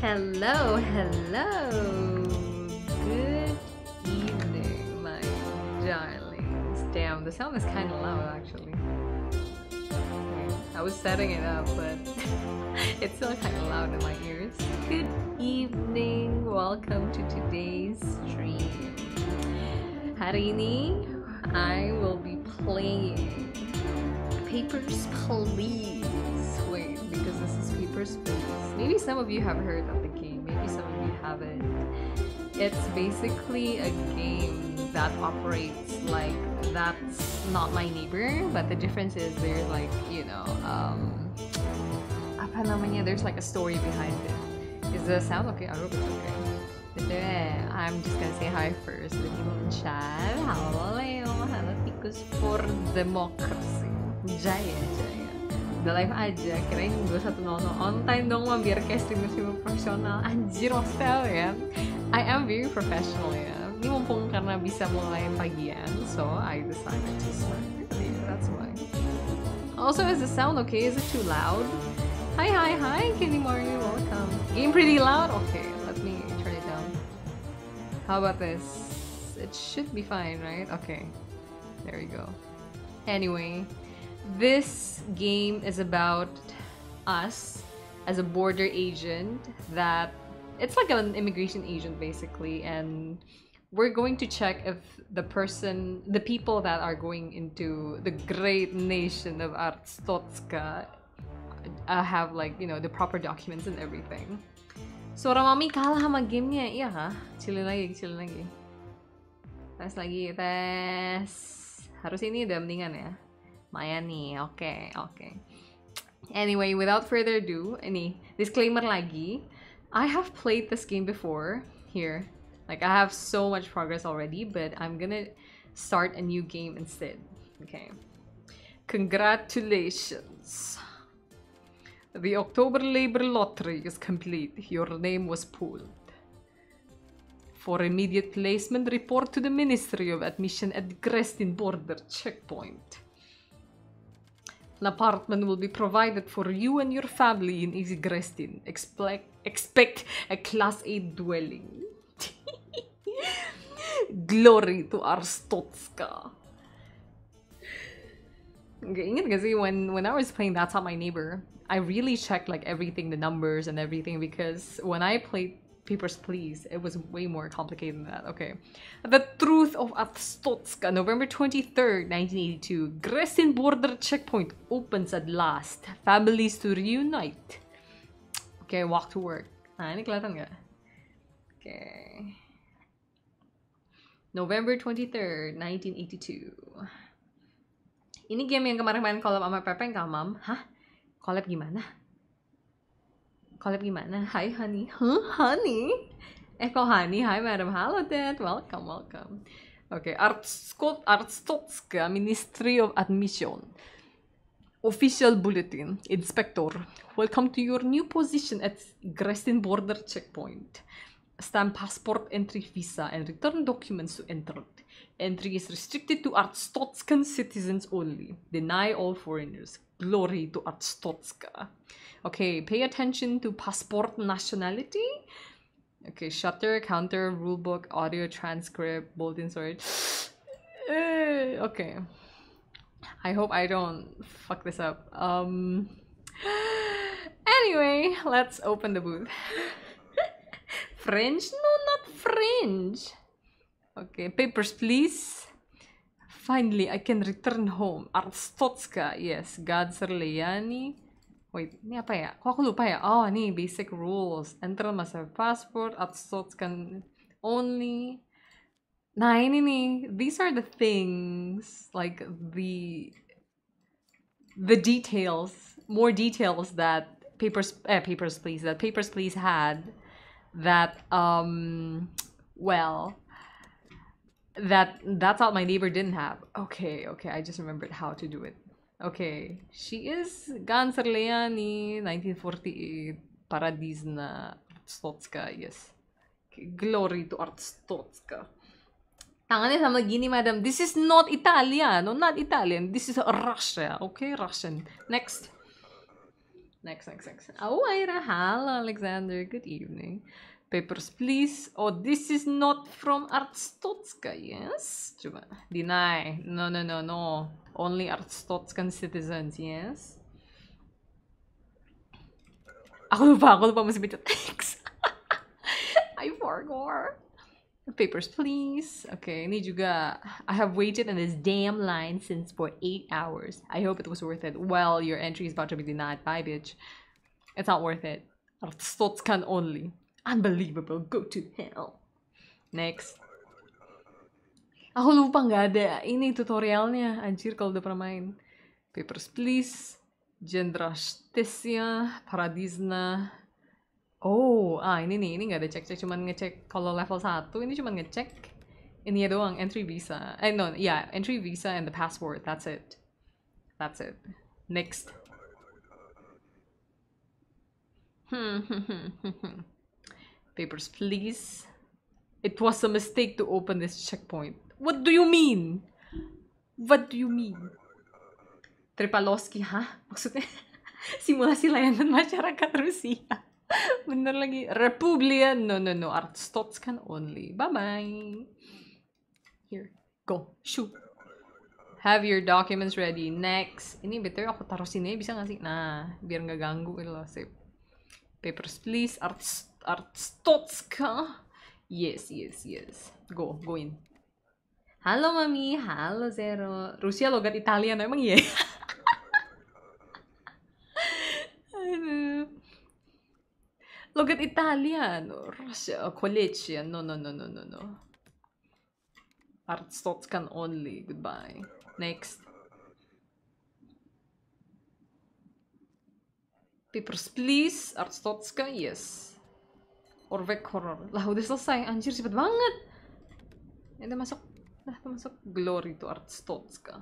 Hello, hello. Good evening, my darlings. Damn, the sound is kind of loud actually. I was setting it up, but it's still kind of loud in my ears. Good evening, welcome to today's stream. Hari ini, I will be playing Papers, Please. Wait, because this is Papers, Please. Maybe some of you have heard of the game, maybe some of you haven't. It's basically a game that operates like that's not my neighbor, but the difference is there's like, you know, um, ah, there's like a story behind it. Is the sound okay? I hope it's okay. I'm just gonna say hi first. Lagi mo chat. Hello, Leo. Hello, because for Democracy. Jaya Jaya udah live aja kirain gue on time dong mah biar kayak streamer profesional anjir hostel ya I am very professional ya ini mumpung karena bisa mulai pagian so I decided to start early that's why also is the sound okay is it too loud hi hi hi Kenny Mario welcome game pretty loud okay let me turn it down how about this it should be fine right okay there we go anyway this game is about us as a border agent that it's like an immigration agent basically and we're going to check if the person the people that are going into the great nation of Artstotska uh, have like you know the proper documents and everything so mami kalah sama gamenya, iya ha? Chillin lagi, chillin lagi. Tes lagi, tes. Harus ini udah mendingan ya. Miami. okay, Okay. Anyway, without further ado, any disclaimer lagi. I have played this game before here. Like I have so much progress already, but I'm gonna start a new game instead. Okay. Congratulations. The October Labor Lottery is complete. Your name was pulled. For immediate placement, report to the Ministry of Admission at Grestin Border Checkpoint. An apartment will be provided for you and your family in Easy Grestin. Expect, expect a Class A dwelling. Glory to Arstotska. Ingat when, when I was playing That's Not My Neighbor, I really checked like everything, the numbers and everything because when I played papers, please. It was way more complicated than that. Okay. The Truth of Atstotska, November 23rd, 1982. Gresin border checkpoint opens at last. Families to reunite. Okay, walk to work. Ah, ini kelihatan nggak? Okay. November 23rd, 1982. Ini game yang kemarin main kolab sama Pepeng, Kak Mam. Hah? Kolab gimana? Caleb gimana? Hi, honey. Huh, honey? Eko honey. Hi, madam, halo dad, welcome, welcome. Oke, okay. Artskot, Artstotska Ministry of Admission. Official Bulletin, Inspector. Welcome to your new position at Grestin Border Checkpoint. Stamp passport, entry visa, and return documents to enter. Entry is restricted to Artstotskan citizens only. Deny all foreigners. Glory to Artstotska. Okay, pay attention to passport nationality. Okay, shutter, counter, rulebook, audio transcript, bulletin storage. Eh, okay. I hope I don't fuck this up. Um Anyway, let's open the booth. French? No, not French. Okay, papers please. Finally, I can return home. Arstotska, yes. Gadzerleyani. Wait, ni apa ya? Kok aku lupa ya? Oh, ini basic rules. Enter master passport. uploads can only. Nah, ini nih. These are the things, like the the details, more details that papers, eh, papers please, that papers please had, that um, well, that that's all my neighbor didn't have. Okay, okay, I just remembered how to do it. Okay, she is Ganserleani, 1948, Paradisna Artstotska, yes. Glory to Artstotska. Tangane sa madam. This is not Italian. No, not Italian. This is Russia. Okay, Russian. Next. Next, next, next. Oh, Ira. Hello, Alexander. Good evening. Papers, please. Oh, this is not from Artstotska, yes? Deny. No, no, no, no. Only Artstotskan citizens, yes? I pa, ako I forgot. Papers, please. Okay, need you got. I have waited in this damn line since for eight hours. I hope it was worth it. Well, your entry is about to be denied. Bye, bitch. It's not worth it. Artstotskan only. Unbelievable, go to hell. Next. Aku lupa nggak ada ini tutorialnya. Anjir kalau udah pernah main. Papers, please. Gendrastesia, Paradisna. Oh, ah ini nih, ini nggak ada cek-cek, cuman ngecek kalau level 1 ini cuman ngecek ini ya doang, entry visa. Eh no, yeah, entry visa and the password, that's it. That's it. Next. hmm. hmm, hmm, hmm Papers, please. It was a mistake to open this checkpoint. What do you mean? What do you mean? Tripalowski, ha? Maksudnya simulasi layanan masyarakat Rusia. Bener lagi. Republia. No, no, no. Art stops kan only. Bye-bye. Here. Go. Shoot. Have your documents ready. Next. Ini btw aku taruh sini bisa gak sih? Nah, biar nggak ganggu gitu loh. Sip. Papers please. Arts Artstotska. Yes, yes, yes. Go, go in. Halo Mami, halo Zero. Rusia logat Italian emang ya? Aduh. Logat Italian, Russia, oh, Collegian. No, no, no, no, no, no. Artstotskan only. Goodbye. Next. Papers, please. Artstotska, yes. Orvec Horror. Lah udah selesai, anjir cepet banget. Ya udah masuk, lah masuk Glory to Artstotska.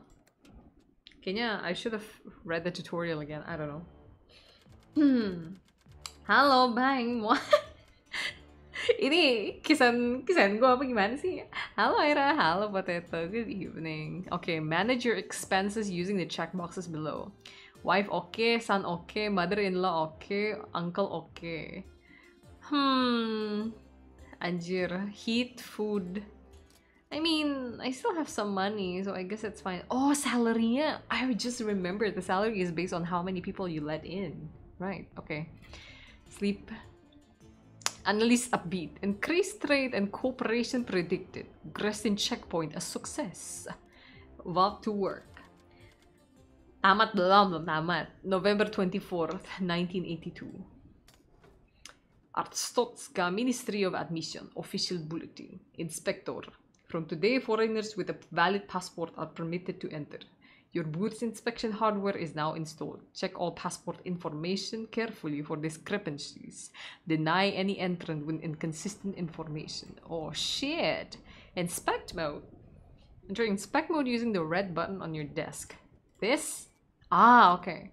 Kayaknya I should have read the tutorial again, I don't know. Hmm. Halo Bang, ini kisan kisan gue apa gimana sih? Halo Aira, halo Potato, good evening. Okay, manage your expenses using the check boxes below. Wife okay, son okay, mother-in-law okay, uncle okay. Hmm. Anjir. Heat, food. I mean, I still have some money, so I guess it's fine. Oh, salary! I just remember the salary is based on how many people you let in. Right, okay. Sleep. Analyst upbeat. Increased trade and cooperation predicted. Gressin checkpoint a success. Well, to work. Tamat belum, tamat. November 24th, 1982. Artstotska Ministry of Admission official bulletin. Inspector. From today, foreigners with a valid passport are permitted to enter. Your booth inspection hardware is now installed. Check all passport information carefully for discrepancies. Deny any entrant with inconsistent information. Oh shit! Inspect mode. Enter inspect mode using the red button on your desk. This? Ah, okay.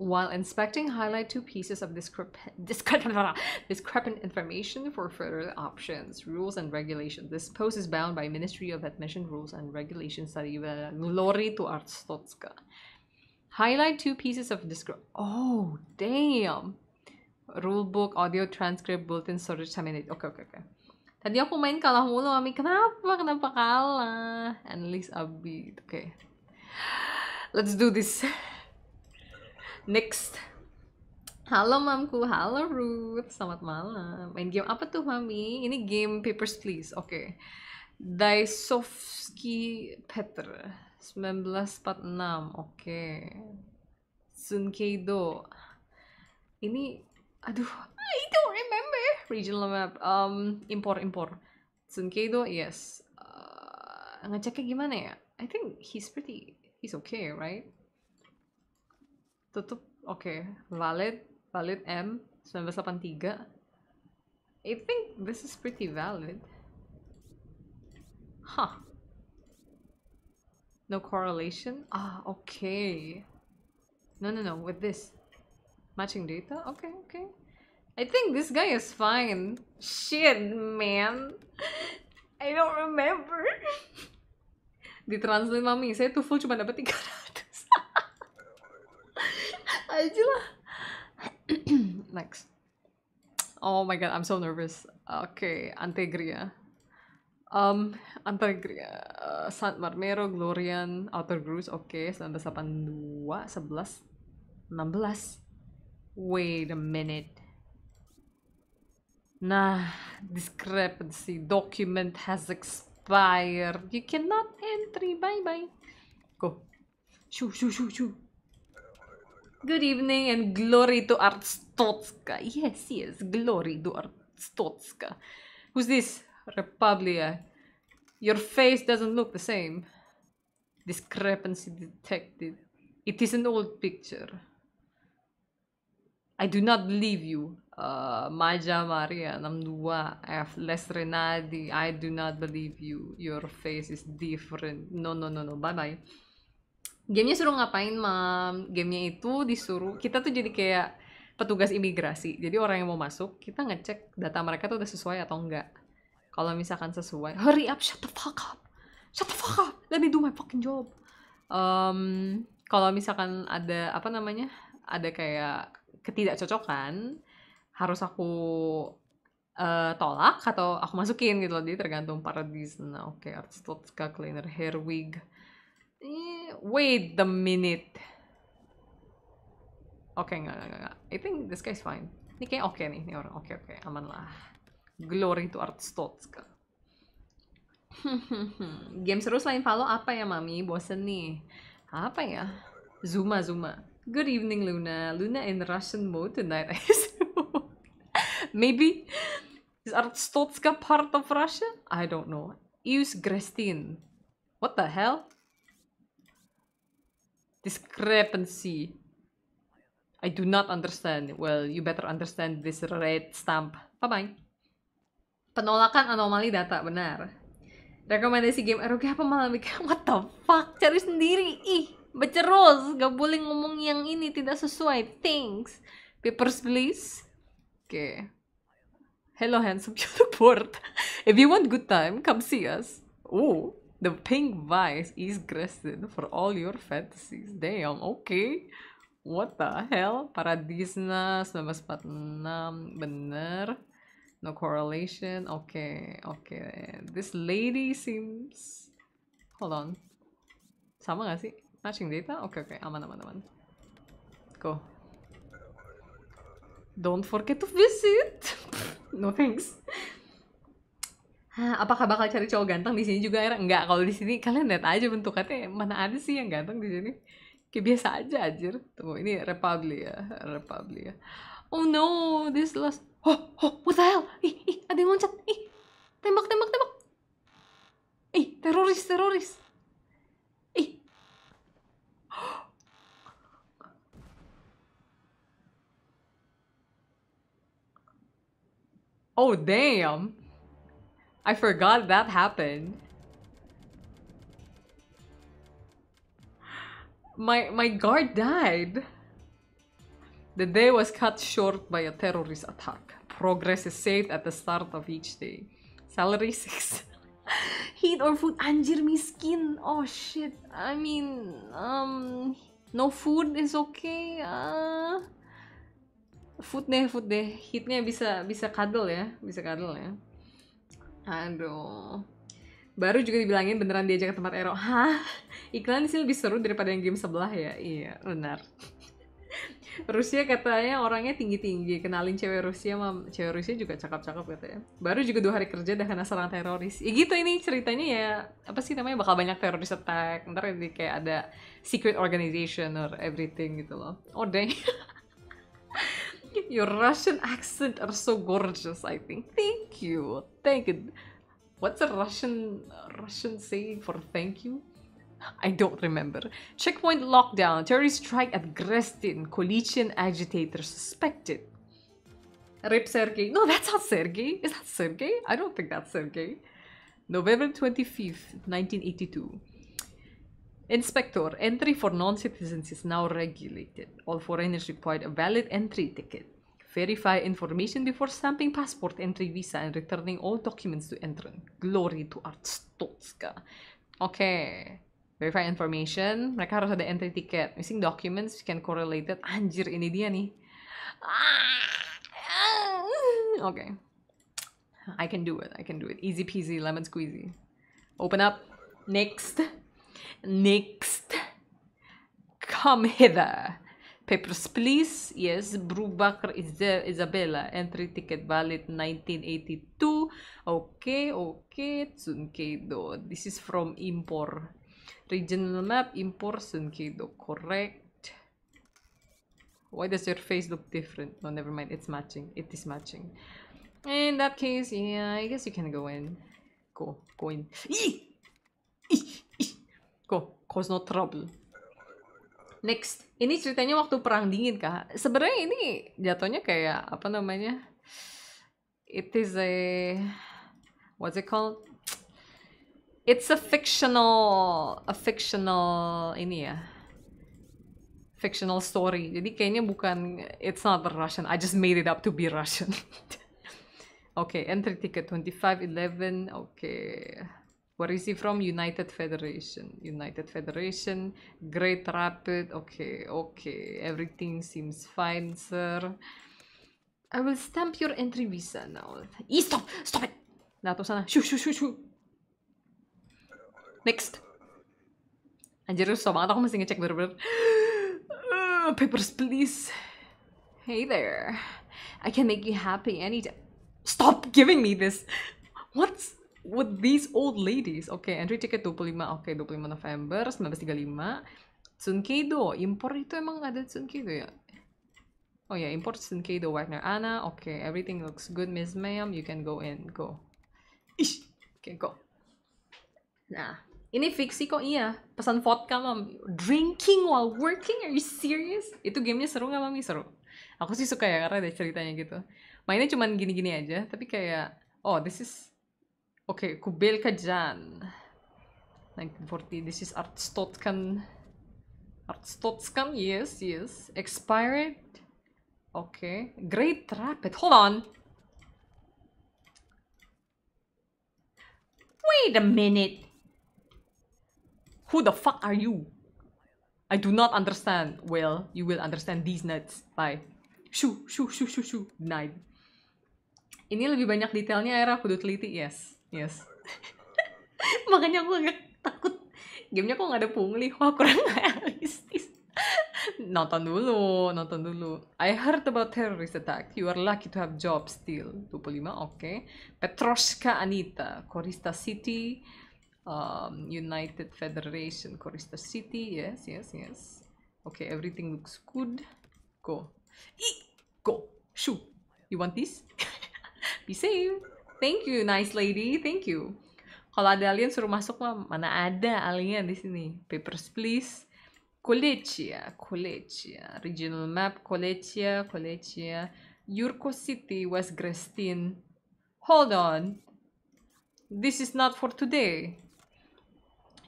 While inspecting, highlight two pieces of discrep discrepant information for further options. Rules and regulations. This post is bound by Ministry of Admission Rules and Regulations Sariva uh, to Arstotska. Highlight two pieces of discrep. Oh, damn! Rule book, audio transcript, bulletin, storage, terminate. Okay, okay, okay. Tadi aku main kalah mulu, Ami. Kenapa? Kenapa kalah? a bit. Okay. Let's do this. next Halo mamku, halo Ruth, selamat malam. Main game apa tuh mami? Ini game Papers Please, oke. Okay. Daisovsky Peter, 1946, oke. Okay. Sunkeido. Ini, aduh, ah, I don't remember. Regional map, um, impor impor. Sunkeido, yes. Uh, ngeceknya gimana ya? I think he's pretty, he's okay, right? tutup okay. valid valid M 1983 I think this is pretty valid huh no correlation ah okay no no no with this matching data okay okay I think this guy is fine shit man I don't remember di translate mami saya tuh full cuma dapat 300 aja lah next oh my god I'm so nervous oke okay, Antegria um, Antegria uh, San Marmero Glorian Outer Grooves oke okay, 1982 11 16 wait a minute Nah, discrepancy document has expired. You cannot entry. Bye bye. Go. Shoo shoo shoo shoo. Good evening and glory to Artstotska. Yes, yes, glory to Artstotska. Who's this? Republia. Your face doesn't look the same. Discrepancy detected. It is an old picture. I do not believe you. Uh, Maja Maria Namdua Les Renadi. I do not believe you. Your face is different. No, no, no, no. Bye bye. gamenya suruh ngapain mam gamenya itu disuruh kita tuh jadi kayak petugas imigrasi jadi orang yang mau masuk kita ngecek data mereka tuh udah sesuai atau enggak kalau misalkan sesuai hurry up shut the fuck up shut the fuck up let me do my fucking job um, kalau misalkan ada apa namanya ada kayak ketidakcocokan harus aku uh, tolak atau aku masukin gitu loh jadi tergantung paradis nah oke okay, Aristotle cleaner hair wig Eh, wait the minute. Okay, nga, nga, nga. I think this guy's fine. Ni okay ni. Ni orang okay, okay. Aman lah. Glory to Artstotska. Game seru selain Palo apa ya, Mami? Bosen nih. Apa ya? Zuma, Zuma. Good evening, Luna. Luna in Russian mode tonight, Maybe. Is Artstotska part of Russia? I don't know. Use Grestin. What the hell? Discrepancy. I do not understand. Well, you better understand this red stamp. Bye-bye. Penolakan anomali data, benar. Rekomendasi game ROG apa malah bikin? What the fuck? Cari sendiri. Ih, becerus. Gak boleh ngomong yang ini tidak sesuai. Thanks. Papers, please. Oke. Okay. Hello, handsome. You're bored. If you want good time, come see us. Oh. The pink vice is crested for all your fantasies. Damn, oke. Okay. What the hell? Paradisna 1946, bener. No correlation. Oke, okay, oke. Okay. This lady seems... Hold on. Sama gak sih? Matching data? Oke, okay, oke. Okay. Aman, aman, aman. Go. Don't forget to visit! no thanks apakah bakal cari cowok ganteng di sini juga akhirnya enggak kalau di sini kalian lihat aja bentukannya mana ada sih yang ganteng di sini kayak biasa aja anjir tunggu ini ya, Republic ya. oh no this last oh oh what the hell ih ih ada yang loncat ih tembak tembak tembak ih teroris teroris ih oh damn I forgot that happened. My, my guard died. The day was cut short by a terrorist attack. Progress is saved at the start of each day. Salary 6. Heat or food? Anjir, me skin. Oh shit. I mean, um, no food is okay. Uh, food ne? food deh. ne? bisa bisa cuddle ya, bisa cuddle ya. Aduh. Baru juga dibilangin beneran diajak ke tempat Ero. Hah? Iklan di lebih seru daripada yang game sebelah ya? Iya, benar. Rusia katanya orangnya tinggi-tinggi. Kenalin cewek Rusia, mam. cewek Rusia juga cakep-cakep katanya. Baru juga dua hari kerja dah kena serang teroris. Ya gitu ini ceritanya ya, apa sih namanya, bakal banyak teroris attack. Ntar jadi kayak ada secret organization or everything gitu loh. Oh dang. Your Russian accent are so gorgeous, I think. Thank you. Thank you. What's a Russian Russian saying for thank you? I don't remember. Checkpoint lockdown. Terrorist strike at Grestin. Coalition agitator suspected. Rip Sergey. No, that's not Sergey. Is that Sergey? I don't think that's Sergey. November 25th, 1982. Inspector, entry for non-citizens is now regulated. All foreigners require a valid entry ticket. Verify information before stamping passport, entry visa, and returning all documents to entrant. Glory to Artstotska. Okay. Verify information. Mereka harus ada entry ticket. Missing documents can correlate it. Anjir, ini dia nih. Ah. Okay. I can do it. I can do it. Easy peasy, lemon squeezy. Open up. Next. Next, come hither. Papers, please. Yes, there. Isabella. Entry ticket valid 1982. Okay, okay. Tsunkeido. This is from Impor. Regional map, Impor, Tsunkeido. Correct. Why does your face look different? No, never mind. It's matching. It is matching. In that case, yeah, I guess you can go in. Go, go in. Eee! Go, cause no trouble. Next, ini ceritanya waktu perang dingin kak. Sebenarnya ini jatuhnya kayak apa namanya? It is a what's it called? It's a fictional, a fictional ini ya, fictional story. Jadi kayaknya bukan, it's not Russian. I just made it up to be Russian. Oke, okay, entry ticket 2511. Oke. Where is he from? United Federation. United Federation. Great Rapid. Okay, okay. Everything seems fine, sir. I will stamp your entry visa now. E stop! Stop it! Lato sana. Shoo, shoo, shoo, shoo. Next. Anjir, susah banget aku mesti ngecek bener-bener. Uh, papers, please. Hey there. I can make you happy anytime. Stop giving me this. What's... with these old ladies. Oke, okay, entry ticket 25. Oke, okay, 25 November 1935. Sunkeido, impor itu emang ada Sunkeido ya? Oh ya, yeah, impor Sunkeido Wagner Anna. Oke, okay, everything looks good, Miss Ma'am. You can go in. Go. Ish. Oke, go. Nah, ini fiksi kok iya. Pesan vodka, Mam. Drinking while working? Are you serious? Itu gamenya seru nggak, Mami? Seru. Aku sih suka ya, karena ada ceritanya gitu. Mainnya cuma gini-gini aja, tapi kayak... Oh, this is Oke, okay, kubelka dyan. 1940, this is Art Art Stotkan, yes, yes. Expired. Okay. Great Rapid, hold on. Wait a minute. Who the fuck are you? I do not understand. Well, you will understand these nuts. Bye. Shoo, shoo, shoo, shoo, shoo. Denied. Ini lebih banyak detailnya, era kudu teliti, yes. Yes. Makanya aku agak takut gamenya kok gak ada pungli. Wah kurang realistis. nonton dulu, nonton dulu. I heard about terrorist attack. You are lucky to have job still. 25, oke. Okay. Petroska Anita, Korista City, um, United Federation, Korista City. Yes, yes, yes. Okay, everything looks good. Go. Ih, go. Shoo. You want this? Be safe. Thank you, nice lady. Thank you. Kalau ada alien suruh masuk mah mana ada alien di sini. Papers please. Kolecia, Kolecia, regional map, Kolecia, Kolecia. Yurko City West Grestin. Hold on. This is not for today.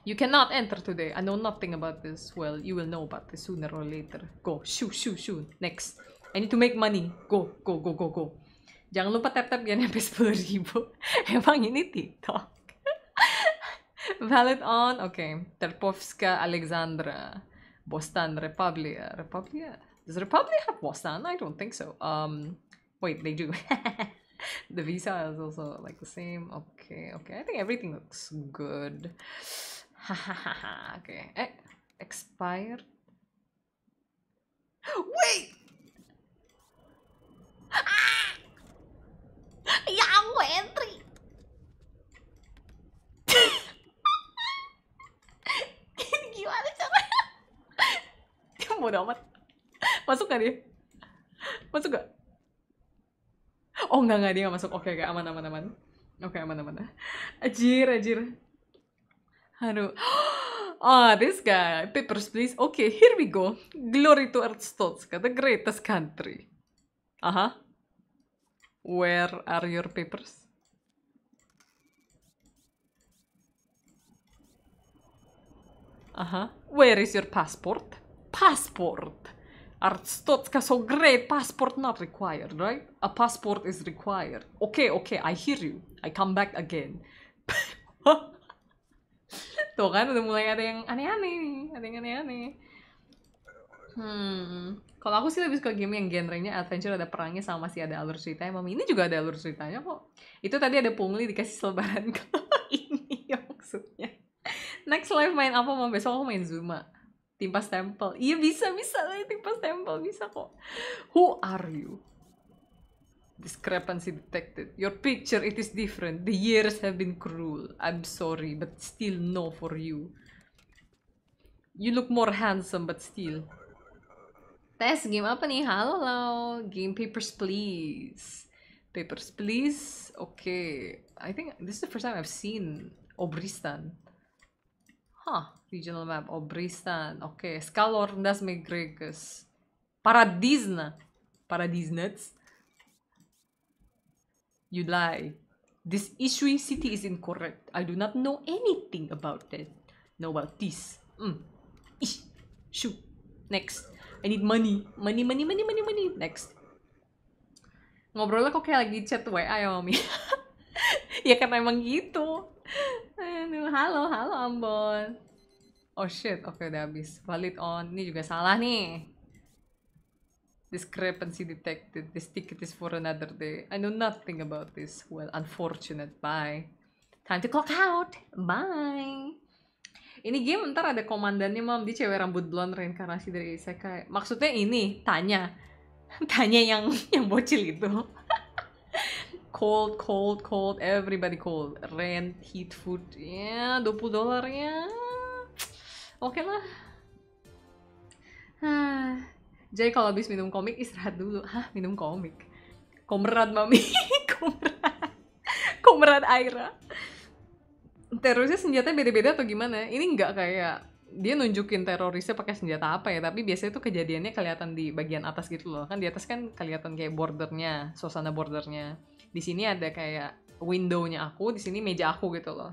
You cannot enter today. I know nothing about this. Well, you will know about this sooner or later. Go, shoo, shoo, shoo. Next. I need to make money. Go, go, go, go, go. jangan lupa tap-tap jangan sampai 10 ribu emang ini tiktok valid on oke okay. Terpovska Alexandra Boston Republic. Republic? does Republic have Boston I don't think so um wait they do the visa is also like the same okay okay I think everything looks good Hahaha. okay eh, expired wait bodo amat masuk gak dia masuk gak oh enggak enggak dia gak masuk oke okay, aman aman aman oke okay, aman aman ajir ajir aduh oh, this guy, papers please. Okay, here we go. Glory to Earthstotska, the greatest country. Aha. Uh -huh. Where are your papers? Aha. Uh -huh. Where is your passport? passport are so great passport not required right a passport is required okay okay I hear you I come back again tuh kan udah mulai ada yang aneh-aneh ada yang aneh-aneh hmm kalau aku sih lebih suka game yang genrenya adventure ada perangnya sama sih ada alur ceritanya mami ini juga ada alur ceritanya kok itu tadi ada pungli dikasih selebaran ini maksudnya next live main apa mau besok aku main zuma Timpa stempel. Iya bisa, bisa. Timpa stempel bisa kok. Who are you? Discrepancy detected. Your picture, it is different. The years have been cruel. I'm sorry, but still no for you. You look more handsome, but still. Test game apa nih? Halo, Game papers, please. Papers, please. Okay. I think this is the first time I've seen Obristan. Huh, regional map. Obristan. Oh, oke, okay. das Megregus. paradisna, Paradisnets. You lie. This issuing city is incorrect. I do not know anything about that. Know about this. Mm. Ish. Shoot. Next. I need money. Money, money, money, money, money. Next. Ngobrolnya kok kayak lagi chat WA ya, Mami. ya karena emang gitu. Aduh, halo, halo Ambon. Oh shit, oke okay, udah habis. Valid on. Ini juga salah nih. Discrepancy detected. This ticket is for another day. I know nothing about this. Well, unfortunate. Bye. Time to clock out. Bye. Ini game ntar ada komandannya, Mam. Di cewek rambut blonde reinkarnasi dari Isekai. Maksudnya ini, tanya. Tanya yang yang bocil itu cold, cold, cold, everybody cold. Rent, heat, food, ya yeah, 20 dolar ya. Yeah. Oke okay lah. Jadi kalau habis minum komik istirahat dulu. Hah, minum komik. Komerat mami, komerat, komerat Aira. Terusnya senjata beda-beda atau gimana? Ini nggak kayak dia nunjukin terorisnya pakai senjata apa ya tapi biasanya tuh kejadiannya kelihatan di bagian atas gitu loh kan di atas kan kelihatan kayak bordernya suasana bordernya di sini ada kayak window-nya aku, di sini meja aku gitu loh.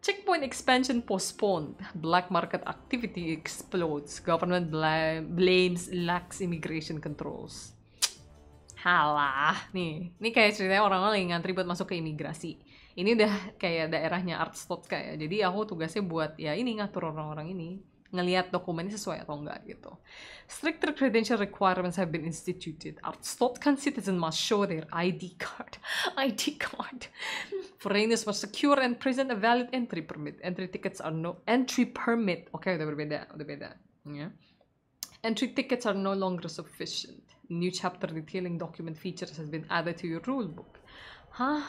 Checkpoint expansion postponed. Black market activity explodes. Government bl blames lax immigration controls. Halah, nih. Ini kayak ceritanya orang-orang lagi ngantri buat masuk ke imigrasi. Ini udah kayak daerahnya art stop kayak. Jadi aku tugasnya buat ya ini ngatur orang-orang ini. ngelihat dokumennya sesuai atau enggak gitu. Stricter credential requirements have been instituted. Outstotkan citizen must show their ID card. ID card. Foreigners must secure and present a valid entry permit. Entry tickets are no entry permit. Oke, okay, udah berbeda, udah beda. Yeah. Entry tickets are no longer sufficient. New chapter detailing document features has been added to your rule book. Huh?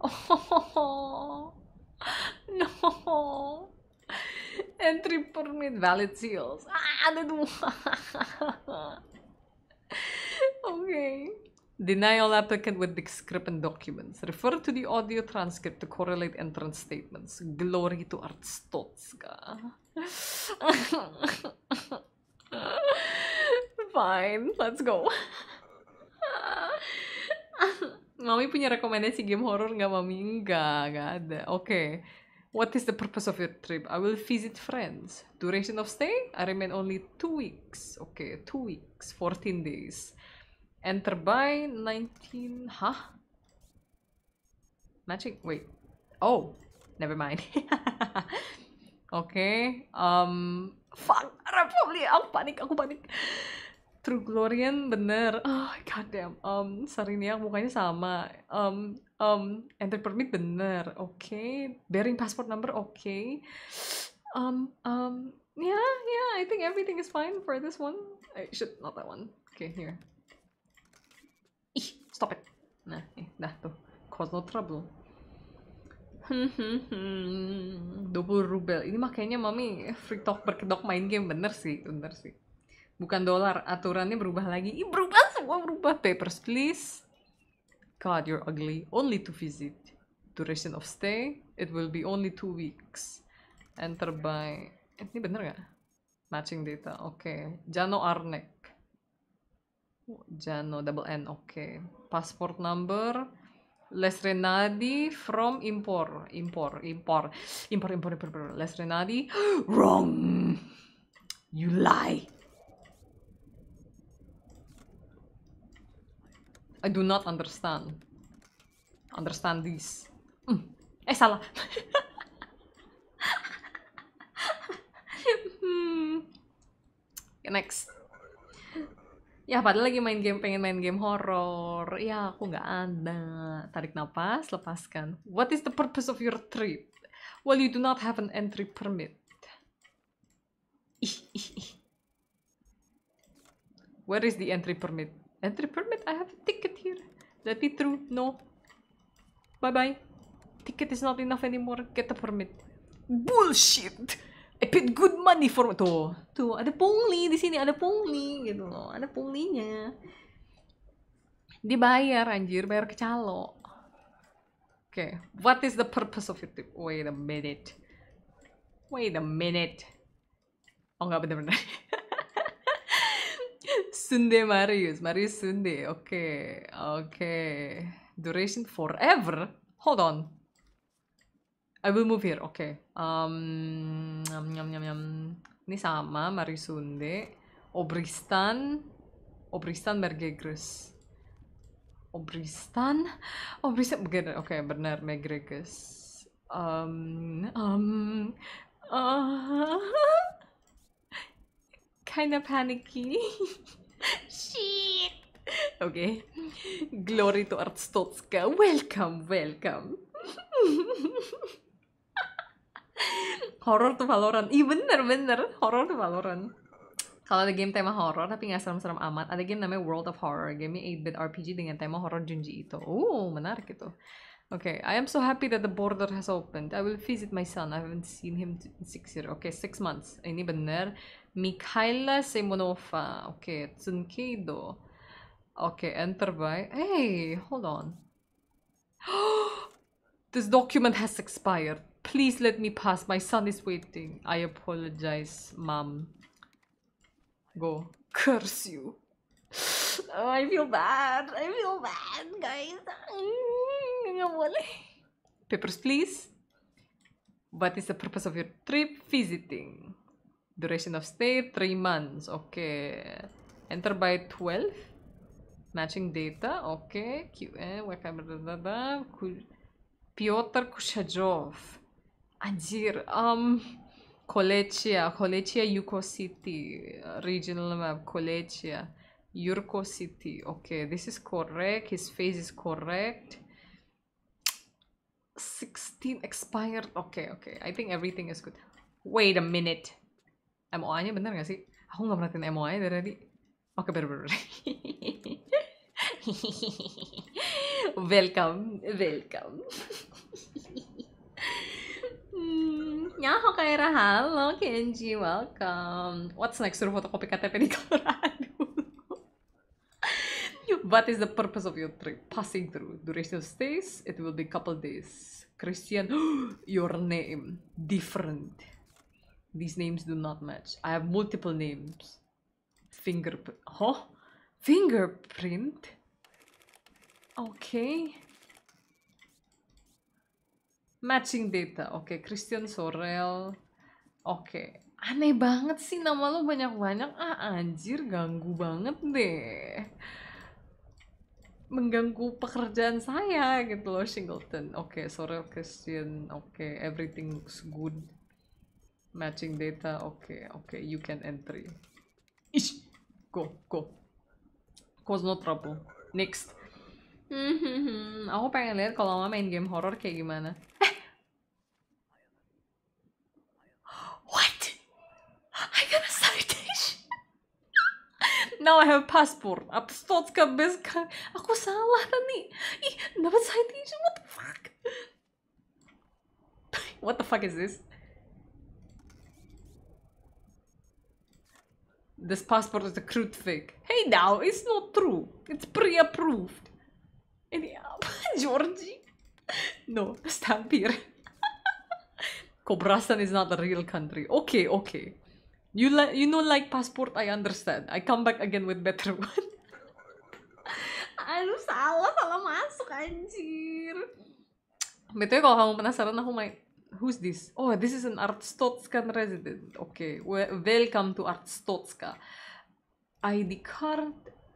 Oh, no. Entry permit, valid seals. Ah, that one. okay. Denial applicant with discrepant documents. Refer to the audio transcript to correlate entrance statements. Glory to Artstotska. Fine, let's go. mami punya rekomendasi game horror nggak mami? Nggak, nggak ada. Oke. Okay. What is the purpose of your trip? I will visit friends. Duration of stay? I remain only two weeks. Okay, two weeks, 14 days. Enter by 19. Huh? Magic? Wait. Oh, never mind. okay. Um, fuck. Probably. panic, panik. I'm panik. True Glorian bener. Oh, God damn. Um, Sariniak mukanya sama. Um, um, enter permit bener oke okay. bearing passport number oke okay. um, um, yeah yeah I think everything is fine for this one I eh, should not that one okay here ih stop it nah eh, dah tuh cause no trouble hmm, hmm, hmm. Double rubel ini makanya mami free talk berkedok main game bener sih bener sih bukan dolar aturannya berubah lagi Ih, berubah semua berubah papers please God, you're ugly, only to visit. Duration of stay, it will be only two weeks. Enter by... Eh, ini bener nggak? Matching data, oke. Okay. Jano Arnek. Jano, double N, oke. Okay. Passport number, Les Renadi from impor, impor, impor, impor, impor, impor, impor. Les Renadi, wrong. You lie. I do not understand. Understand this. Mm. Eh salah. hmm. Okay, next. Ya padahal lagi main game pengen main game horror. Ya aku nggak ada. Tarik nafas, lepaskan. What is the purpose of your trip? Well, you do not have an entry permit. Where is the entry permit? Entry permit? I have a ticket here. Let me through. No. Bye-bye. Ticket is not enough anymore. Get the permit. Bullshit! I paid good money for... Tuh. Oh, tuh, ada pungli di sini. Ada pungli. Gitu loh. Ada punglinya. Dibayar, anjir. Bayar ke calo. Oke. Okay. What is the purpose of it? Wait a minute. Wait a minute. Oh, nggak bener-bener. Sunde Marius. Marius Sunday. Okay. Okay. Duration forever. Hold on. I will move here. Okay. Um, nyam nyam nyam. Ini sama Marius Sunde. Obristan. Obristan Bergegres. Obristan. Obristan. Oke, okay, benar Mergegres. Um, um, uh, kind of panicky. Shit. Okay. Glory to Artstotska. Welcome, welcome. horror tuh Valorant. Ih bener bener, Horror tuh Valorant. Kalau ada game tema horror tapi nggak serem-serem amat, ada game namanya World of Horror. Gamenya 8-bit RPG dengan tema horror Junji itu. Oh, menarik itu. Okay, I am so happy that the border has opened. I will visit my son. I haven't seen him in six years. Okay, six months. Ini bener Mikhaila Simonova. Okay, Tsunkeido. Okay, enter by. Hey, hold on. this document has expired. Please let me pass. My son is waiting. I apologize, mom. Go. Curse you. Oh, I feel bad. I feel bad, guys. Papers, please. What is the purpose of your trip visiting? Duration of stay, 3 months. Okay. Enter by 12. Matching data. Okay. QN. Pyotr Kushajov. Anjir. Um, Kolechia. Kolechia, Yuko City. Regional map. Kolechia. Yurko City. Okay. This is correct. His face is correct. 16 expired. Okay. Okay. I think everything is good. Wait a minute. MOA-nya bener gak sih? Aku gak merhatiin MOA-nya dari tadi. Oke, okay, bener. welcome, welcome. hmm, nyaho Kaira, halo Kenji, welcome. What's next? Suruh fotokopi KTP di Colorado. What is the purpose of your trip? Passing through. Duration of stays, it will be couple days. Christian, your name, different. These names do not match. I have multiple names. Fingerprint. Huh? Fingerprint? Okay. Matching data. okay. Christian Sorel. Okay. Aneh banget sih nama lo banyak-banyak. Ah, anjir. Ganggu banget deh. Mengganggu pekerjaan saya gitu loh, Singleton. Oke, okay, Sorel Christian. Oke, okay, everything looks good matching data oke okay, oke okay, you can entry Ish, go go cause no trouble next hmm, aku pengen lihat kalau mama main game horror kayak gimana eh. what I got a citation now I have passport Apstotska beska aku salah tadi ih dapat citation what the fuck what the fuck is this This passport is a crude fake. Hey now, it's not true. It's pre-approved. Anyhow, Georgie. No, stamp here. Khobrasan is not a real country. Okay, okay. You like you know like passport, I understand. I come back again with better one. Aduh, salah, salah masuk anjir. Betulnya kalau kamu penasaran aku main who's this? Oh, this is an Artstotskan resident. Okay, well, welcome to Artstotska. ID card.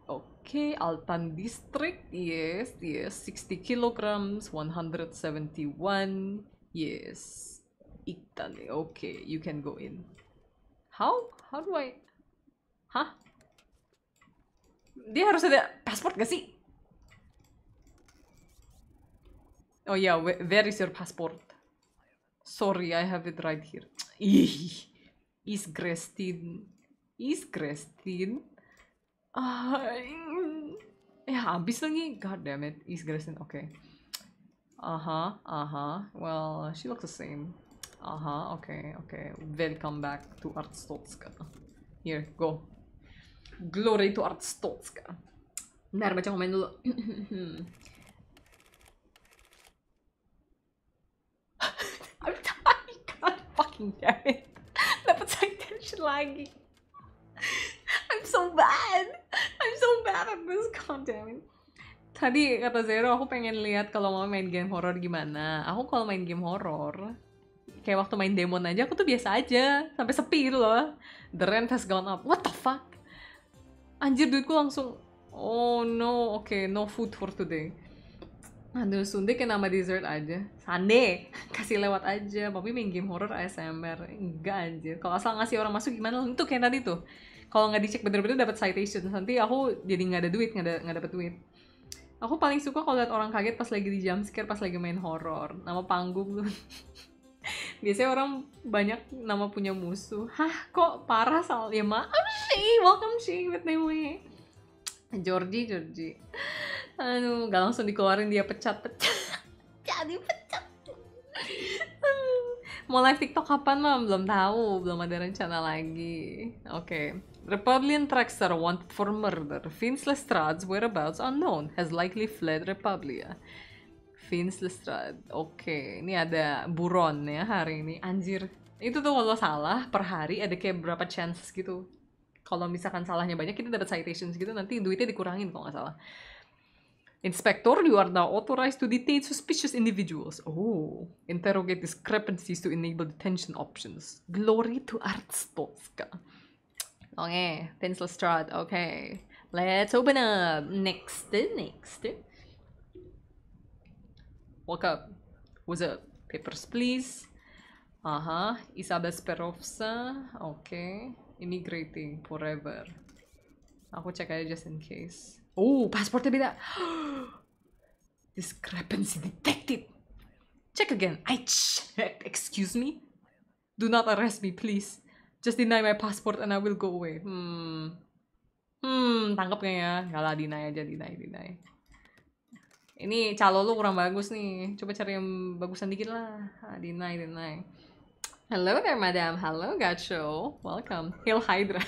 Okay, Altan district. Yes, yes. 60 kilograms, 171. Yes. Italy. Okay, you can go in. How? How do I... Hah? Dia harus ada pasport gak sih? Oh yeah, where is your passport? Sorry, I have it right here. Is Christine. Is Christine. Uh, ya habis lagi. God damn it. Is Christine. Okay. Uh-huh. Uh-huh. Well, she looks the same. Uh-huh. Okay. Okay. Welcome back to Artstotska. Here, go. Glory to Artstotska. Bentar, baca I'm God fucking damn it. Dapat side tension lagi. I'm so bad. I'm so bad at this. God damn it. Tadi kata Zero, aku pengen lihat kalau mau main game horror gimana. Aku kalau main game horror, kayak waktu main demon aja, aku tuh biasa aja. Sampai sepi itu loh. The rent has gone up. What the fuck? Anjir, duitku langsung, oh no, oke, okay, no food for today Aduh, suntik yang nama dessert aja. Sande, kasih lewat aja. Papi main game horror ASMR. Enggak anjir. Kalau asal ngasih orang masuk gimana? Itu kayak tadi tuh. Kalau nggak dicek bener-bener dapat citation. Nanti aku jadi nggak ada duit, nggak ada dapat duit. Aku paling suka kalau lihat orang kaget pas lagi di jump scare, pas lagi main horror. Nama panggung tuh. Biasanya orang banyak nama punya musuh. Hah, kok parah sal? Ya maaf sih, welcome sih with me. Georgie, Georgie. Anu, gak langsung dikeluarin dia pecat-pecat. Jadi pecat. Mau live TikTok kapan mah belum tahu, belum ada rencana lagi. Oke. Okay. Republican trackster wanted for murder. Vince Lestrade's whereabouts unknown has likely fled Republia. Vince Lestrade. Oke, okay. ini ada buron ya hari ini. Anjir, itu tuh kalau salah per hari ada kayak berapa chances gitu. Kalau misalkan salahnya banyak kita dapat citations gitu nanti duitnya dikurangin kalau nggak salah. Inspector, you are now authorized to detain suspicious individuals. Oh. Interrogate discrepancies to enable detention options. Glory to Artspolska. Okay, Pinselstrad. Okay. Let's open up. Next, next. Walk up. What's up? Papers, please. Uh-huh. Isabel Sperovsa. Okay. Immigrating forever. I'll check it just in case. Oh, pasportnya beda. Discrepancy detected. Check again. I check. Excuse me? Do not arrest me, please. Just deny my passport and I will go away. Hmm. Hmm, tangkap ya? Gak lah, deny aja, deny, deny. Ini calo lu kurang bagus nih. Coba cari yang bagusan dikit lah. Ah, deny, deny. Hello there, madam. Hello, Gacho. Welcome. Hail Hydra.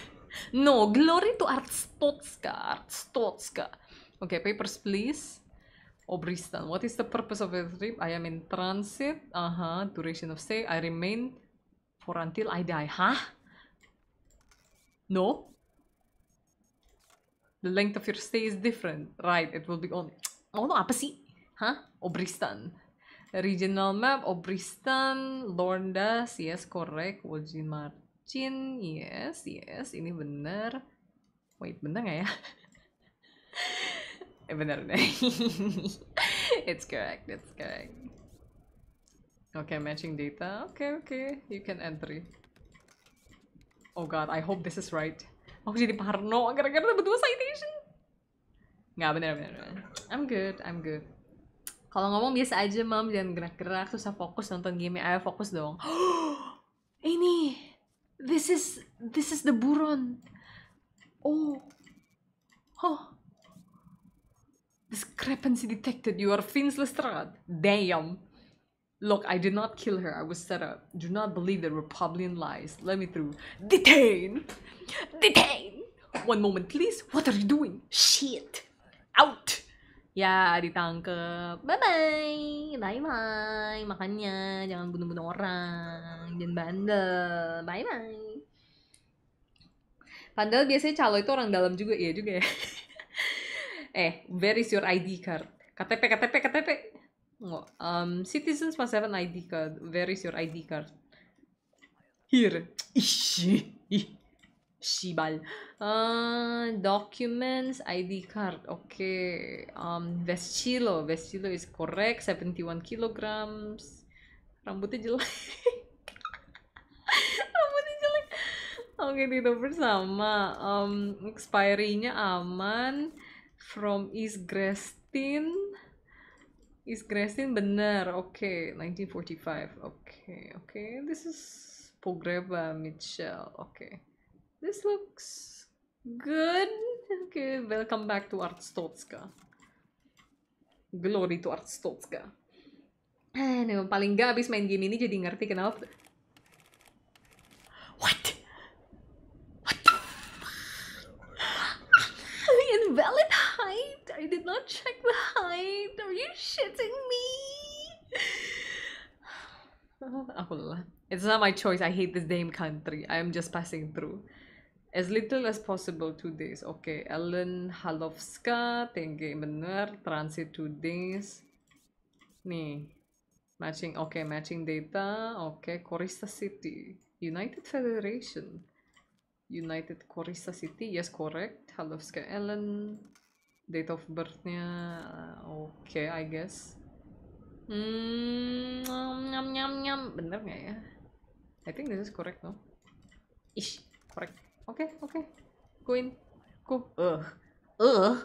no, glory to Artstotska. Artstotska. Okay, papers, please. Obristan, what is the purpose of the trip? I am in transit. Uh-huh. Duration of stay. I remain for until I die. Huh? No? The length of your stay is different. Right, it will be on... Oh no, apa sih? Huh? Obristan. Regional map, Obristan, Lorndas, yes, correct. Wojimar. Chin, yes, yes, ini bener. Wait, bener gak ya? eh, bener deh. it's correct, it's correct. Oke, okay, matching data. Oke, okay, oke, okay. you can entry. Oh god, I hope this is right. Aku jadi parno gara-gara dapat dua citation. Nggak bener, bener, I'm good, I'm good. Kalau ngomong biasa aja, mam. Jangan gerak-gerak, susah fokus nonton game. Ayo fokus dong. ini This is this is the buron. Oh. Oh. Discrepancy detected. You are Fins Lestrade. Damn. Look, I did not kill her. I was set up. Do not believe the Republican lies. Let me through. Detain! Detain! One moment, please. What are you doing? Shit! Out! ya ditangkep bye bye bye bye makanya jangan bunuh bunuh orang jangan bandel bye bye padahal biasanya calo itu orang dalam juga ya juga ya eh where is your ID card KTP KTP KTP nggak um, citizens must have an ID card where is your ID card here Ish. Shibal. Uh, documents, ID card. Okay. Um, Vestilo. Vestilo is correct. 71 kilograms. Rambutnya jelek. Rambutnya jelek. Oke, okay, tidak bersama. Um, expiry-nya aman. From East Grestin. East Grestin bener, Oke, okay. 1945. Oke, okay. oke. Okay. This is Pogreba Mitchell. Oke. Okay. This looks good. Okay, welcome back to Artstotska. Glory to Artstotska. Eh, memang paling gak abis main game ini jadi ngerti kenapa. What? What the Invalid height? I did not check the height. Are you shitting me? Ah, Akulah. It's not my choice. I hate this damn country. I am just passing through. As little as possible two days. Oke, okay. Ellen thank you bener, transit two days. Nih, matching, oke, okay, matching data, oke, okay. Korista City, United Federation, United Korista City, yes correct, Halovska Ellen, date of birthnya, oke, okay, I guess. Hmm, nyam nyam nyam, bener nggak ya? I think this is correct, no? Ish, correct. Okay, okay. Go in. Go. Ugh. Ugh.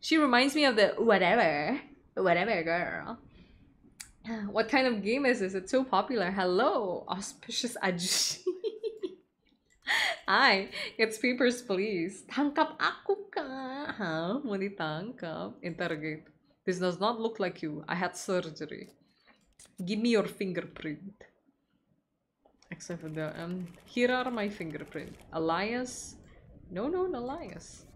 She reminds me of the whatever. Whatever, girl. What kind of game is this? It's so popular. Hello, auspicious Ajushi. Hi, it's papers please. Tangkap aku ka. Huh? Mau Interrogate. This does not look like you. I had surgery. Give me your fingerprint. except for the um here are my fingerprint alias no no, no alias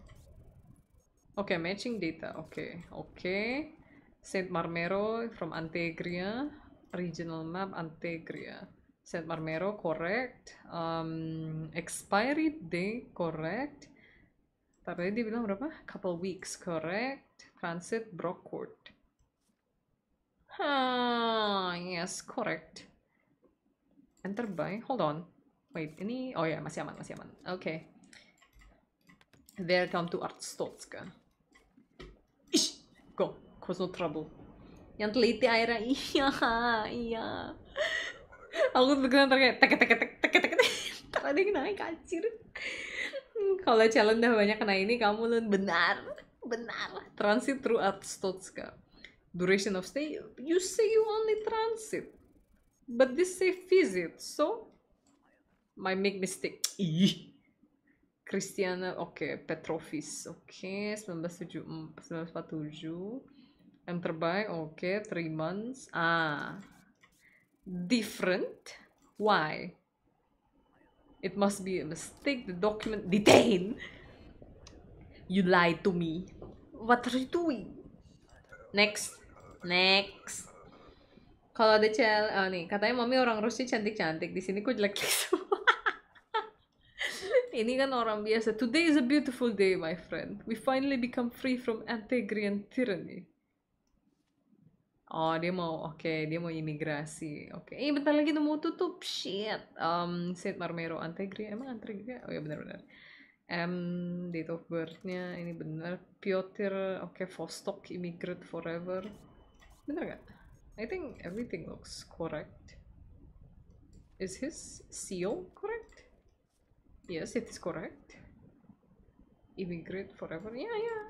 okay matching data okay okay Saint Marmero from Antegria regional map Antegria Saint Marmero correct um, expiry day correct tadi dia bilang berapa couple weeks correct transit Brockwood Ah, yes correct enter by hold on wait ini oh ya yeah, masih aman masih aman oke okay. welcome to Artstotska ish go cause no trouble yang teliti aira iya iya aku beneran kayak tek tek tek tek tek tek ada yang naik kacir kalau challenge dah banyak kena ini kamu lu benar benar transit through Artstotska duration of stay you say you only transit But this say visit, so my make mistake. Christiana, okay. Petrofis, okay. 1947, 1947, yang terbaik, okay. three months, ah, different, why? It must be a mistake, the document, detain! You lied to me. What are you doing? Next, next. Kalau ada cel, oh nih katanya mami orang Rusia cantik-cantik. Di sini kok jelek-jelek semua. Ini kan orang biasa. Today is a beautiful day, my friend. We finally become free from antegri tyranny. Oh, dia mau, oke, okay, dia mau imigrasi. Oke, okay. eh bentar lagi nemu tutup. Shit. Um, Saint Marmero antegri, emang antegri? Oh ya benar-benar. M date of birth-nya ini benar Piotr oke okay, Vostok immigrant forever bener gak? I think everything looks correct. Is his seal correct? Yes, it is correct. Immigrant forever. Yeah, yeah.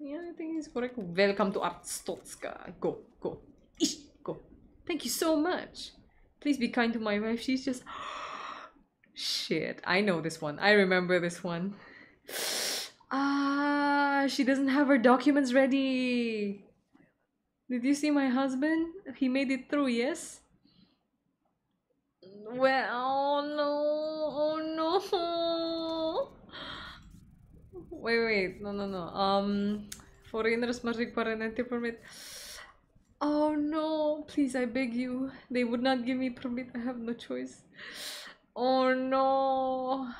Yeah, I think it's correct. Welcome to Artstotska. Go, go. Ish, go. Thank you so much. Please be kind to my wife. She's just... Shit, I know this one. I remember this one. Ah, she doesn't have her documents ready. Did you see my husband? He made it through, yes? Well, oh no, oh no. Wait, wait, no, no, no. Um, foreigners must require an entry permit. Oh no, please, I beg you. They would not give me permit. I have no choice. Oh no.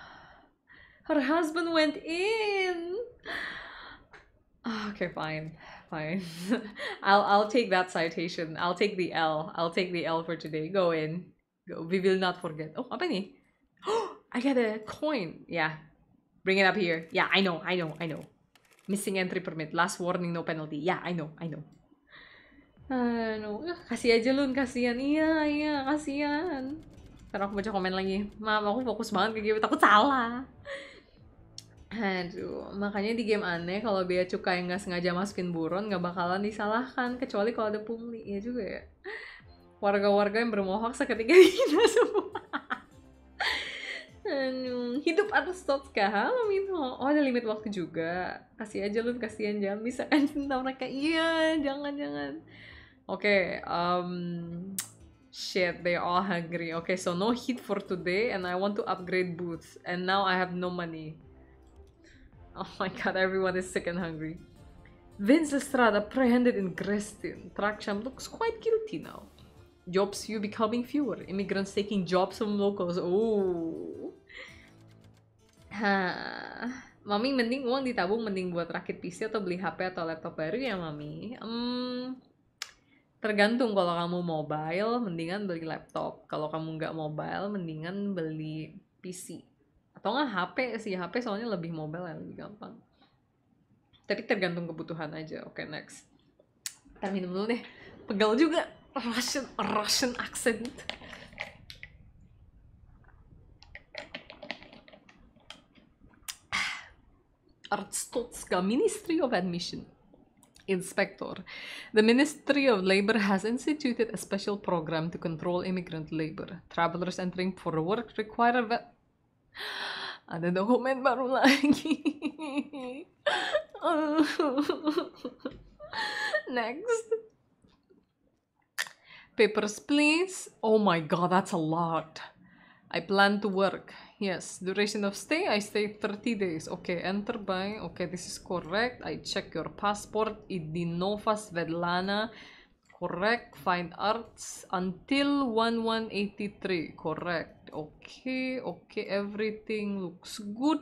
Her husband went in. Ah, okay, fine fine. I'll I'll take that citation. I'll take the L. I'll take the L for today. Go in. Go. We will not forget. Oh, apa ni? Oh, I got a coin. Yeah. Bring it up here. Yeah, I know. I know. I know. Missing entry permit. Last warning, no penalty. Yeah, I know. I know. Ano, ah, ah, kasih aja Lun, kasihan. Iya, iya, kasihan. Karena aku baca komen lagi. Mam, aku fokus banget ke game, takut salah. Aduh, makanya di game aneh kalau bea cukai nggak sengaja masukin buron nggak bakalan disalahkan kecuali kalau ada pungli ya juga ya. Warga-warga yang bermohok seketika dihina semua. Aduh, hidup atau stop kah? Halo Oh ada limit waktu juga. Kasih aja lu kasihan jam bisa kan cinta mereka. Iya, jangan jangan. Oke, okay, um, Shit, they all hungry. Okay, so no heat for today, and I want to upgrade boots. And now I have no money. Oh my god, everyone is sick and hungry. Vince Estrada apprehended in Grestin. Traksham looks quite guilty now. Jobs you becoming fewer. Immigrants taking jobs from locals. Oh. ha. Mami mending uang ditabung mending buat rakit PC atau beli HP atau laptop baru ya Mami? Hmm, tergantung kalau kamu mobile mendingan beli laptop. Kalau kamu nggak mobile mendingan beli PC atau nggak HP sih HP soalnya lebih mobile ya lebih gampang tapi tergantung kebutuhan aja oke okay, next kita minum dulu deh pegal juga Russian Russian accent Artstotska Ministry of Admission Inspector. The Ministry of Labor has instituted a special program to control immigrant labor. Travelers entering for work require ada dokumen baru lagi next papers please oh my god that's a lot i plan to work yes duration of stay i stay 30 days okay enter by okay this is correct i check your passport idinova svetlana correct fine arts until 1183 correct okay okay everything looks good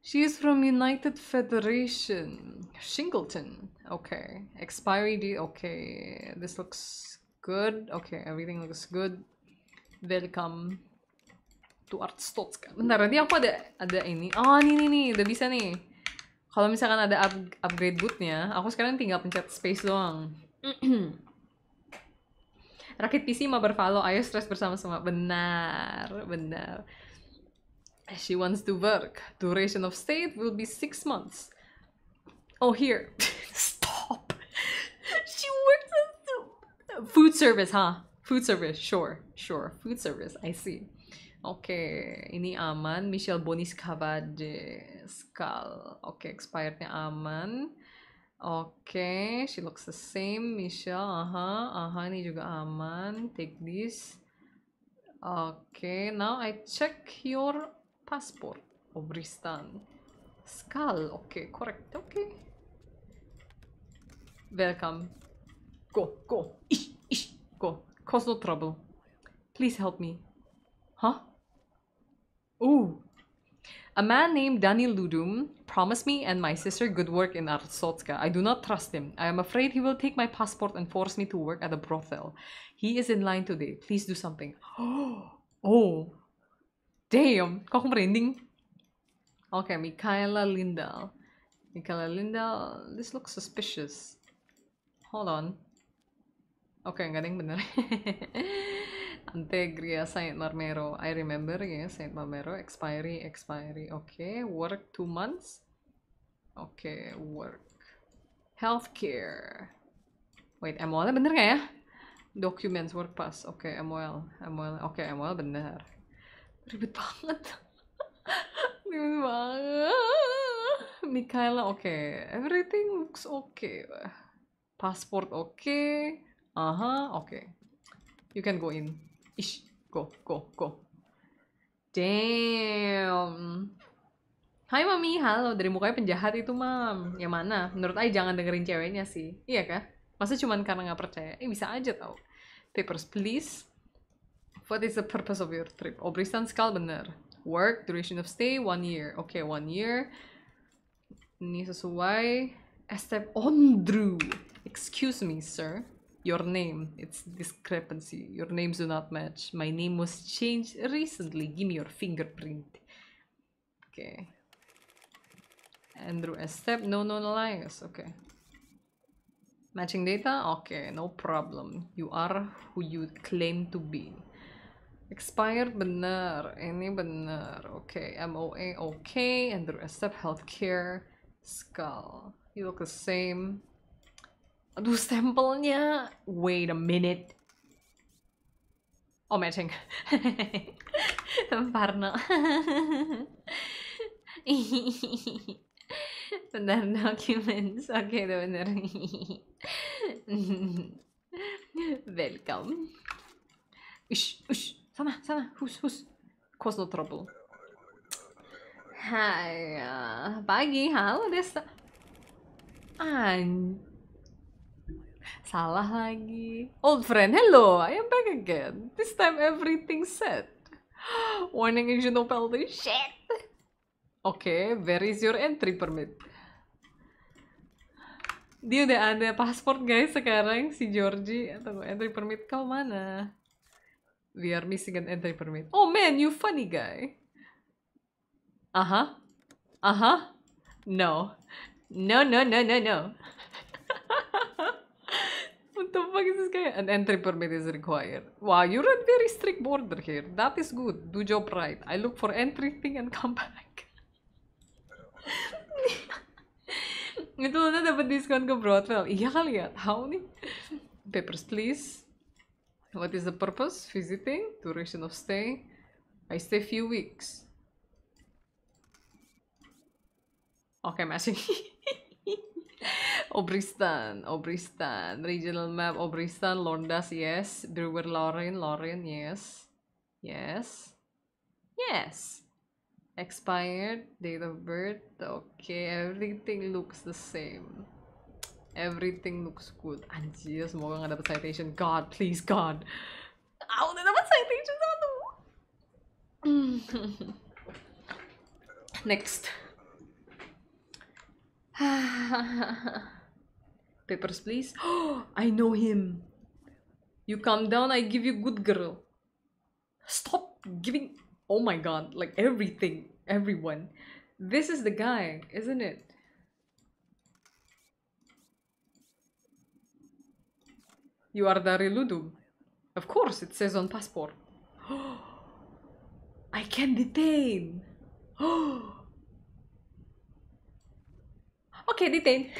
she is from united federation shingleton okay expiry date okay this looks good okay everything looks good welcome to Artstotska bentar nanti aku ada ada ini oh ini ini, nih udah bisa nih kalau misalkan ada up, upgrade bootnya aku sekarang tinggal pencet space doang Rakit PC mah bervalo ayo stres bersama-sama. Benar, benar. Eh, she wants to work. Duration of stay will be six months. Oh, here. Stop. she works at food service, huh? Food service, sure, sure. Food service, I see. Oke, okay, ini aman. Michelle Bonis Cavade Skal. Oke, okay, expirednya aman. Okay, she looks the same, Michelle. Uh-huh, uh-huh, ini juga aman. Take this. Okay, now I check your passport. Obristan. Skull. Okay, correct. Okay. Welcome. Go, go. Ish, ish, go. Cause no trouble. Please help me. Huh? Ooh. A man named Dani Ludum promised me and my sister good work in Arsotska. I do not trust him. I am afraid he will take my passport and force me to work at a brothel. He is in line today. Please do something. oh, damn. Comprending? Okay, Michaela Lindahl. Michaela Lindahl, this looks suspicious. Hold on. Okay, ang galing bener. Antegria Saint Marmero. I remember ya, yeah, Saint Marmero. Expiry, expiry. Oke, okay. work two months. Oke, okay, work. Healthcare. Wait, MOL-nya bener nggak ya? Documents, work pass. Oke, okay, MOL. MOL. Oke, okay, MOL bener. Ribet banget. Ribet banget. Mikaela oke. Okay. Everything looks okay. Passport oke. Okay. Aha, oke. Okay. You can go in. Ish, go, go, go. Damn. Hai mami, halo. Dari mukanya penjahat itu mam. Ya mana? Menurut Ai jangan dengerin ceweknya sih. Iya kah? Masa cuma karena nggak percaya? Eh bisa aja tau. Papers please. What is the purpose of your trip? Obristan Skal bener. Work, duration of stay, one year. Oke, okay, one year. Ini sesuai. Estep Ondru. Excuse me, sir. your name. It's discrepancy. Your names do not match. My name was changed recently. Give me your fingerprint. Okay. Andrew Estep. No no lies. Okay. Matching data? Okay, no problem. You are who you claim to be. Expired benar. Ini benar. Okay. MOA okay. Andrew Estep Healthcare. Skull. You look the same. Aduh stempelnya. Wait a minute. Oh matching. Parno. benar documents. Oke okay, itu benar. Welcome. Ush, ush. Sana, sana. Hus, hus. Cause no trouble. Hai, uh, pagi. Halo Desta. anj salah lagi. Old friend, hello, I am back again. This time everything set. Warning engine no penalty. Shit. Oke, okay, where is your entry permit? Dia udah ada pasport guys sekarang si Georgie atau entry permit kau mana? We are missing an entry permit. Oh man, you funny guy. Aha. Uh-huh. Aha. Uh-huh. No. No, no, no, no, no the fuck is this guy? An entry permit is required. Wow, you're a very strict border here. That is good. Do job right. I look for entry thing and come back. Itu Luna dapat diskon ke Broadwell. Iya kali ya, tahu nih. Papers please. What is the purpose? Visiting? Duration of stay? I stay few weeks. Okay, matching. Obristan, Obristan, regional map, Obristan, Londas, yes. Brewer Lauren, Lauren, yes. Yes. Yes. Expired, date of birth, okay, everything looks the same. Everything looks good. Jesus, semoga gak dapet citation. God, please, God. Aku udah dapet citation satu. Next. Papers, please. Oh, I know him. You calm down, I give you good girl. Stop giving... Oh my god, like everything, everyone. This is the guy, isn't it? You are Dariludum. Of course, it says on passport. I can detain. Okay, detain.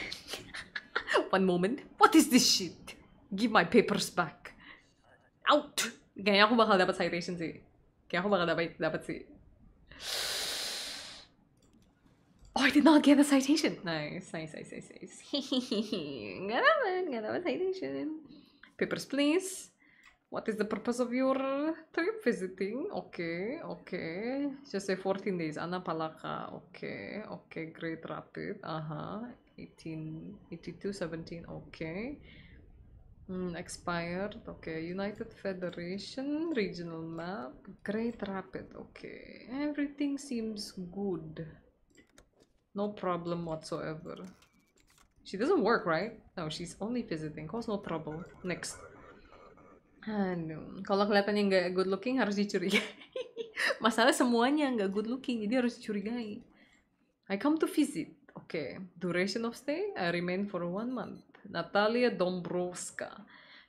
One moment. What is this shit? Give my papers back. Out! Kaya ako bakal dapat citation si. Kaya ako bakal dapat, dapat si. Oh, I did not get a citation. Nice, nice, nice, nice, nice. Got that one, citation. Papers, please. What is the purpose of your trip visiting? Okay, okay. Just say 14 days. Ana Palaka. Okay, okay. Great Rapid. Uh huh. 18, 82, 17. Okay. Mm, expired. Okay. United Federation regional map. Great Rapid. Okay. Everything seems good. No problem whatsoever. She doesn't work, right? No, she's only visiting. Cause no trouble. Next. Aduh, kalau yang gak good looking harus dicurigai. Masalah semuanya gak good looking, jadi harus dicurigai. I come to visit. Oke, okay. duration of stay, I remain for one month. Natalia Dombrowska,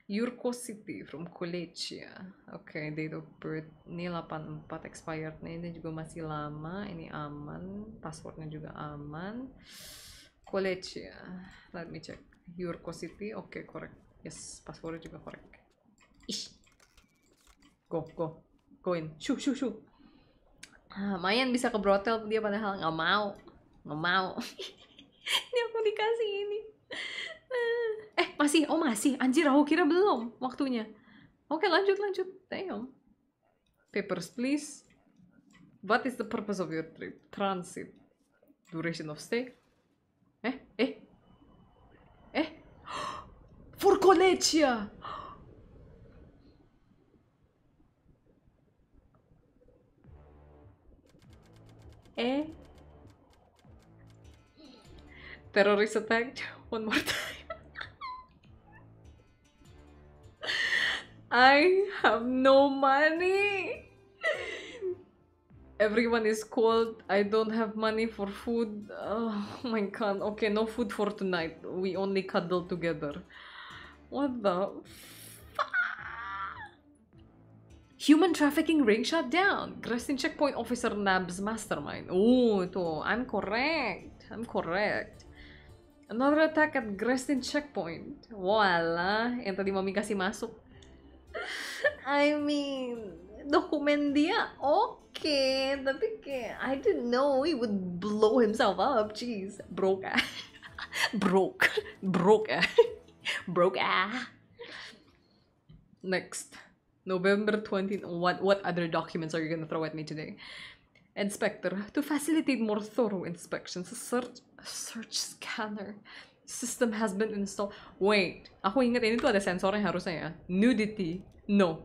Yurko City from Kolechia. Oke, okay, date of birth ini 84 expired nih, ini juga masih lama, ini aman, passwordnya juga aman. Kolechia, let me check. Yurko City, oke okay, correct. Yes, passwordnya juga correct. Ih. Go, go. Go shu shu shoo, shoo. Ah, main bisa ke brothel dia padahal nggak mau. Nggak mau. ini aku dikasih ini. Ah. eh, masih. Oh, masih. Anjir, aku kira belum waktunya. Oke, lanjut, lanjut. Damn. Papers, please. What is the purpose of your trip? Transit. Duration of stay? Eh, eh. Eh. For Eh? Terrorist attack? One more time. I have no money. Everyone is cold. I don't have money for food. Oh my god. Okay, no food for tonight. We only cuddle together. What the Human trafficking ring shut down. Gresin checkpoint officer nabs mastermind. Oh, ito. I'm correct. I'm correct. Another attack at Gresin checkpoint. Wala. Yang tadi mami kasih masuk. I mean, dokumen dia Okay. Tapi kayak, I didn't know he would blow himself up. Jeez. Broke ah. Broke. Broke ah. Broke ah. Next. November 20. What, what other documents are you going to throw at me today? Inspector, to facilitate more thorough inspections, a search, a search scanner system has been installed. Wait, aku ingat ini tuh ada sensornya harusnya ya. Nudity, no.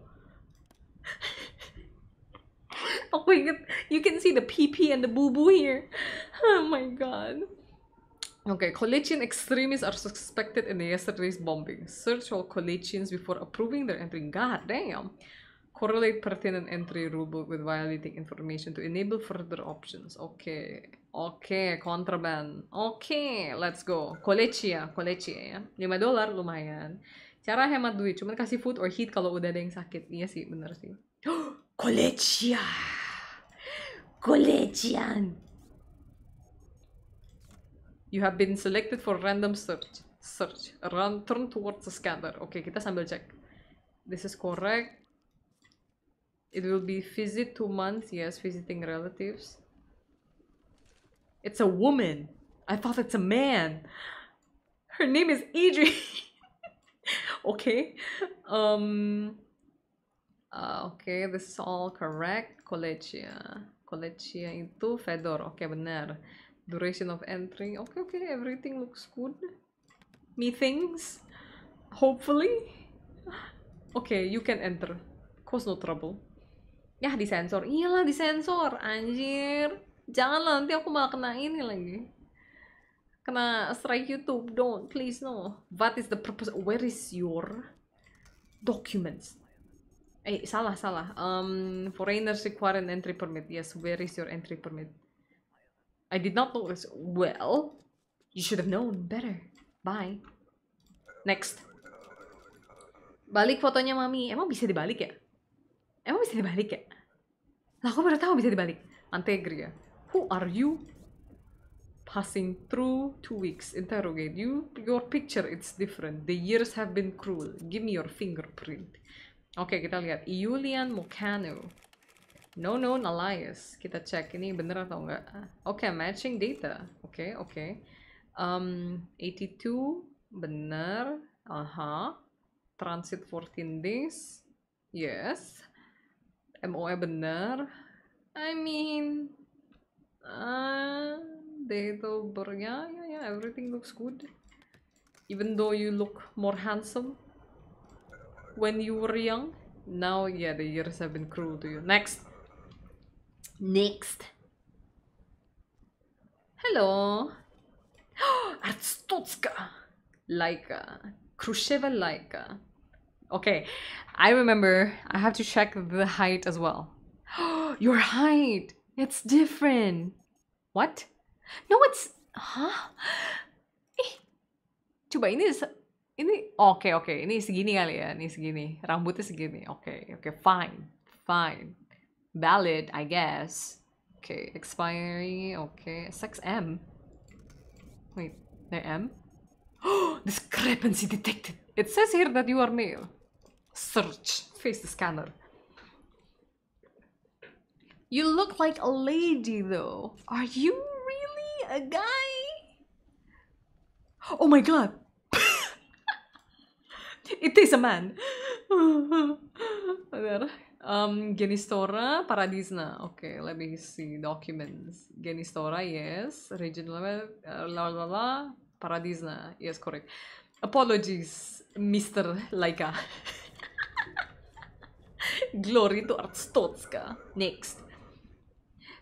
aku ingat, you can see the PP and the boo boo here. Oh my god. Okay, Collegian extremists are suspected in yesterday's bombing. Search all Collegians before approving their entry. God damn. Correlate pertinent entry rule with violating information to enable further options. Okay. Oke, okay, contraband. Oke, okay, let's go. Kolechia, kolecia ya. 5 dolar lumayan. Cara hemat duit, cuman kasih food or heat kalau udah ada yang sakit. Iya sih, bener sih. Kolechia, kolechian. You have been selected for random search. Search. Run. Turn towards the scanner. Okay, kita sambil cek. This is correct. It will be visit two months. Yes, visiting relatives. It's a woman. I thought it's a man. Her name is Idri. okay. Um. Uh, okay, this is all correct. Collegia. Collegia itu Fedor. okay, benar. Duration of entry, Oke okay, oke, okay, everything looks good. Me Methinks. Hopefully. Oke, okay, you can enter. Cause no trouble. Yah, disensor. Iyalah sensor, anjir. Janganlah nanti aku malah kena ini lagi. Kena strike YouTube. Don't, please no. What is the purpose? Where is your documents? Eh, salah, salah. Um, foreigners require an entry permit. Yes, where is your entry permit? I did not know this. Well, you should have known better. Bye. Next. Balik fotonya mami. Emang bisa dibalik ya? Emang bisa dibalik ya? Lah aku baru tahu bisa dibalik. Antegria. Who are you? Passing through two weeks. Interrogate you. Your picture it's different. The years have been cruel. Give me your fingerprint. Oke, okay, kita lihat. Iulian Mokano. No known alias. Kita cek ini bener atau enggak. Oke, okay, matching data. Oke, okay, oke. Okay. Um, 82 bener. Aha. Uh -huh. Transit 14 days. Yes. MOE bener. I mean, uh, ah, data ber ya, ya, ya. Everything looks good. Even though you look more handsome when you were young. Now, yeah, the years have been cruel to you. Next. Next. Hello. Artstotska. Laika. Uh, Khrushcheva Laika. Uh, okay, I remember. I have to check the height as well. Your height. It's different. What? No, it's... Huh? Eh, coba ini ini okay, okay. ini segini kali ya ini segini rambutnya segini okay, okay, fine fine Valid, I guess. Okay, expiry, okay. sex m Wait, they're M? Oh, discrepancy detected. It says here that you are male. Search. Face the scanner. You look like a lady though. Are you really a guy? Oh my god. it is a man. oh, there. Um, Genistora Paradisna. Okay, let me see documents. Genistora, yes. Region level, eh, la la la. Paradisna, yes, correct. Apologies, Mr. Laika. Glory to Artstotska. Next.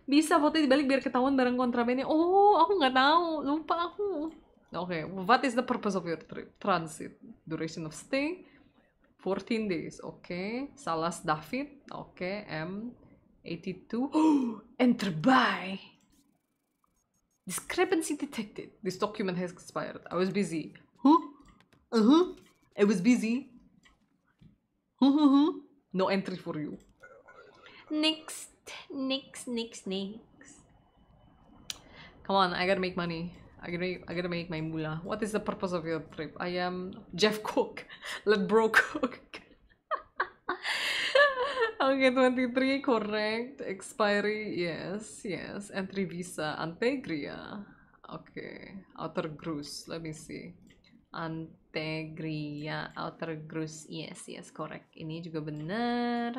Bisa vote dibalik biar ketahuan barang kontrabandnya. Oh, aku nggak tahu. Lupa aku. Okay, what is the purpose of your trip? Transit, duration of stay, 14 days okay Salas David okay M82 and by discrepancy detected this document has expired I was busy huh uh-huh I was busy no entry for you next next next next come on I gotta make money I gotta, I gotta make my mula. What is the purpose of your trip? I am Jeff Cook. Let bro cook. okay, 23, correct. Expiry, yes, yes. Entry visa, Antegria. Okay, outer grus. Let me see. Antegria, outer grus, Yes, yes, correct. Ini juga benar.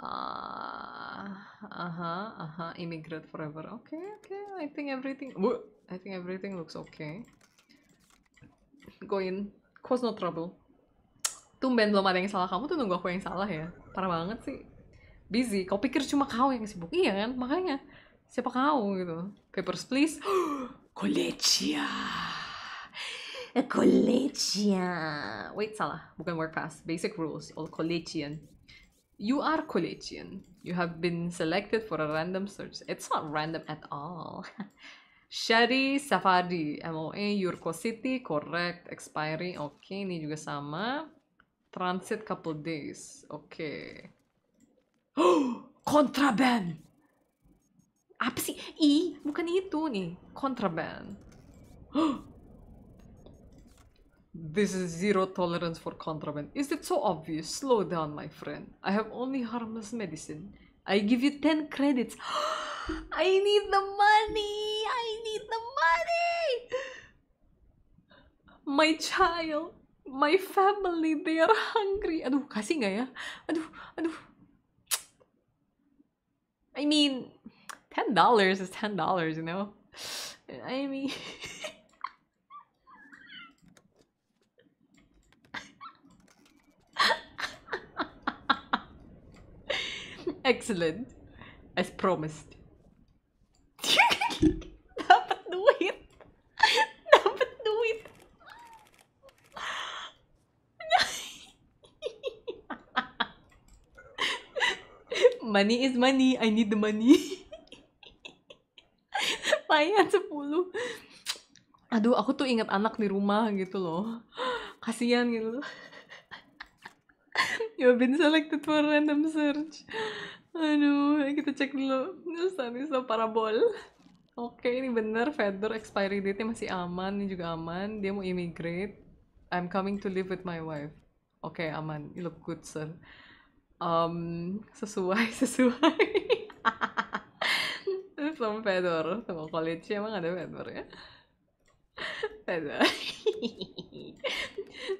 Uh, aha, aha, immigrant forever. Okay, okay. I think everything. Wuh. I think everything looks okay. Go in. Cause no trouble. Tumben belum ada yang salah. Kamu tuh nunggu aku yang salah ya. Parah banget sih. Busy. Kau pikir cuma kau yang sibuk? Iya kan? Makanya. Siapa kau gitu. Papers please. Collegia. Collegian. Eh, Wait, salah. Bukan work pass. Basic rules. All collegian. You are collegian. You have been selected for a random search. It's not random at all. Shari Safadi, MOA Yurko City, correct. Expiry, Okay. Ini juga sama. Transit couple days, Okay. Oh, contraband! Apa sih? I, bukan itu nih. Contraband. Oh. This is zero tolerance for contraband. Is it so obvious? Slow down, my friend. I have only harmless medicine. I give you 10 credits. I need the money! I need the money! My child, my family, they are hungry. Aduh, kasih nggak ya? Aduh, aduh. I mean, ten dollars is ten dollars, you know. I mean. Excellent, as promised. money is money I need the money Payah 10 aduh aku tuh ingat anak di rumah gitu loh kasihan gitu you've been selected for random search aduh kita cek dulu Nusanisa parabol oke ini bener feather expiry date nya masih aman ini juga aman dia mau immigrate I'm coming to live with my wife oke okay, aman you look good sir um, sesuai sesuai sama Fedor sama college emang ada Fedor ya Fedor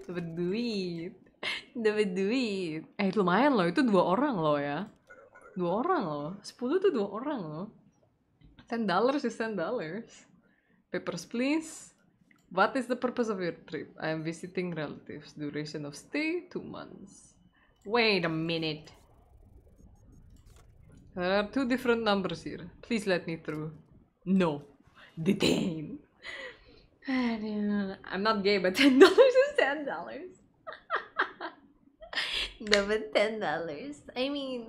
dapat duit dapat duit eh lumayan loh itu dua orang loh ya dua orang loh sepuluh tuh dua orang loh ten dollars is ten dollars papers please what is the purpose of your trip I am visiting relatives duration of stay two months Wait a minute. There are two different numbers here. Please let me through. No. Detain. I'm not gay, but $10 is $10. no, but $10. I mean,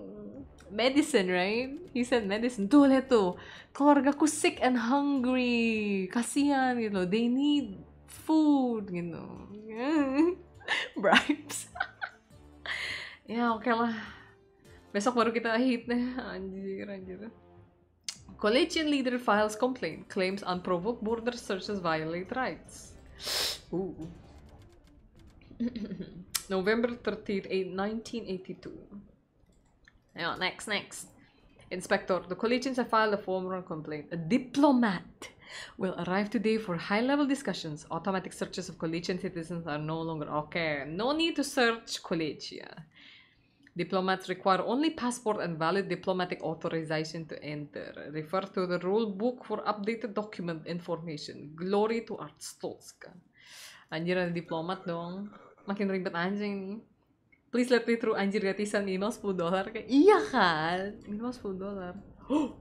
medicine, right? He said medicine. Tuh, to. Keluarga ko sick and hungry. Kasihan, you know. They need food, you know. Bribes. ya oke okay lah besok baru kita hit deh anjir anjir Coalition leader files complaint, claims unprovoked border searches violate rights. Ooh. November 13, 1982. Yeah, next, next. Inspector, the collegians have filed a formal complaint. A diplomat will arrive today for high-level discussions. Automatic searches of Coalition citizens are no longer okay. No need to search Collegia. Diplomats require only passport and valid diplomatic authorization to enter. Refer to the rule book for updated document information. Glory to Art Stolzka. Anjir, ada diplomat dong. Makin ribet anjing nih. Please let me through anjir gratisan minimal 10 dolar. iya kan? Minimal 10 dolar. Oh!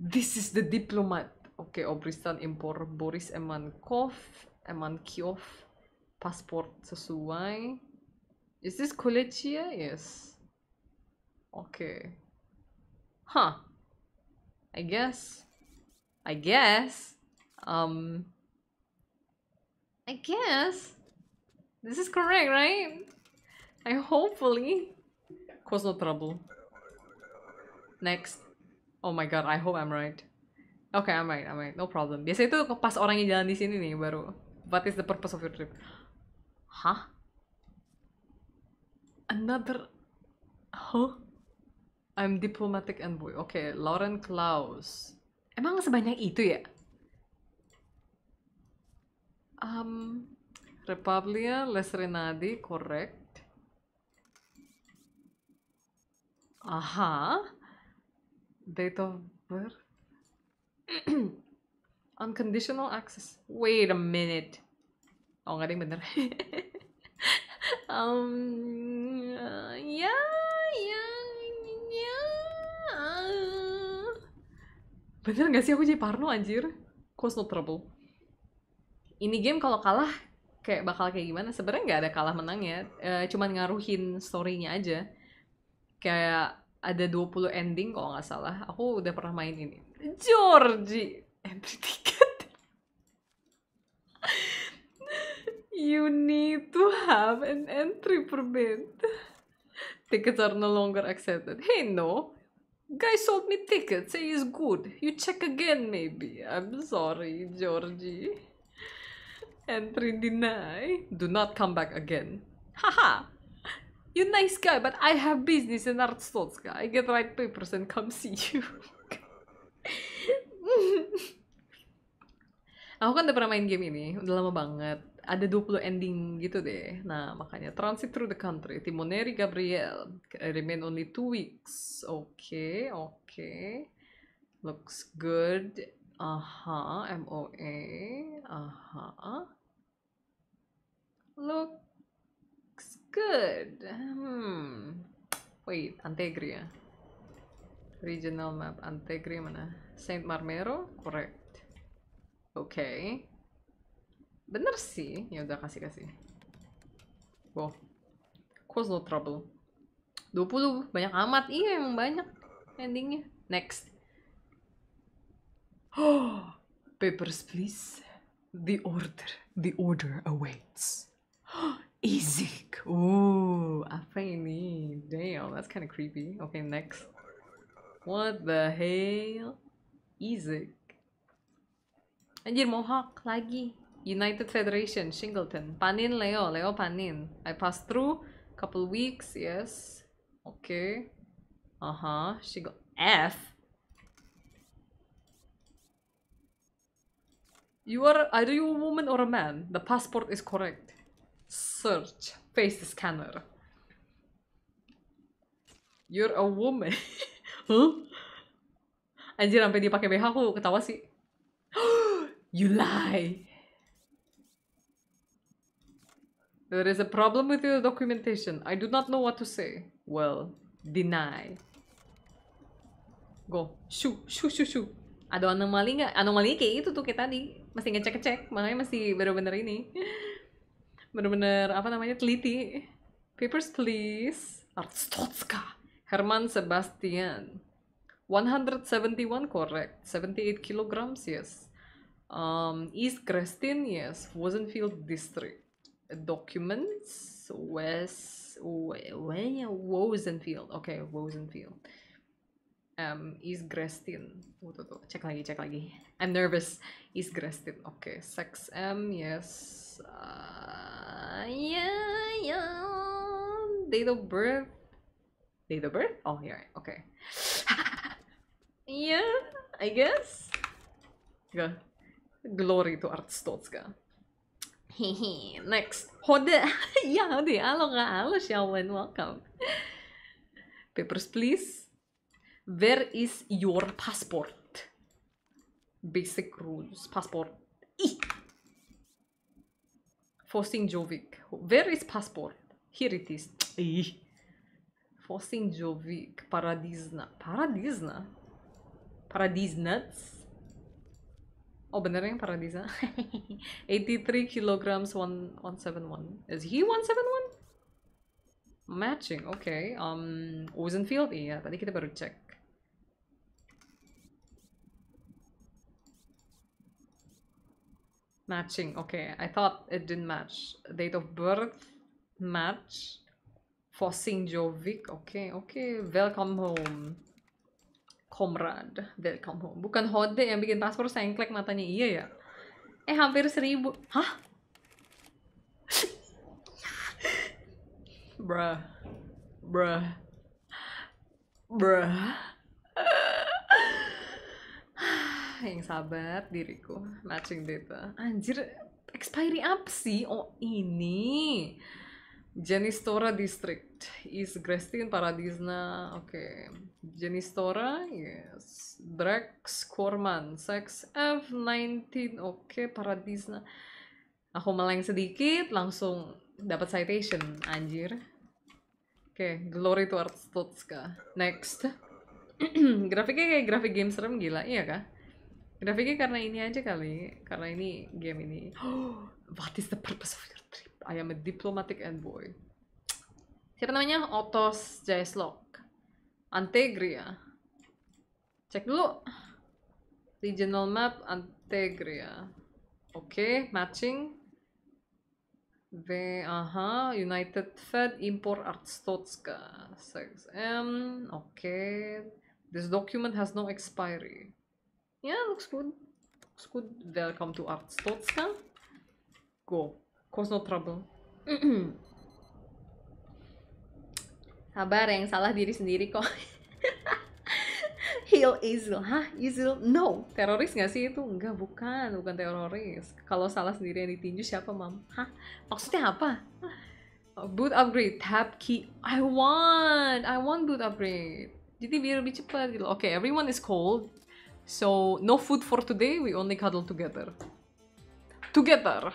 This is the diplomat. Oke, okay, Obristan impor Boris Emankov, Emankiov, pasport sesuai is this here? Yes. Okay. Huh. I guess. I guess. Um. I guess. This is correct, right? I hopefully. Cause no trouble. Next. Oh my god, I hope I'm right. Okay, I'm right, I'm right. No problem. Biasanya itu pas orangnya jalan di sini nih baru. What is the purpose of your trip? Hah? another huh I'm diplomatic envoy oke okay, Lauren Klaus emang sebanyak itu ya um Republia Lesrenadi correct aha date of birth unconditional access wait a minute oh nggak ada yang bener um, ya ya ya bener gak sih aku jadi parno anjir cause no trouble ini game kalau kalah kayak bakal kayak gimana sebenarnya nggak ada kalah menang ya e, cuman ngaruhin story-nya aja kayak ada 20 ending kalau nggak salah aku udah pernah main ini Georgie entry ticket You need to have an entry permit. Tickets are no longer accepted. Hey, no. Guy sold me tickets. Hey, it's good. You check again, maybe. I'm sorry, Georgie. Entry deny. Do not come back again. Haha. you nice guy, but I have business in art guy. I get right papers and come see you. Aku kan udah pernah main game ini, udah lama banget. ada dua puluh ending gitu deh. Nah, makanya Transit Through the Country, Timoneri Gabriel, eh, Remain Only Two Weeks. Oke, okay, oke. Okay. Looks good. Aha, MOA. E. Aha. Looks good. Hmm. Wait, Antegria. Regional map Antegria mana? Saint Marmero? Correct. Oke. Okay. Bener sih. Ya udah kasih kasih. Wow. Cause no trouble. 20 banyak amat. Iya emang banyak endingnya. Next. Oh, papers please. The order, the order awaits. Oh, easy. Oh, apa ini? Damn, that's kind of creepy. Okay, next. What the hell? Isaac. Anjir mohawk lagi. United Federation, Shingleton. Panin Leo, Leo Panin. I passed through. Couple weeks, yes. Okay. Uh-huh. She got F. You are either you a woman or a man. The passport is correct. Search. Face scanner. You're a woman. huh? Anjir sampai dia pakai BH aku ketawa sih. you lie. There is a problem with your documentation. I do not know what to say. Well, deny. Go. Shoo, shoo, shoo, shoo. Ada anomali nggak? Anomali kayak itu tuh kayak tadi. Masih ngecek-ngecek, makanya masih bener-bener ini. Bener-bener, apa namanya, teliti. Papers, please. Artstotska. Herman Sebastian. 171 correct. 78 kilograms, yes. Um, East Crestin, yes. Wozenfield District documents Wes Wozenfield oke okay, Wozenfield um, East Grestin tuh, tuh, tuh. lagi lagi I'm nervous East Grestin okay. Sex M yes uh, yeah yeah date of birth date of birth oh here yeah. okay yeah I guess Go. glory to Artstotska Hehe, next. Hode. Alo ka, alo, Yalwin, welcome. Papers, please. Where is your passport? Basic rules, passport. Forcing Jovic. Where is passport? Here it is. Forcing Jovic. Paradisna. Paradisna? Paradisnuts? Oh bener yang Paradisa 83 kilograms 171 Is he 171? Matching, okay um, Ozenfield, iya tadi kita baru cek Matching, okay I thought it didn't match Date of birth Match Fossing Jovic, okay, okay Welcome home Komrad, welcome home. Bukan Hode yang bikin paspor sengklek matanya, iya ya? Eh, hampir seribu. Hah? Bruh. Bruh. Bruh. yang sabar diriku matching data anjir expiry apa sih oh ini Janistora district is Grestin Paradisna. Oke. Okay. Janistora, yes. Drax Korman, sex F19. Oke, okay, Paradisna. Aku meleng sedikit langsung dapat citation, anjir. Oke, okay, Glory to Artstotska. Next. grafiknya kayak grafik game serem gila, iya kah? Grafiknya karena ini aja kali, karena ini game ini. Oh, what is the purpose of your I am a diplomatic envoy. Siapa namanya? Otos Jaislok. Antegria. Cek dulu. Regional map Antegria. Oke, okay, matching. V, aha, United Fed Import Artstotska 6M. Okay, this document has no expiry. Yeah, looks good. Looks good. Welcome to Artstotska. Go. Cause no trouble. Sabar yang salah diri sendiri kok. Heal Izil, hah? Izil, no. Teroris nggak sih itu? Enggak, bukan, bukan teroris. Kalau salah sendiri yang ditinju siapa, mam? Hah? Maksudnya apa? Boot upgrade, tab key. I want, I want boot upgrade. Jadi biar lebih cepat gitu. Oke, okay, everyone is cold. So, no food for today, we only cuddle together. Together.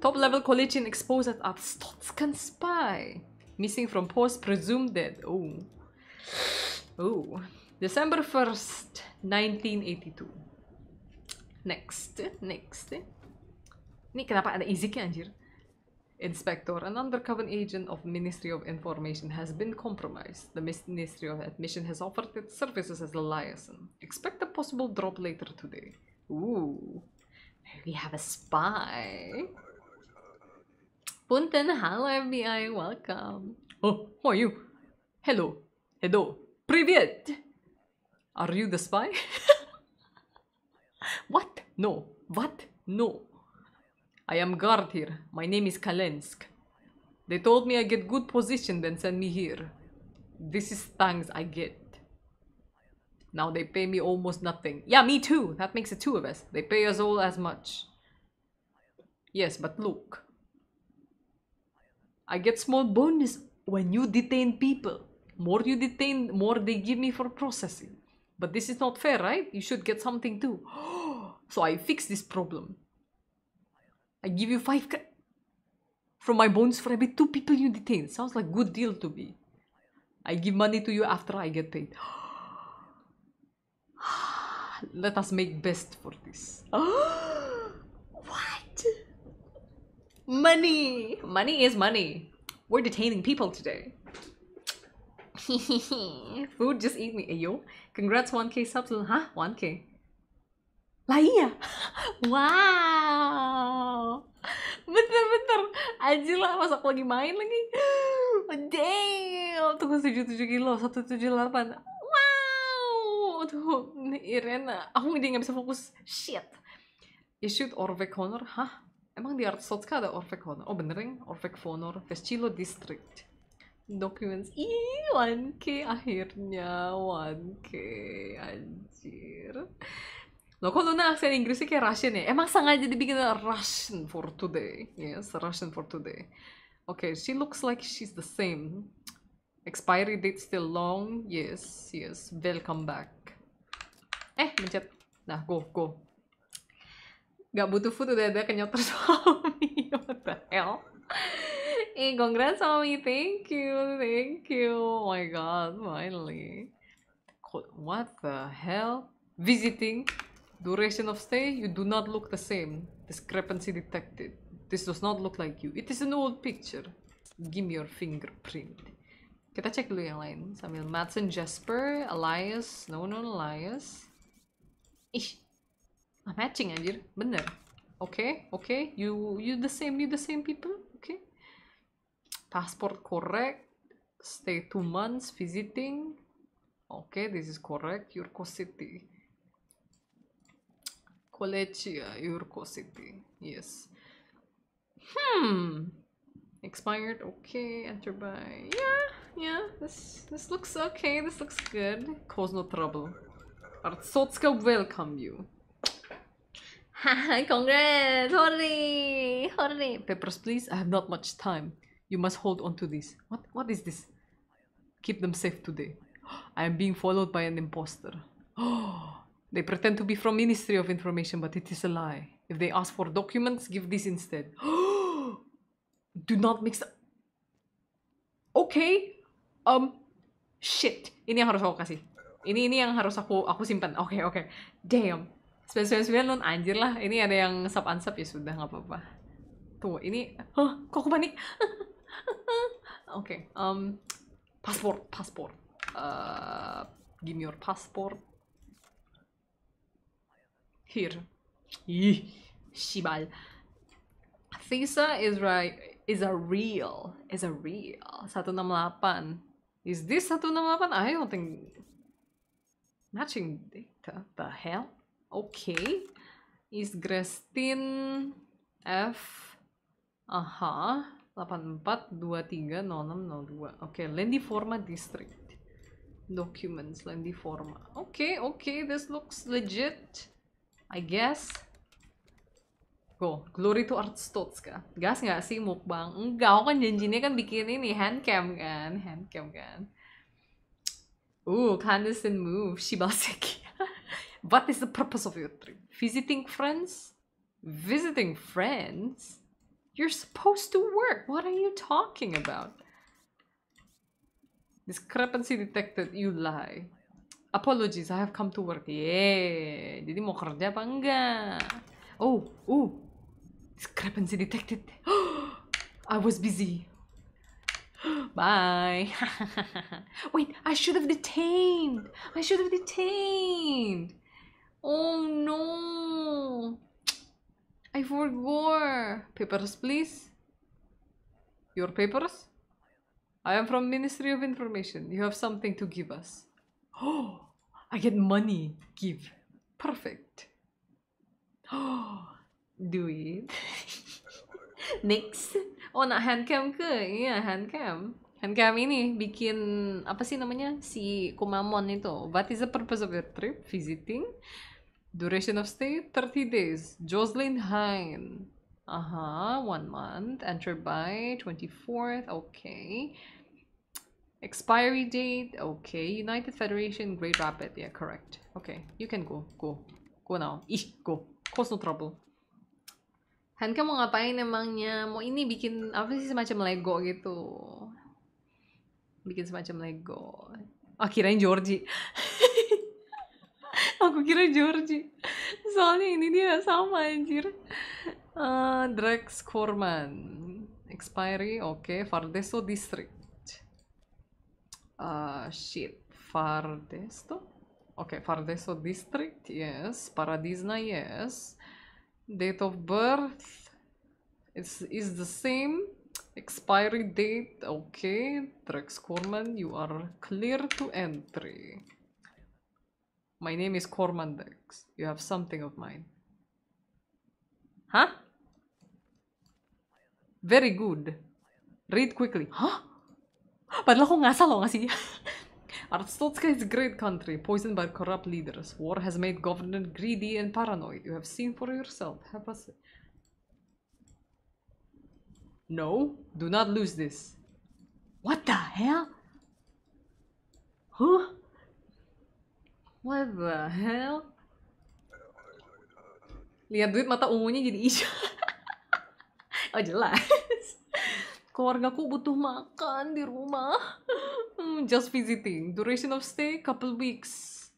Top level collegian exposed at Stotskan spy. Missing from post, presumed dead. Oh. Oh. December 1st, 1982. Next. Next. Ini kenapa ada iziknya anjir? Inspector, an undercover agent of Ministry of Information has been compromised. The Ministry of Admission has offered its services as a liaison. Expect a possible drop later today. Ooh. We have a spy. Punten, hello FBI, welcome. Oh, who are you? Hello. Hello. Privet. Are you the spy? what? No. What? No. I am guard here. My name is Kalensk. They told me I get good position, then send me here. This is thanks I get. Now they pay me almost nothing. Yeah, me too. That makes it two of us. They pay us all as much. Yes, but look. I get small bonus when you detain people. More you detain, more they give me for processing. But this is not fair, right? You should get something too. so I fix this problem. I give you five from my bonus for every two people you detain. Sounds like good deal to me. I give money to you after I get paid. Let us make best for this. Money. Money is money. We're detaining people today. Food just eat me. Ayo. Congrats 1k subs. Hah? 1k. Lah iya. Wow. Bentar-bentar. Anjir lah masa aku lagi main lagi. Damn. Tunggu 77 kilo. 178. Wow. Tuh. Irena. Aku jadi gak bisa fokus. Shit. Issued Orve Connor. Hah? Emang di art Sotska ada Orphic Honor? Oh bener yang Orphic Honor, Vestilo District. Documents. Ih, 1K akhirnya. 1K. Anjir. Loh kok Luna aksen Inggrisnya kayak Russian ya? Emang sengaja dibikin Russian for today. Yes, Russian for today. Okay, she looks like she's the same. Expiry date still long. Yes, yes. Welcome back. Eh, mencet. Nah, go, go gak butuh food udah ada kenyot suami what the hell eh congrats suami thank you thank you oh my god finally what the hell visiting duration of stay you do not look the same discrepancy detected this does not look like you it is an old picture give me your fingerprint kita cek dulu yang lain sambil Madsen Jasper Elias no no Elias ih I'm hatching anjir, bener. Okay, okay, you you the same, you the same people, okay. Passport correct, stay two months visiting. Okay, this is correct, Yurko City. Collegia, uh, Yurko City, yes. Hmm, expired, okay, enter by, yeah, yeah, this, this looks okay, this looks good. Cause no trouble. Artsotska welcome you. Congrats! Hurry! Hurry! Papers, please. I have not much time. You must hold on to this. What? What is this? Keep them safe today. I am being followed by an impostor. they pretend to be from Ministry of Information, but it is a lie. If they ask for documents, give this instead. Do not mix up. Okay. Um, shit. Ini yang harus aku kasih. Ini ini yang harus aku aku simpan. okay, Okay. Damn. Spesial-spesial non anjir lah ini ada yang sub unsub ya sudah nggak apa-apa tuh ini huh, kok aku panik oke okay, um, paspor paspor uh, give me your passport here ih shibal visa is right is a real is a real Satu delapan. is this satu 168 I don't think matching data the hell Okay. Is Grestin F. Aha. 8423 0602. Oke, okay. forma District. Documents Lendi Oke, okay, oke, okay. this looks legit. I guess. Go, glory to Artstotska. Gas nggak sih mukbang? Enggak, aku kan janjinya kan bikin ini hand cam kan, hand cam kan. Uh, clandestine move, Shibaseki. what is the purpose of your trip? Visiting friends? Visiting friends? You're supposed to work. What are you talking about? Discrepancy detected. You lie. Apologies, I have come to work. Yeah. Jadi mau kerja apa enggak? Oh, oh. Discrepancy detected. I was busy. Bye. Wait, I should have detained. I should have detained. Oh no! I forgot! Papers, please? Your papers? I am from Ministry of Information. You have something to give us. Oh! I get money. Give. Perfect. Oh! Do it. Next. Oh, nak handcam ke? Iya, yeah, handcam. Handcam ini bikin apa sih namanya? Si Kumamon itu. What is the purpose of your trip? Visiting? Duration of stay 30 days. Jocelyn Hine. Aha, uh -huh, one month. Enter by 24th. Okay. Expiry date. Okay. United Federation, Great Rapid. Yeah, correct. Okay, you can go. Go. Go now. Ih, go. Cause no trouble. Hanka mau ngapain emangnya? Mau ini bikin apa sih semacam Lego gitu? Bikin semacam Lego. Akhirnya kirain Georgie. aku kira Georgie soalnya ini dia sama anjir uh, eh, Drex Corman expiry oke okay. Fardesto District uh, shit Fardesto oke okay. Fardesto District yes Paradisna yes date of birth is is the same expiry date okay Drex Corman you are clear to entry My name is Cormandex. You have something of mine. Huh? Very good. Read quickly. Huh? Padahal aku ngasal loh ngasih. Artstotska is a great country, poisoned by corrupt leaders. War has made government greedy and paranoid. You have seen for yourself. Have a say. No, do not lose this. What the hell? Huh? What the hell? Lihat duit mata ungunya jadi hijau. oh jelas. Keluargaku butuh makan di rumah. Hmm, just visiting. Duration of stay couple weeks.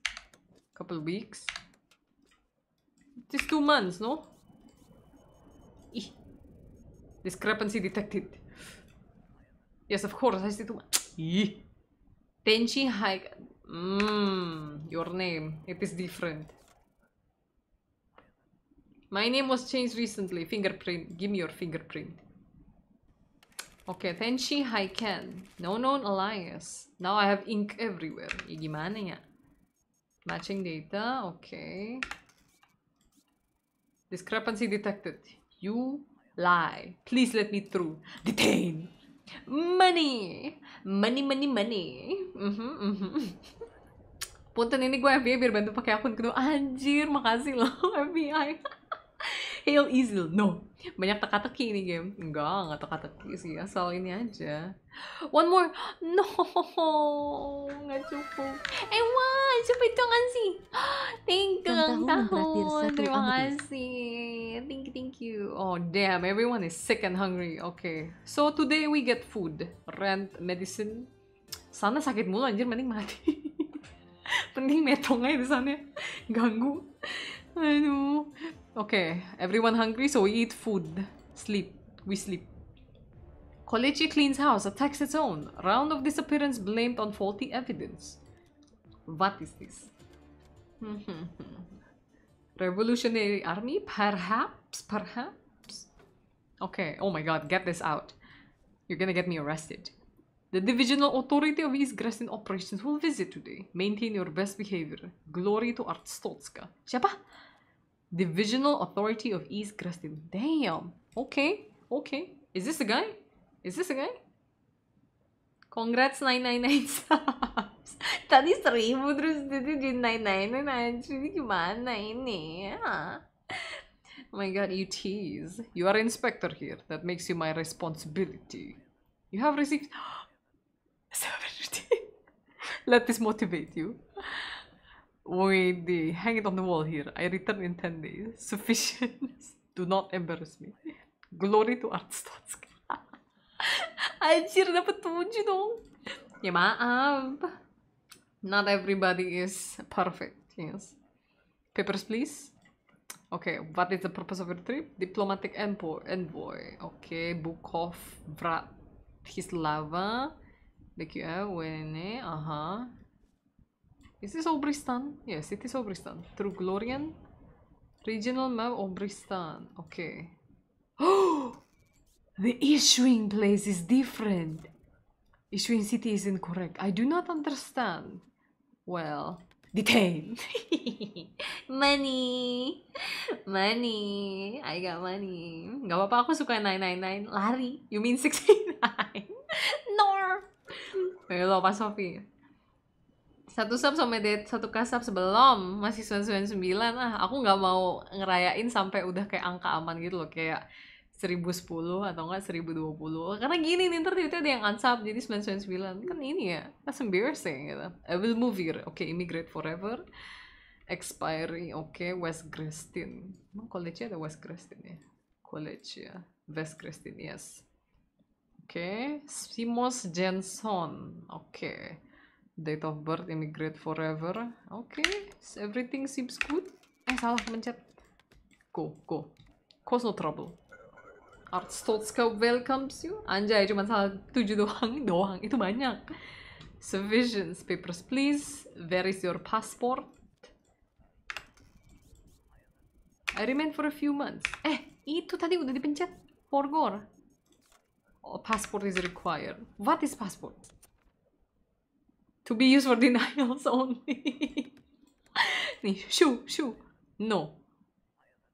Couple weeks. Just two months, no? Ih. Discrepancy detected. Yes, of course. I see two months. Ih. Tenchi hike. Mmm, your name. It is different. My name was changed recently. Fingerprint. Give me your fingerprint. Okay, Tenshi Haiken. No known alias. Now I have ink everywhere. Igimania. Matching data. Okay. Discrepancy detected. You lie. Please let me through. Detain. money money money money mm -hmm, mm -hmm. punten ini gue FBI biar bantu pakai akun kedua anjir makasih loh FBI Hail Easel. No. Banyak teka-teki ini game. Enggak, enggak teka-teki sih. Asal ini aja. One more. No. Enggak cukup. Eh, wah. itu kan sih. Thank you, tahun Tahu. Terima ya? kasih. Thank you, thank you. Oh, damn. Everyone is sick and hungry. Okay. So, today we get food. Rent, medicine. Sana sakit mulu anjir. Mending mati. Mending metong aja di sana. Ganggu. Aduh. Okay, everyone hungry, so we eat food. Sleep. We sleep. Kolechi cleans house, attacks its own. Round of disappearance blamed on faulty evidence. What is this? Revolutionary army? Perhaps? Perhaps? Okay, oh my god, get this out. You're gonna get me arrested. The Divisional Authority of East Greston Operations will visit today. Maintain your best behavior. Glory to Artstotska. Siapa? Divisional Authority of East Grastin. Damn. Okay. Okay. Is this a guy? Is this a guy? Congrats 999 subs. Tadi seribu terus jadi 999 aja. Ini ini Oh my god, you tease. You are inspector here. That makes you my responsibility. You have received... Let this motivate you. With the hang it on the wall here. I return in 10 days. Sufficient. Do not embarrass me. Glory to Artstotsky. Anjir, dapat 7 dong. Ya maaf. Not everybody is perfect. Yes. Papers, please. Okay, what is the purpose of your trip? Diplomatic envoy. envoy. Okay, Bukov, the DQF, WNA, eh, uh-huh. Is this Obristan? Yes, it is Obristan. Through Glorian? Regional map Obristan. Okay. Oh! The issuing place is different. Issuing city is incorrect. I do not understand. Well, detain. money. Money. I got money. Gak apa-apa aku suka 999. Lari. You mean 69? No. Hello, lo, Pak satu sub sama date satu kasab sebelum masih sembilan ah aku nggak mau ngerayain sampai udah kayak angka aman gitu loh kayak 1010 atau enggak 1020 karena gini nih ntar tiba-tiba ada yang unsub jadi sembilan kan ini ya that's embarrassing gitu I will move here oke okay, immigrate forever expiring oke okay, West Christine emang college ada West Christine ya college ya West Christine yes oke okay. Simos Jensen oke okay. Date of birth, immigrate forever. Oke, okay. everything seems good. Eh, salah mencet. Go, go. Cause no trouble. Artstotska welcomes you. Anjay, cuma salah tujuh doang. Doang, itu banyak. Sufficient papers, please. Where is your passport? I remain for a few months. Eh, itu tadi udah dipencet. Forgor. Oh, passport is required. What is passport? to be used for denials only. shoo, shoo. No,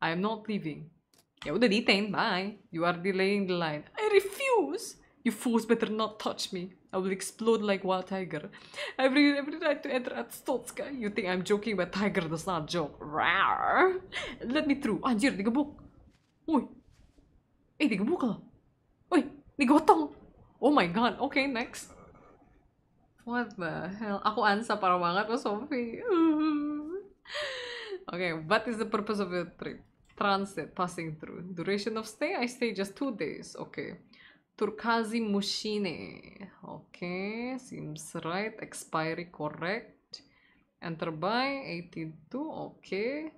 I am not leaving. You are detained, bye. You are delaying the line. I refuse. You fools better not touch me. I will explode like wild tiger. Every every right to enter at Stotska. You think I'm joking, but tiger does not joke. Rawr. Let me through. Anjir, digebuk. Oi, Eh, digebuk lah. Uy, digebotong. Oh my god. Okay, next. What the hell? Aku ansa parah banget loh Sophie. okay, what is the purpose of your trip? Transit, passing through. Duration of stay? I stay just two days. Okay. Turkazi Mushine. Okay, seems right. Expiry correct. Enter by 82. Okay.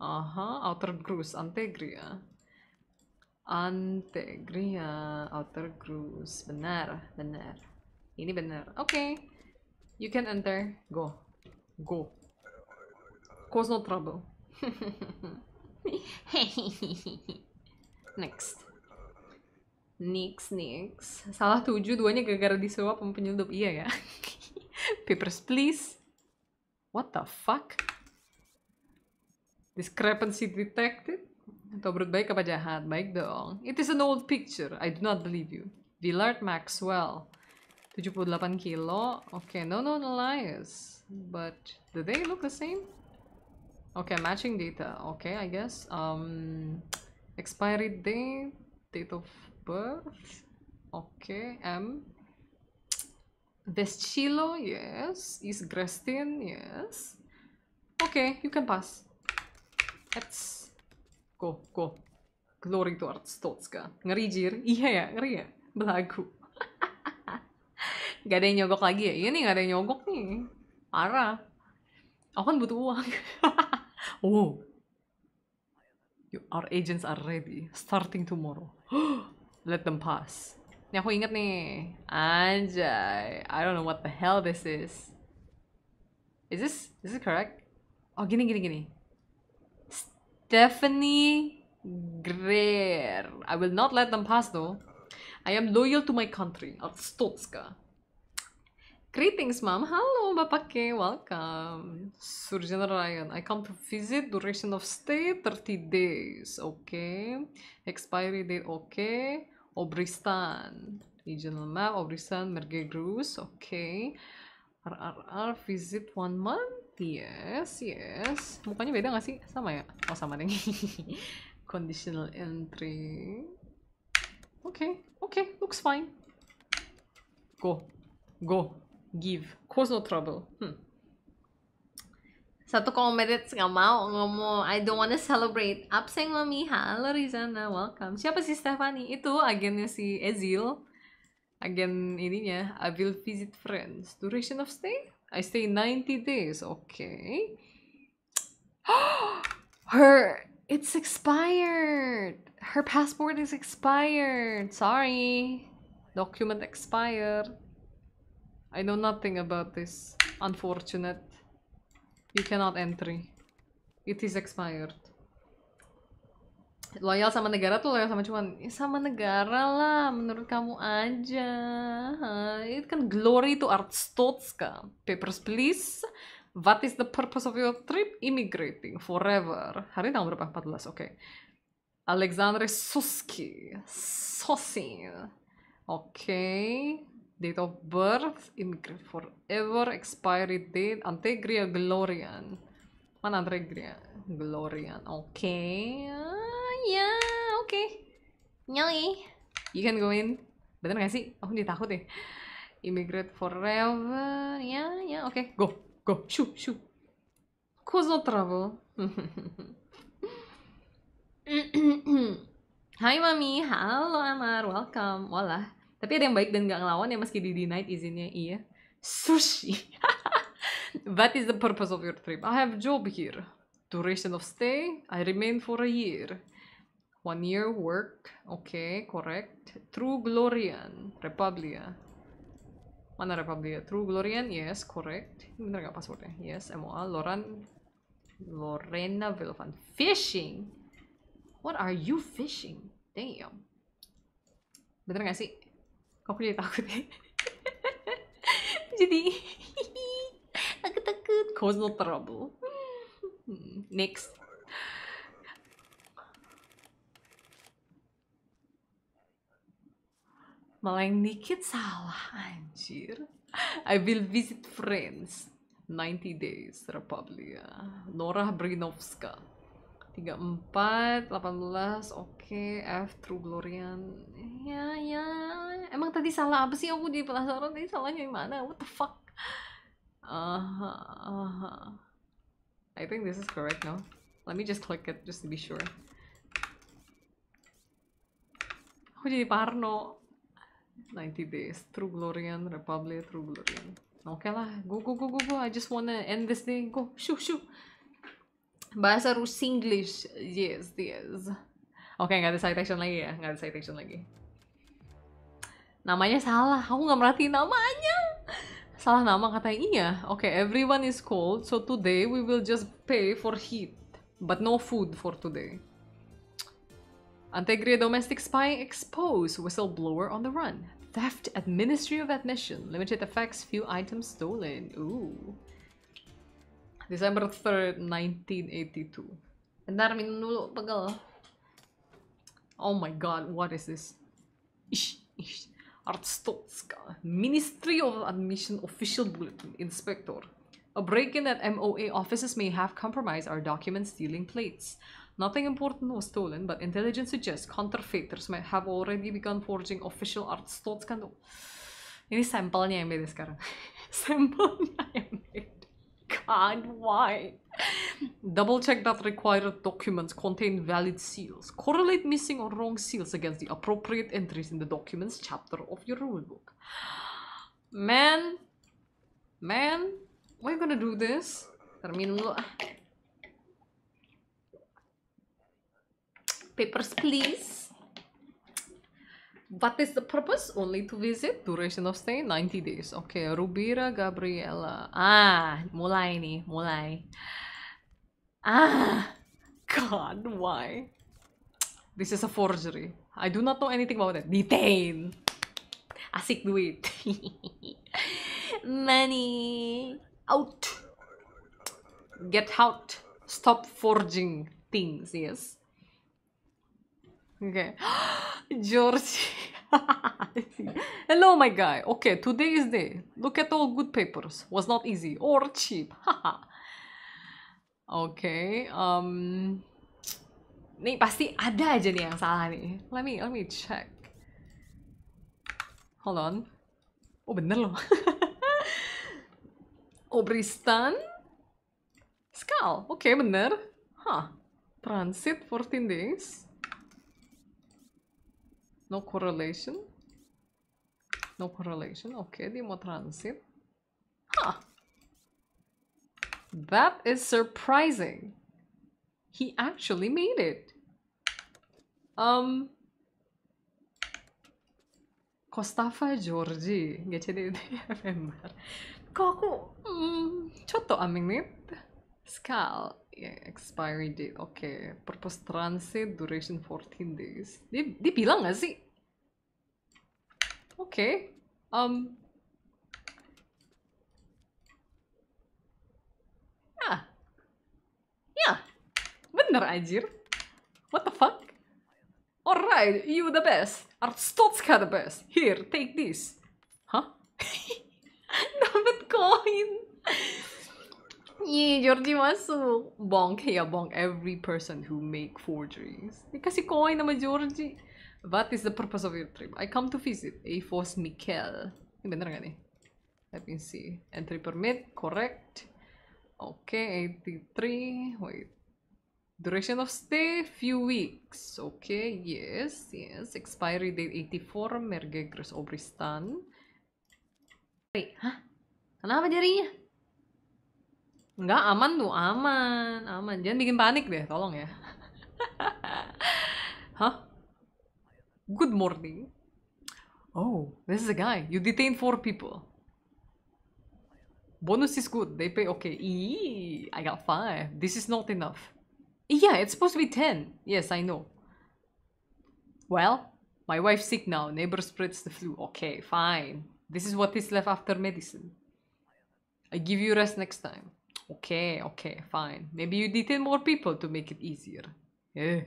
Aha, Outer Grooves, Antegria. Antegria, Outer Grooves. Benar, benar. Ini benar. Oke. Okay. You can enter. Go. Go. Cause no trouble. next. Next, next. Salah tujuh, duanya gara-gara disuap sama penyeludup. Iya ya. Papers, please. What the fuck? Discrepancy detected? Atau berut baik apa jahat? Baik dong. It is an old picture. I do not believe you. Villard Maxwell. 78 kilo. Okay, no no, no, lies. But do they look the same? Okay, matching data. Okay, I guess. Um, expiry date, date of birth. Okay, M. Vestilo, yes. Is Grestin, yes. Okay, you can pass. Let's go, go. Glory towards Totska. Ngeri jir. Iya ya, ngeri ya. Belagu gak ada yang nyogok lagi ya iya nih nggak ada yang nyogok nih parah aku kan butuh uang wow our agents are ready starting tomorrow let them pass ini aku inget nih anjay I don't know what the hell this is is this is this correct oh gini gini gini Stephanie Greer I will not let them pass though I am loyal to my country Arstotska Greetings, mom. Hello, Bapak Welcome. Surjan Ryan. I come to visit. Duration of stay 30 days. Okay. Expiry date. Okay. Obristan. Regional map. Obristan. Grus. Okay. RRR visit one month. Yes, yes. Mukanya beda nggak sih? Sama ya? Oh, sama deh. Conditional entry. Okay. Okay. Looks fine. Go. Go. Give. Cause no trouble. Hmm. Satu komedit nggak mau ngomong I don't wanna celebrate. Absen mami. Halo Rizana, welcome. Siapa sih Stefani? Itu agennya si Ezil. Agen ininya. I will visit friends. Duration of stay? I stay 90 days. Okay. Her it's expired. Her passport is expired. Sorry. Document expired. I know nothing about this. Unfortunate. You cannot entry. It is expired. Loyal sama negara tuh loyal sama cuman ya, sama negara lah menurut kamu aja. Itu kan glory to Artstotska. Papers please. What is the purpose of your trip? Immigrating forever. Hari tanggal berapa? 14. Oke. Okay. Alexandre Suski. Sosi. Oke. Okay date of birth, immigrant forever, expiry date, Antegria Glorian. Mana Antegria Glorian? Oke, okay. Ah, ya, yeah, oke. Okay. Nyoi, you can go in. Bener gak sih? Aku oh, dia takut ya. Immigrate forever, ya, yeah, ya, yeah, oke. Okay. Go, go, shoo, shoo. Cause no trouble. Hai Mami, halo Amar, welcome. Walah, tapi ada yang baik dan gak ngelawan ya meski di denied izinnya iya sushi What is the purpose of your trip I have job here duration of stay I remain for a year one year work okay correct true glorian republia mana republia true glorian yes correct bener gak passwordnya yes MOA Loran Lorena Villafan fishing what are you fishing damn bener gak sih Kok jadi takut ya jadi aku takut cause no trouble hmm, next meleng dikit salah anjir I will visit friends 90 days Republika. Nora Brinovska 34, 18, oke, okay. F, True Glorian. Ya, ya. Emang tadi salah apa sih? Aku di penasaran tadi salahnya di mana? What the fuck? Uh, -huh, uh, -huh. I think this is correct now. Let me just click it just to be sure. Aku jadi parno. 90 days. True Glorian, Republic, True Glorian. Oke okay lah. Go, go, go, go, go. I just wanna end this day. Go, shoo, shoo bahasa Rus English yes yes oke okay, nggak ada citation lagi ya nggak ada citation lagi namanya salah aku nggak merhatiin namanya salah nama katanya iya oke okay, everyone is cold so today we will just pay for heat but no food for today Antegria domestic spying expose whistleblower on the run. Theft at Ministry of Admission. Limited effects, few items stolen. Ooh. December 3rd, 1982. Ang dami Oh my god, what is this? Ish, ish. Artstotska, Ministry of Admission Official Bulletin, Inspector. A break-in at MOA offices may have compromised our document stealing plates. Nothing important was stolen, but intelligence suggests counterfeiters might have already begun forging official artstotska. Ini sample niya yang beda sekarang. sample yang beda. God, why? Double check that required documents contain valid seals. Correlate missing or wrong seals against the appropriate entries in the documents chapter of your rulebook. Man, man, we're gonna do this. Papers, please. What is the purpose? Only to visit. Duration of stay 90 days. Okay, Rubira Gabriela. Ah, mulai nih, mulai. Ah, God, why? This is a forgery. I do not know anything about it. Detain. Asik duit. Money. Out. Get out. Stop forging things, yes. Okay. George. Hello, my guy. Okay, today is day. Look at all good papers. Was not easy or cheap. okay. Um. Nih pasti ada aja nih yang salah nih. Let me let me check. Hold on. Oh bener loh. Obristan. Skal. okay, bener. Huh. Transit 14 days. No correlation. No correlation. Okay, demo transit. Huh. That is surprising. He actually made it. Um. Costafa Georgi. remember. Koku. Mm, chotto aminit. Scal. Yeah, expiry date. Okay. Purpose transit duration 14 days. Di, di bilang gak sih? Okay. Um. Yeah. Yeah. Bener anjir. What the fuck? Alright, you the best. Artstotska the best. Here, take this. Huh? Dapat coin. Yee, Jordi masu. Bonk, yeah, bonk every person who make forgeries. Dikasih coin sama Jordi. What is the purpose of your trip? I come to visit force Mikel. Ini bener gak nih? Let me see. Entry permit, correct. Oke, okay, 83. Wait. Duration of stay, few weeks. Oke, okay, yes, yes. Expiry date 84, Merge Gris Obristan. Wait, hah? Kenapa jarinya? Enggak, aman tuh, aman. Aman. Jangan bikin panik deh, tolong ya. Hah? Good morning. Oh, this is a guy. You detained four people. Bonus is good. They pay okay. Eee, I got five. This is not enough. Yeah, it's supposed to be ten. Yes, I know. Well, my wife's sick now. Neighbor spreads the flu. Okay, fine. This is what is left after medicine. I give you rest next time. Okay, okay, fine. Maybe you detain more people to make it easier. Yeah.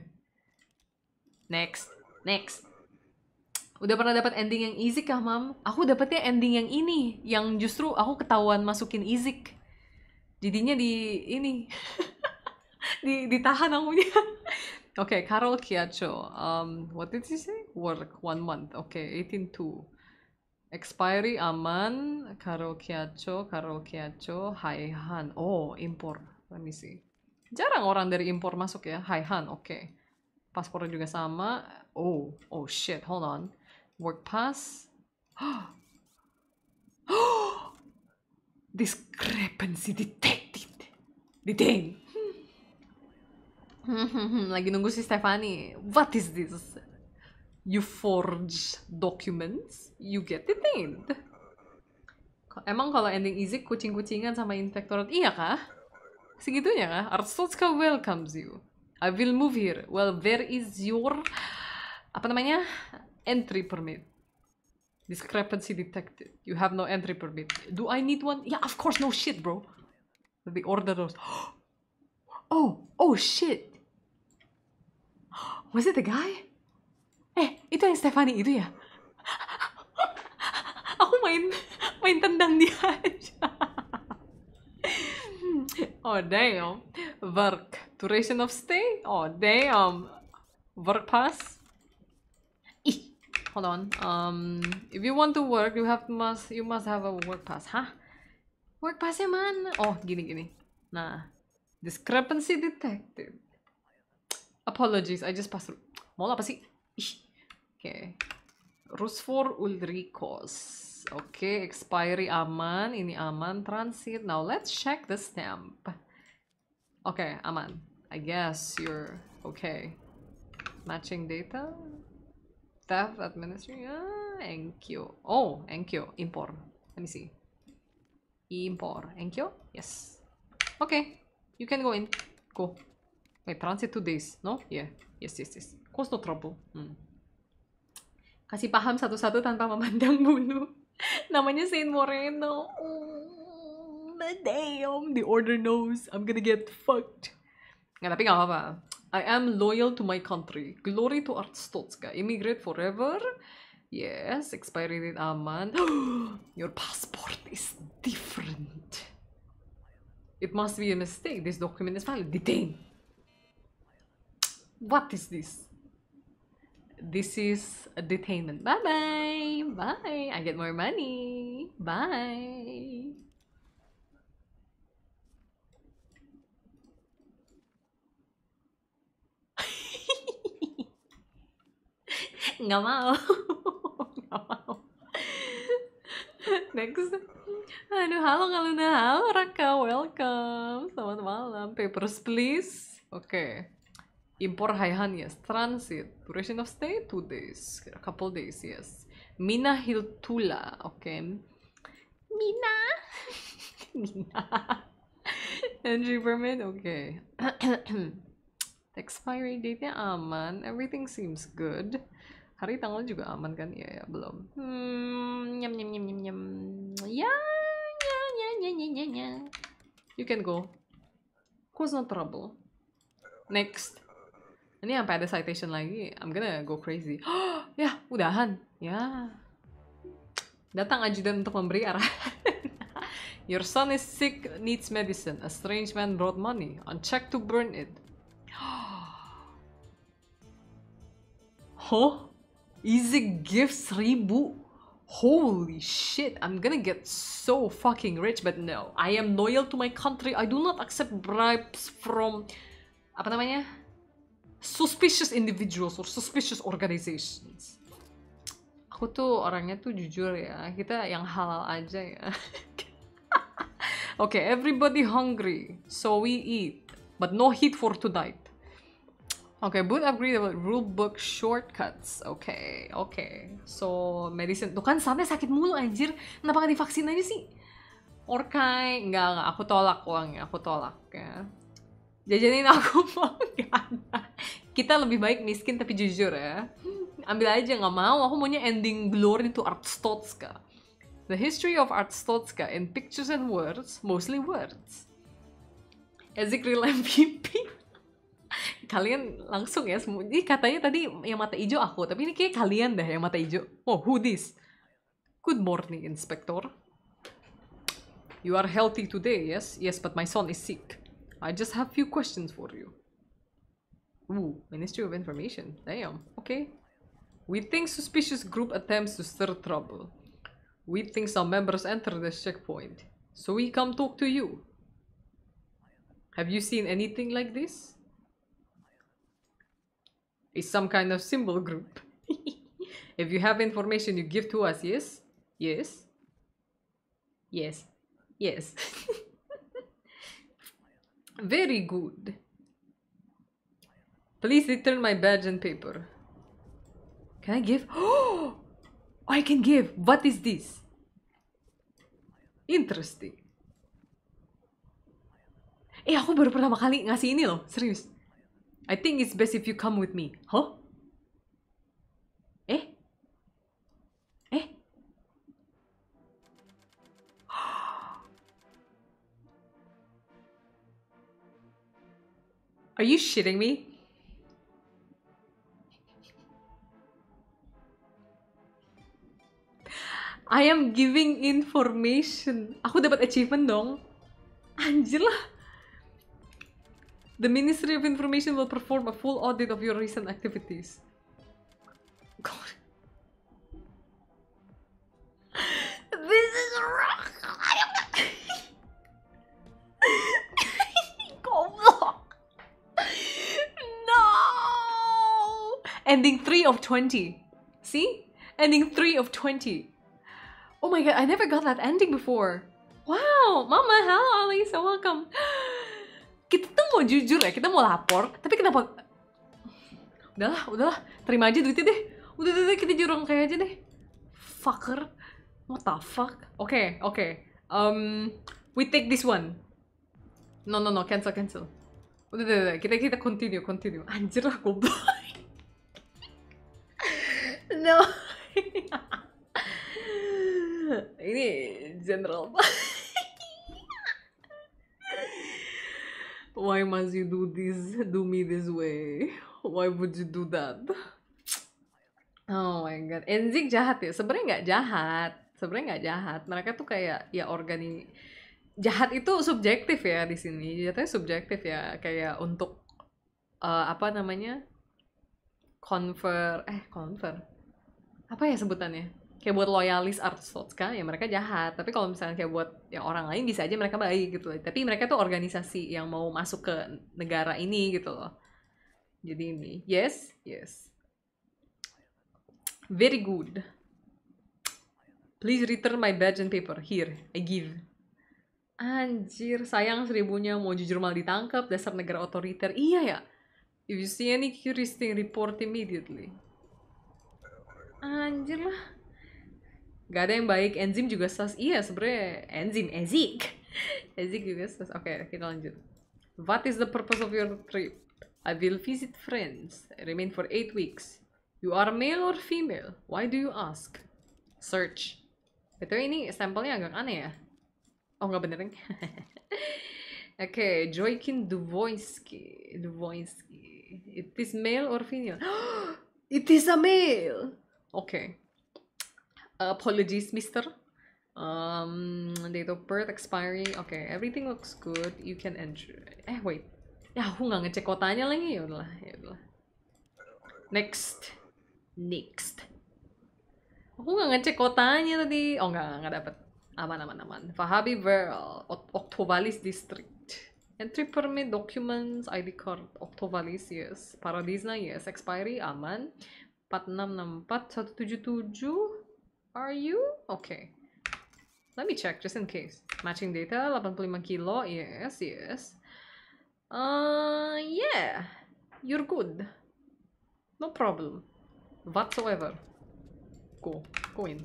Next, next. udah pernah dapat ending yang easy kah mam aku dapetnya ending yang ini yang justru aku ketahuan masukin easy, jadinya di ini di ditahan akunya oke okay, Carol Kiacho um, what did you say work one month oke okay, 182 expiry aman Carol Kiacho Carol Kiacho Hai Han oh impor let me see jarang orang dari impor masuk ya Hai Han oke okay. paspornya juga sama oh oh shit hold on Work pass. Discrepancy detected. Detain. Lagi nunggu si Stefani. What is this? You forge documents, you get detained. Emang kalau ending easy kucing-kucingan sama inspektorat, iya kah? Segitunya kah? Arsotska welcomes you. I will move here. Well, where is your... Apa namanya? entry permit. Discrepancy detected. You have no entry permit. Do I need one? Yeah, of course. No shit, bro. The order those. oh, oh shit. Was it the guy? Eh, ito yung Stephanie, ito ya. Ako oh, main, main tandang dia oh, damn. Work. Duration of stay? Oh, damn. Work pass? hold on. Um, if you want to work, you have must you must have a work pass, huh? Work pass ya man? Oh, gini gini. Nah, discrepancy detected. Apologies, I just passed. through. apa sih? Okay. Rusfor Ulricos. Okay, expiry aman, ini aman, transit. Now let's check the stamp. Okay, aman. I guess you're okay. Matching data? staff administration Ah, Enkyo. Oh, Enkyo. Import. Let me see. Import. Enkyo? Yes. Okay. You can go in. Go. Wait, transit two days. No? Yeah. Yes, yes, yes. Cause no trouble. Hmm. Kasih paham satu-satu tanpa memandang bulu. Namanya Saint Moreno. Oh, damn. The order knows I'm gonna get fucked. Nggak, tapi nggak apa-apa. I am loyal to my country. Glory to Artstotska. Immigrate forever. Yes, expiry date Aman. Your passport is different. It must be a mistake. This document is valid. Detain. What is this? This is a detainment. Bye-bye. Bye. I get more money. Bye. nggak mau next aduh halo Kaluna halo Raka welcome selamat malam papers please oke okay. impor Haihan yes transit duration of stay two days a couple days yes Mina Hiltula oke okay. Mina Mina Andrew permit oke okay. expiry date-nya aman everything seems good hari tanggal juga aman kan ya, ya belum hmm nyam nyam nyam nyam nyam ya ya ya ya ya ya ya you can go cause no trouble next ini sampai ada citation lagi I'm gonna go crazy ya udahan ya datang ajudan untuk memberi arah Your son is sick, needs medicine. A strange man brought money. check to burn it. Huh? Easy gifts ribu. Holy shit, I'm gonna get so fucking rich, but no. I am loyal to my country. I do not accept bribes from apa namanya? Suspicious individuals or suspicious organizations. Aku tuh orangnya tuh jujur ya, kita yang halal aja ya. okay, everybody hungry, so we eat. But no heat for tonight. Okay, boot upgrade about rule book shortcuts. Oke, okay, oke. Okay. So, medicine. Tuh kan saatnya sakit mulu anjir. Kenapa gak divaksin aja sih? Orkai. Enggak, enggak. Aku tolak uangnya. Aku tolak ya. Jajanin aku mau gak Kita lebih baik miskin tapi jujur ya. Ambil aja, nggak mau. Aku maunya ending glory to Artstotska. The history of Art Artstotska in pictures and words, mostly words. Ezekiel MVP. kalian langsung ya semua. katanya tadi yang mata hijau aku, tapi ini kayak kalian dah yang mata hijau. Oh, who this? Good morning, Inspector. You are healthy today, yes? Yes, but my son is sick. I just have few questions for you. Ooh, Ministry of Information. Damn. Okay. We think suspicious group attempts to stir trouble. We think some members enter this checkpoint. So we come talk to you. Have you seen anything like this? is some kind of symbol group. if you have information you give to us, yes? Yes? Yes. Yes. Very good. Please return my badge and paper. Can I give? Oh! I can give! What is this? Interesting. Eh, aku baru pertama kali ngasih ini loh. Serius. I think it's best if you come with me. Huh? Eh? Eh? Are you shitting me? I am giving information. Aku dapat achievement dong. Anjir lah. The Ministry of Information will perform a full audit of your recent activities. God. this is wrong. no! Ending 3 of 20. See? Ending 3 of 20. Oh my god, I never got that ending before. Wow! Mama, hello, Ali. so welcome. kita tuh mau jujur ya, kita mau lapor, tapi kenapa udahlah, udahlah, terima aja duitnya deh. Udah, udah, udah kita jurung kayak aja deh. Fucker. What the fuck? Oke, okay, oke. Okay. Um, we take this one. No, no, no, cancel, cancel. Udah, udah, udah, kita kita continue, continue. Anjir lah goblok. no. Ini general why must you do this do me this way why would you do that oh my god Enzik jahat ya sebenarnya nggak jahat sebenarnya nggak jahat mereka tuh kayak ya organi jahat itu subjektif ya di sini jatuhnya subjektif ya kayak untuk uh, apa namanya confer eh confer apa ya sebutannya kayak buat loyalis artis vodka ya mereka jahat tapi kalau misalnya kayak buat ya orang lain bisa aja mereka baik gitu loh tapi mereka tuh organisasi yang mau masuk ke negara ini gitu loh jadi ini yes yes very good please return my badge and paper here I give anjir sayang seribunya mau jujur malah ditangkap dasar negara otoriter iya ya if you see any curious thing report immediately anjir lah Gak ada yang baik. Enzim juga sus. Iya sebenernya enzim ezik. ezik juga sus. Oke okay, kita lanjut. What is the purpose of your trip? I will visit friends. Remain for eight weeks. You are male or female? Why do you ask? Search. Itu ini sampelnya agak aneh ya. Oh nggak bener Oke, okay, Joykin Duvoisky. Duvoisky. It is male or female? It is a male. Oke. Okay. Uh, apologies mister um, date of birth expiry okay, everything looks good you can enter. eh wait ya aku nggak ngecek kotanya lagi ya udahlah ya udahlah next next aku nggak ngecek kotanya tadi oh nggak nggak dapet aman aman aman Fahabi Veral Octovalis District Entry permit, documents, ID card, Octovalis, yes. Paradisna, yes. Expiry, aman. 4664, 177, Are you? Okay. Let me check just in case. Matching data, 85 kilo. Yes, yes. Uh, yeah. You're good. No problem. Whatsoever. Go. Go in.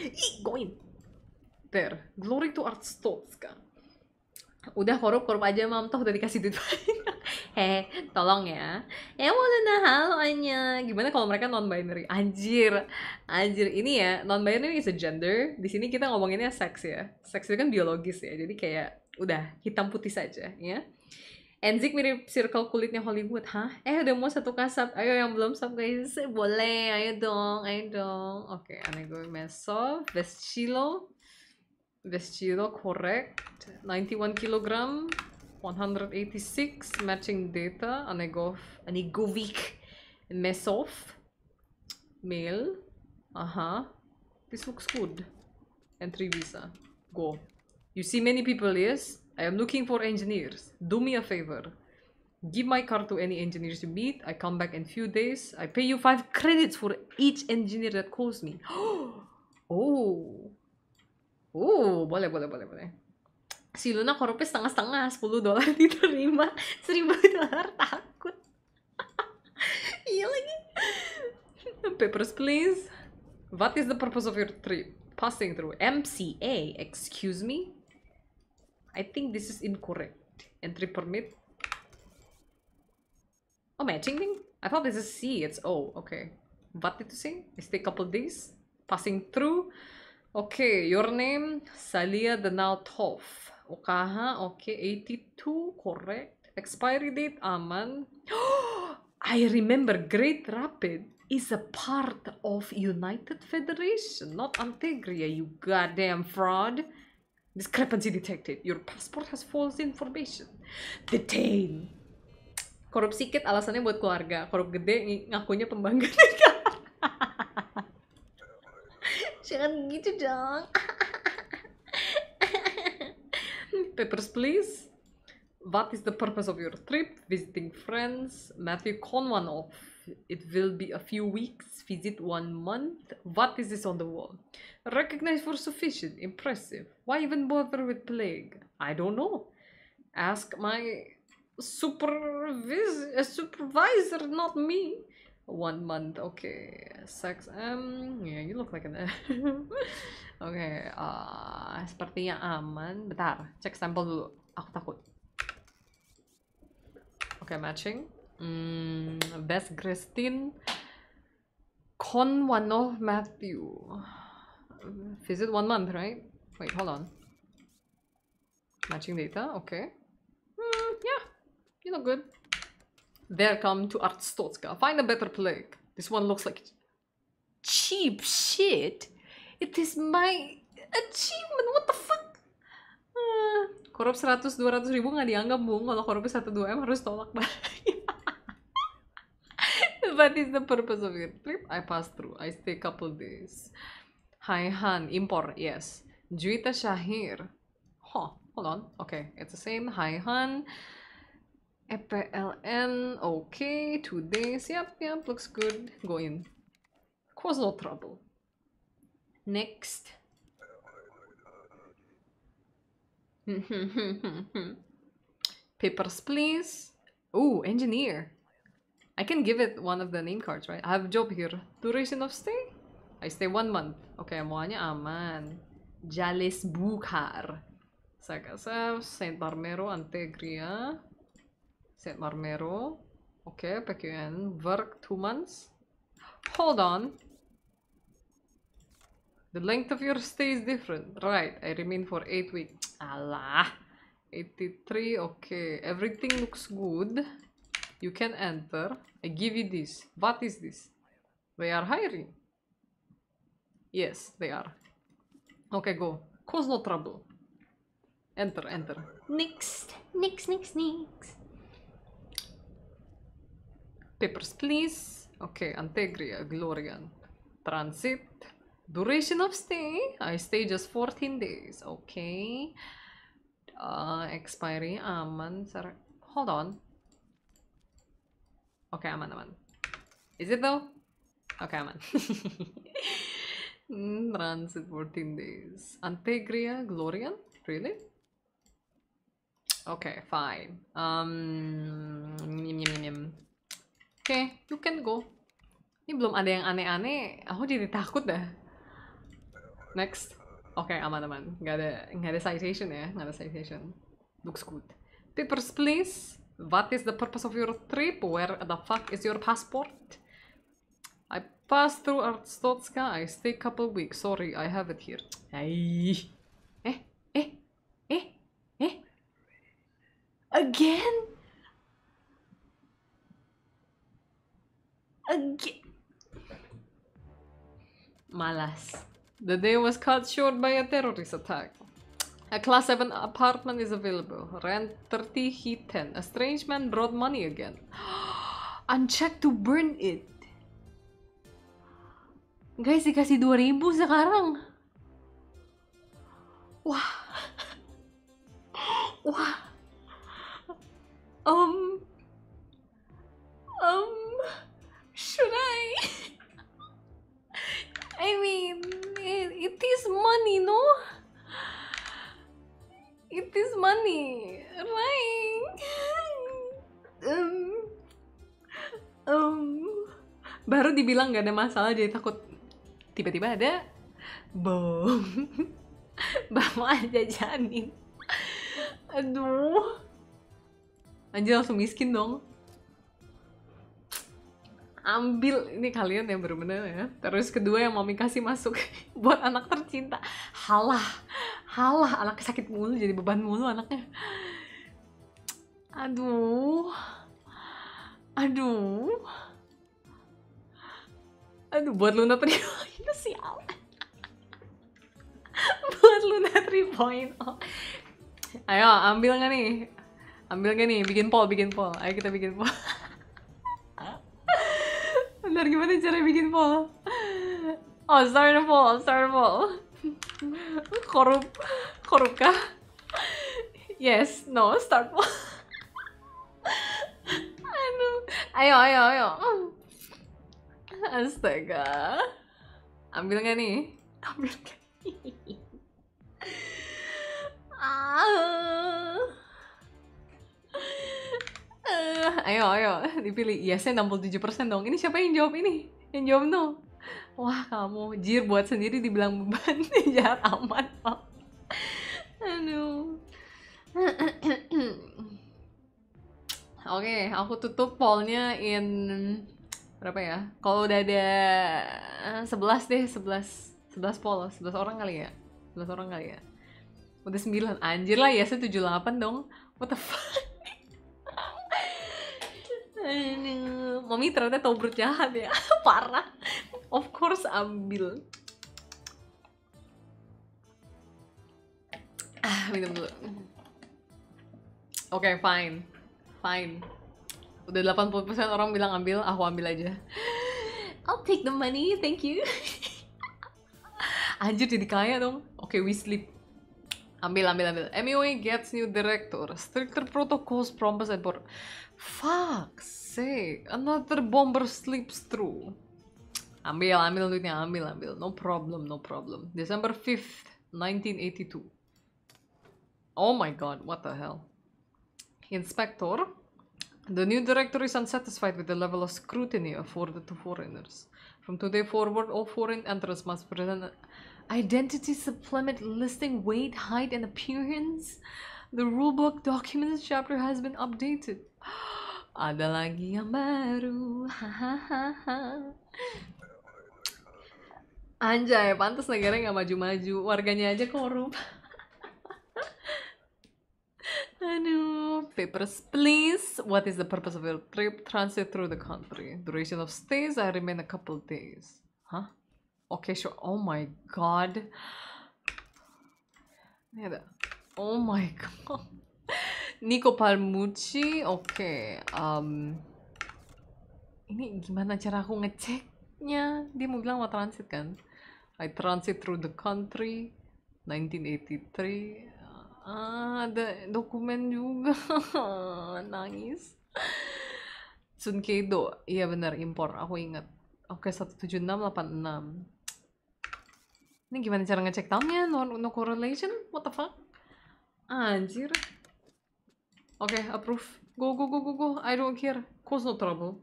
Go in. There. Glory to Artstotska. udah korup-korup aja mam toh udah dikasih duit banyak heh tolong ya ya mau nah halo Anya gimana kalau mereka non binary anjir anjir ini ya non binary is a gender di sini kita ngomonginnya seks ya seks itu kan biologis ya jadi kayak udah hitam putih saja ya Enzik mirip circle kulitnya Hollywood, hah? Eh udah mau satu kasap, ayo yang belum sub guys, boleh, ayo dong, ayo dong. Oke, okay, ane gue meso, best vestido correct 91 kilogram 186 matching data anegov anegovic mesov male uh-huh this looks good entry visa go you see many people yes i am looking for engineers do me a favor give my card to any engineers you meet i come back in few days i pay you five credits for each engineer that calls me oh Uh, boleh, boleh, boleh, boleh. Si Luna korupnya setengah-setengah, 10 dolar diterima, 1000 dolar takut. iya lagi. Papers, please. What is the purpose of your trip? Passing through MCA, excuse me? I think this is incorrect. Entry permit. Oh, matching thing? I thought this is C, it's O. Okay. What did you say? Is the couple days? Passing through? Okay, your name Salia Danautov. Okaha, okay, 82, correct. Expiry date, aman. I remember Great Rapid is a part of United Federation, not Antegria, you goddamn fraud. Discrepancy detected. Your passport has false information. Detain. Korupsi kit alasannya buat keluarga. Korup gede ngakunya pembangunan jangan gitu papers please what is the purpose of your trip visiting friends matthew konwanov it will be a few weeks visit one month what is this on the wall recognized for sufficient impressive why even bother with plague i don't know ask my supervis- uh, supervisor not me one month, okay. Sex, um, yeah, you look like an Okay, uh, sepertinya aman. Bentar, cek sampel dulu. Aku takut. okay, matching. Hmm, best Christine con one of Matthew. Visit one month, right? Wait, hold on. Matching data, okay. Hmm, yeah, you look good. There come to Artstotska. Find a better plague. This one looks like cheap shit. It is my achievement. What the fuck? Uh, korup 100 200 ribu nggak dianggap bung kalau korup 1 2 m harus tolak it's the purpose of your trip. I pass through. I stay couple days. Hi Han, import, yes. Juita Shahir. Huh, hold on. Okay, it's the same. Hi Han. EPLN, okay, two days, yep, yep, looks good, go in. Cause no trouble. Next. Papers, please. Oh, engineer. I can give it one of the name cards, right? I have job here. Duration of stay? I stay one month. Okay, Moanya aman. Jales Bukar. Sagasaf, Saint Barmero, Antegria. Set Marmero. Okay, Pekuen. Work two months. Hold on. The length of your stay is different. Right, I remain for eight weeks. Allah. 83, okay. Everything looks good. You can enter. I give you this. What is this? They are hiring. Yes, they are. Okay, go. Cause no trouble. Enter, enter. Next, next, next, next. Papers, please. Okay, Antegria, Glorian. Transit. Duration of stay. I stay just 14 days. Okay. Uh, expiry. Aman. sir. Hold on. Okay, aman, aman. Is it though? Okay, aman. Hmm, Transit 14 days. Antegria, Glorian? Really? Okay, fine. Um, okay, you can go. Ini belum ada yang aneh-aneh, aku jadi takut dah. Next. Oke, okay, aman-aman. Nggak ada, nggak ada citation ya, nggak ada citation. Looks good. Papers, please. What is the purpose of your trip? Where the fuck is your passport? I passed through Artstotska. I stay couple weeks. Sorry, I have it here. Hey. Eh, eh, eh, eh. Again? Again. Malas. The day was cut short by a terrorist attack. A class 7 apartment is available. Rent 30, heat 10. A strange man brought money again. Unchecked to burn it. Guys, dikasih 2000 sekarang. Wah. Wah. Um. Um. should I? I mean, it, it is money, no? It is money, right? um, um, baru dibilang gak ada masalah jadi takut tiba-tiba ada bom bawa aja janin aduh anjir langsung miskin dong ambil ini kalian yang bener-bener ya terus kedua yang mami kasih masuk buat anak tercinta halah halah anak sakit mulu jadi beban mulu anaknya aduh aduh aduh buat Luna Trio itu sial buat Luna 3.0 ayo ambil gak nih ambil gak nih bikin poll bikin poll ayo kita bikin poll bener gimana cara bikin poll oh start a poll start a poll korup korup kah yes no start poll aduh ayo ayo ayo astaga ambil nggak nih ambil gak nih? ah Uh, ayo, ayo, dipilih. Yesnya 67% dong. Ini siapa yang jawab ini? Yang jawab no. Wah, kamu jir buat sendiri dibilang beban. Jahat amat, Pak. Aduh. Oke, okay, aku tutup pollnya in berapa ya? Kalau udah ada 11 deh, 11 11 poll, 11 orang kali ya. 11 orang kali ya. Udah 9, anjir lah ya, saya 78 dong. What the fuck? Mami ternyata tobrut jahat ya. Parah. Of course ambil. Ah, minum dulu. Oke, okay, fine. Fine. Udah 80% orang bilang ambil, aku ambil aja. I'll take the money, thank you. Anjir jadi kaya dong. Oke, okay, we sleep. Ambil, ambil, ambil. MUA gets new director. Stricter protocols, promise and Fuck's sake. Another bomber slips through. Ambil, ambil duitnya, ambil, ambil. No problem, no problem. December 5th, 1982. Oh my god, what the hell. Inspector, the new director is unsatisfied with the level of scrutiny afforded to foreigners. From today forward, all foreign entrants must present identity supplement listing weight, height, and appearance. The rulebook documents chapter has been updated. ada lagi yang baru hahaha anjay pantas negara nggak maju-maju warganya aja korup Anu, papers please. What is the purpose of your trip? Transit through the country. Duration of stays, I remain a couple days. Huh? Okay, sure. Oh my god. ada, ini Oh my god. Nico Palmucci, oke. Okay. Um, ini gimana cara aku ngeceknya? Dia mau bilang mau transit kan? I transit through the country, 1983. Ah, ada dokumen juga. Nangis. Sunkeido, iya benar impor, aku ingat. Oke, okay, 17686. Ini gimana cara ngecek tahunnya? No, no correlation? What the fuck? Anjir. Okay, approve. Go, go, go, go, go. I don't care. Cause no trouble.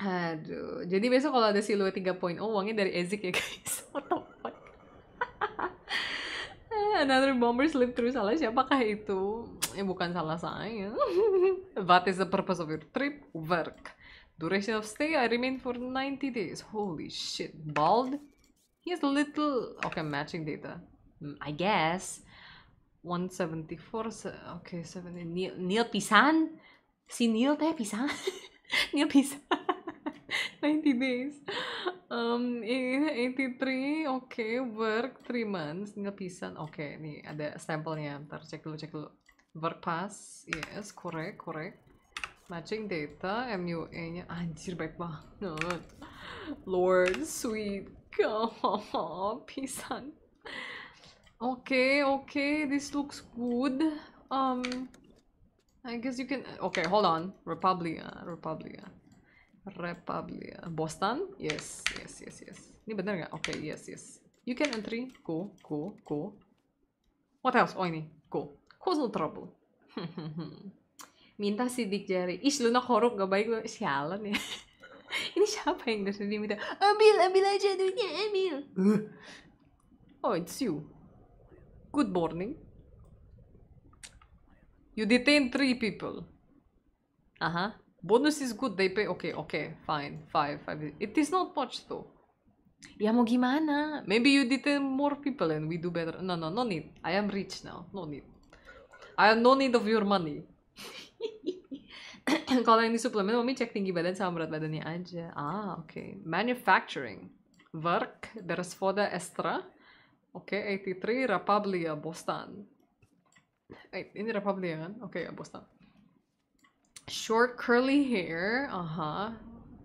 Aduh, jadi besok kalau ada siluet 3.0 uangnya dari Ezik ya guys. What the fuck? Another bomber slip through salah siapakah itu? Eh bukan salah saya. What is the purpose of your trip? Work. Duration of stay I remain for 90 days. Holy shit. Bald? He has little okay matching data. Hmm, I guess. 174 oke okay, 70 Neil, Neil pisan si Neil teh pisan Neil pisan 90 days um, 83 oke okay, work 3 months Neil pisan oke okay, nih ada sampelnya ntar cek dulu cek dulu work pass yes correct correct matching data MUA nya anjir baik banget lord sweet god pisan Okay, okay, this looks good. Um, I guess you can... Okay, hold on. Republia, Republia. Republia. Boston? Yes, yes, yes, yes. Ini benar nggak? Oke, okay, yes, yes. You can entry. Go, go, go. What else? Oh ini. Go. Cause no trouble. Minta sidik jari. Ish, lu nak korup gak baik lu. Sialan ya. ini siapa yang dari minta? Ambil, ambil aja duitnya, ambil. Eh. oh, it's you. Good morning. You detain three people. Uh-huh. Bonus is good. They pay. Okay, okay, fine. Five, five. It is not much though. Ya mau gimana? Maybe you detain more people and we do better. No, no, no need. I am rich now. No need. I have no need of your money. Kalau yang di suplemen, mami cek tinggi badan sama berat badannya aja. Ah, Okay. Manufacturing. Work, There is for the estra. Okay, 83 Rapablia Boston. Ay, hindi Rapablia yan. Okay, Bostan. Short curly hair. Uh-huh.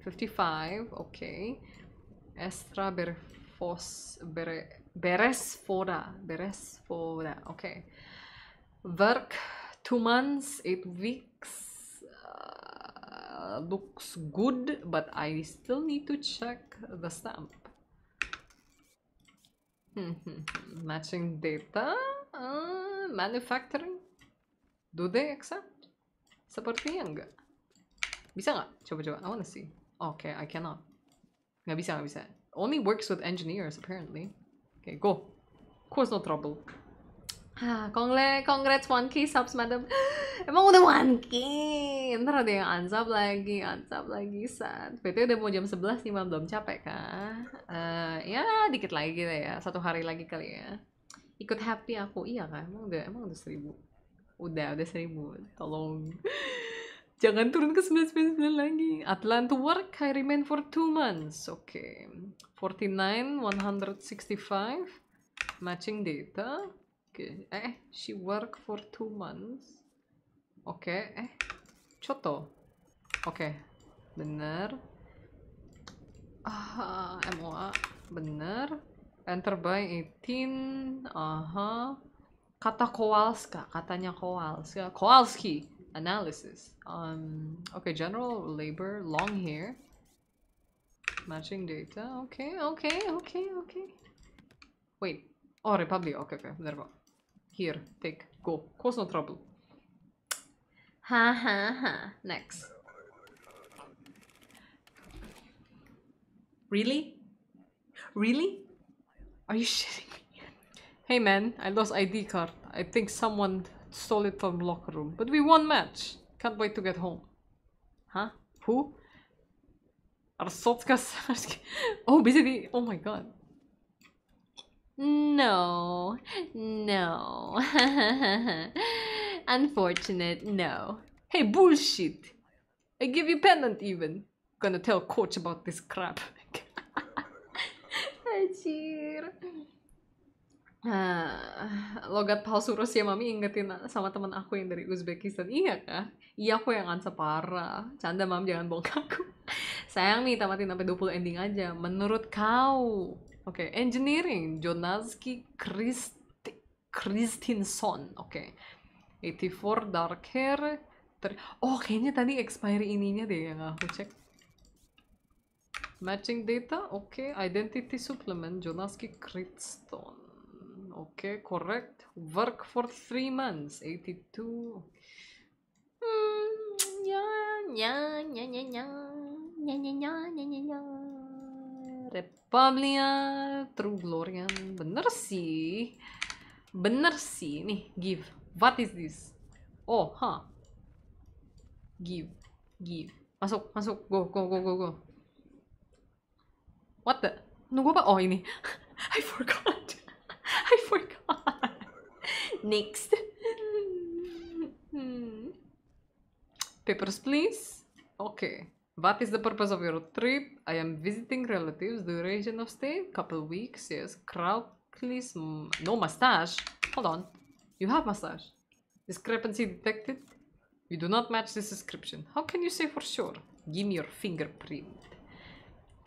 55. Okay. Estra Berfos... ber Beresfora. Beresfora. Okay. Work, two months, eight weeks. Uh, looks good, but I still need to check the stamp. Matching data? Uh, manufacturing? Do they accept? Seperti enggak? Bisa nggak? Coba-coba. I wanna see. Okay, I cannot. Nggak bisa, nggak bisa. Only works with engineers, apparently. Okay, go. Cause no trouble. Ah, kongle, congrats one key, subs madam. Emang udah one key, Ntar ada yang ansap lagi, ansap lagi, saat. PT udah mau jam sebelas nih, malam belum capek kan? Uh, ya, dikit lagi deh ya. Satu hari lagi kali ya. Ikut happy aku. Iya kan? Emang udah, emang udah seribu. Udah, udah seribu. Tolong. Jangan turun ke sembilan lagi. Atlan to work, I remain for two months. Oke. Okay. 49, 165. Matching data. Okay. Eh, she work for two months. Oke, okay. eh, coto. Oke, okay. bener. Ah, MOA, bener. Enter by 18. Aha. Kata Kowalska, katanya Kowalska. Kowalski, analysis. Um, okay, general labor, long hair. Matching data, okay, okay, okay, okay. Wait, oh Republic, okay, okay, bener kok. Here, take, go. Cause no trouble. Ha ha ha. Next. Really? Really? Are you shitting me? Hey man, I lost ID card. I think someone stole it from locker room. But we won match. Can't wait to get home. Huh? Who? Arsotka Sarski. Oh, busy. Oh my god. No, no. Unfortunate, no. Hey, bullshit! I give you pendant even. Gonna tell coach about this crap. Anjir. Uh, ah, logat palsu Rusia mami ingetin sama teman aku yang dari Uzbekistan iya kah? Iya aku yang ansa parah. Canda mam jangan bongkaku. aku. Sayang nih tamatin sampai 20 ending aja. Menurut kau Oke, okay. engineering Jonaski Christi, Christinson. Oke. Okay. 84 dark hair. Ter oh, kayaknya tadi expiry ininya deh yang aku cek. Matching data, oke. Okay. Identity supplement Jonaski Christon. Oke, okay, correct. Work for three months, 82. Hmm, ya, ya, ya, ya, ya, ya, ya, ya, ya, ya. Republia True Glory, bener sih bener sih nih give what is this oh ha huh. give give masuk masuk go go go go go what the nunggu apa oh ini I forgot I forgot next hmm. papers please oke okay. What is the purpose of your trip? I am visiting relatives. Duration of stay? Couple weeks, yes. Crowd, mm, No mustache. Hold on. You have mustache. Discrepancy detected. You do not match this description. How can you say for sure? Give me your fingerprint.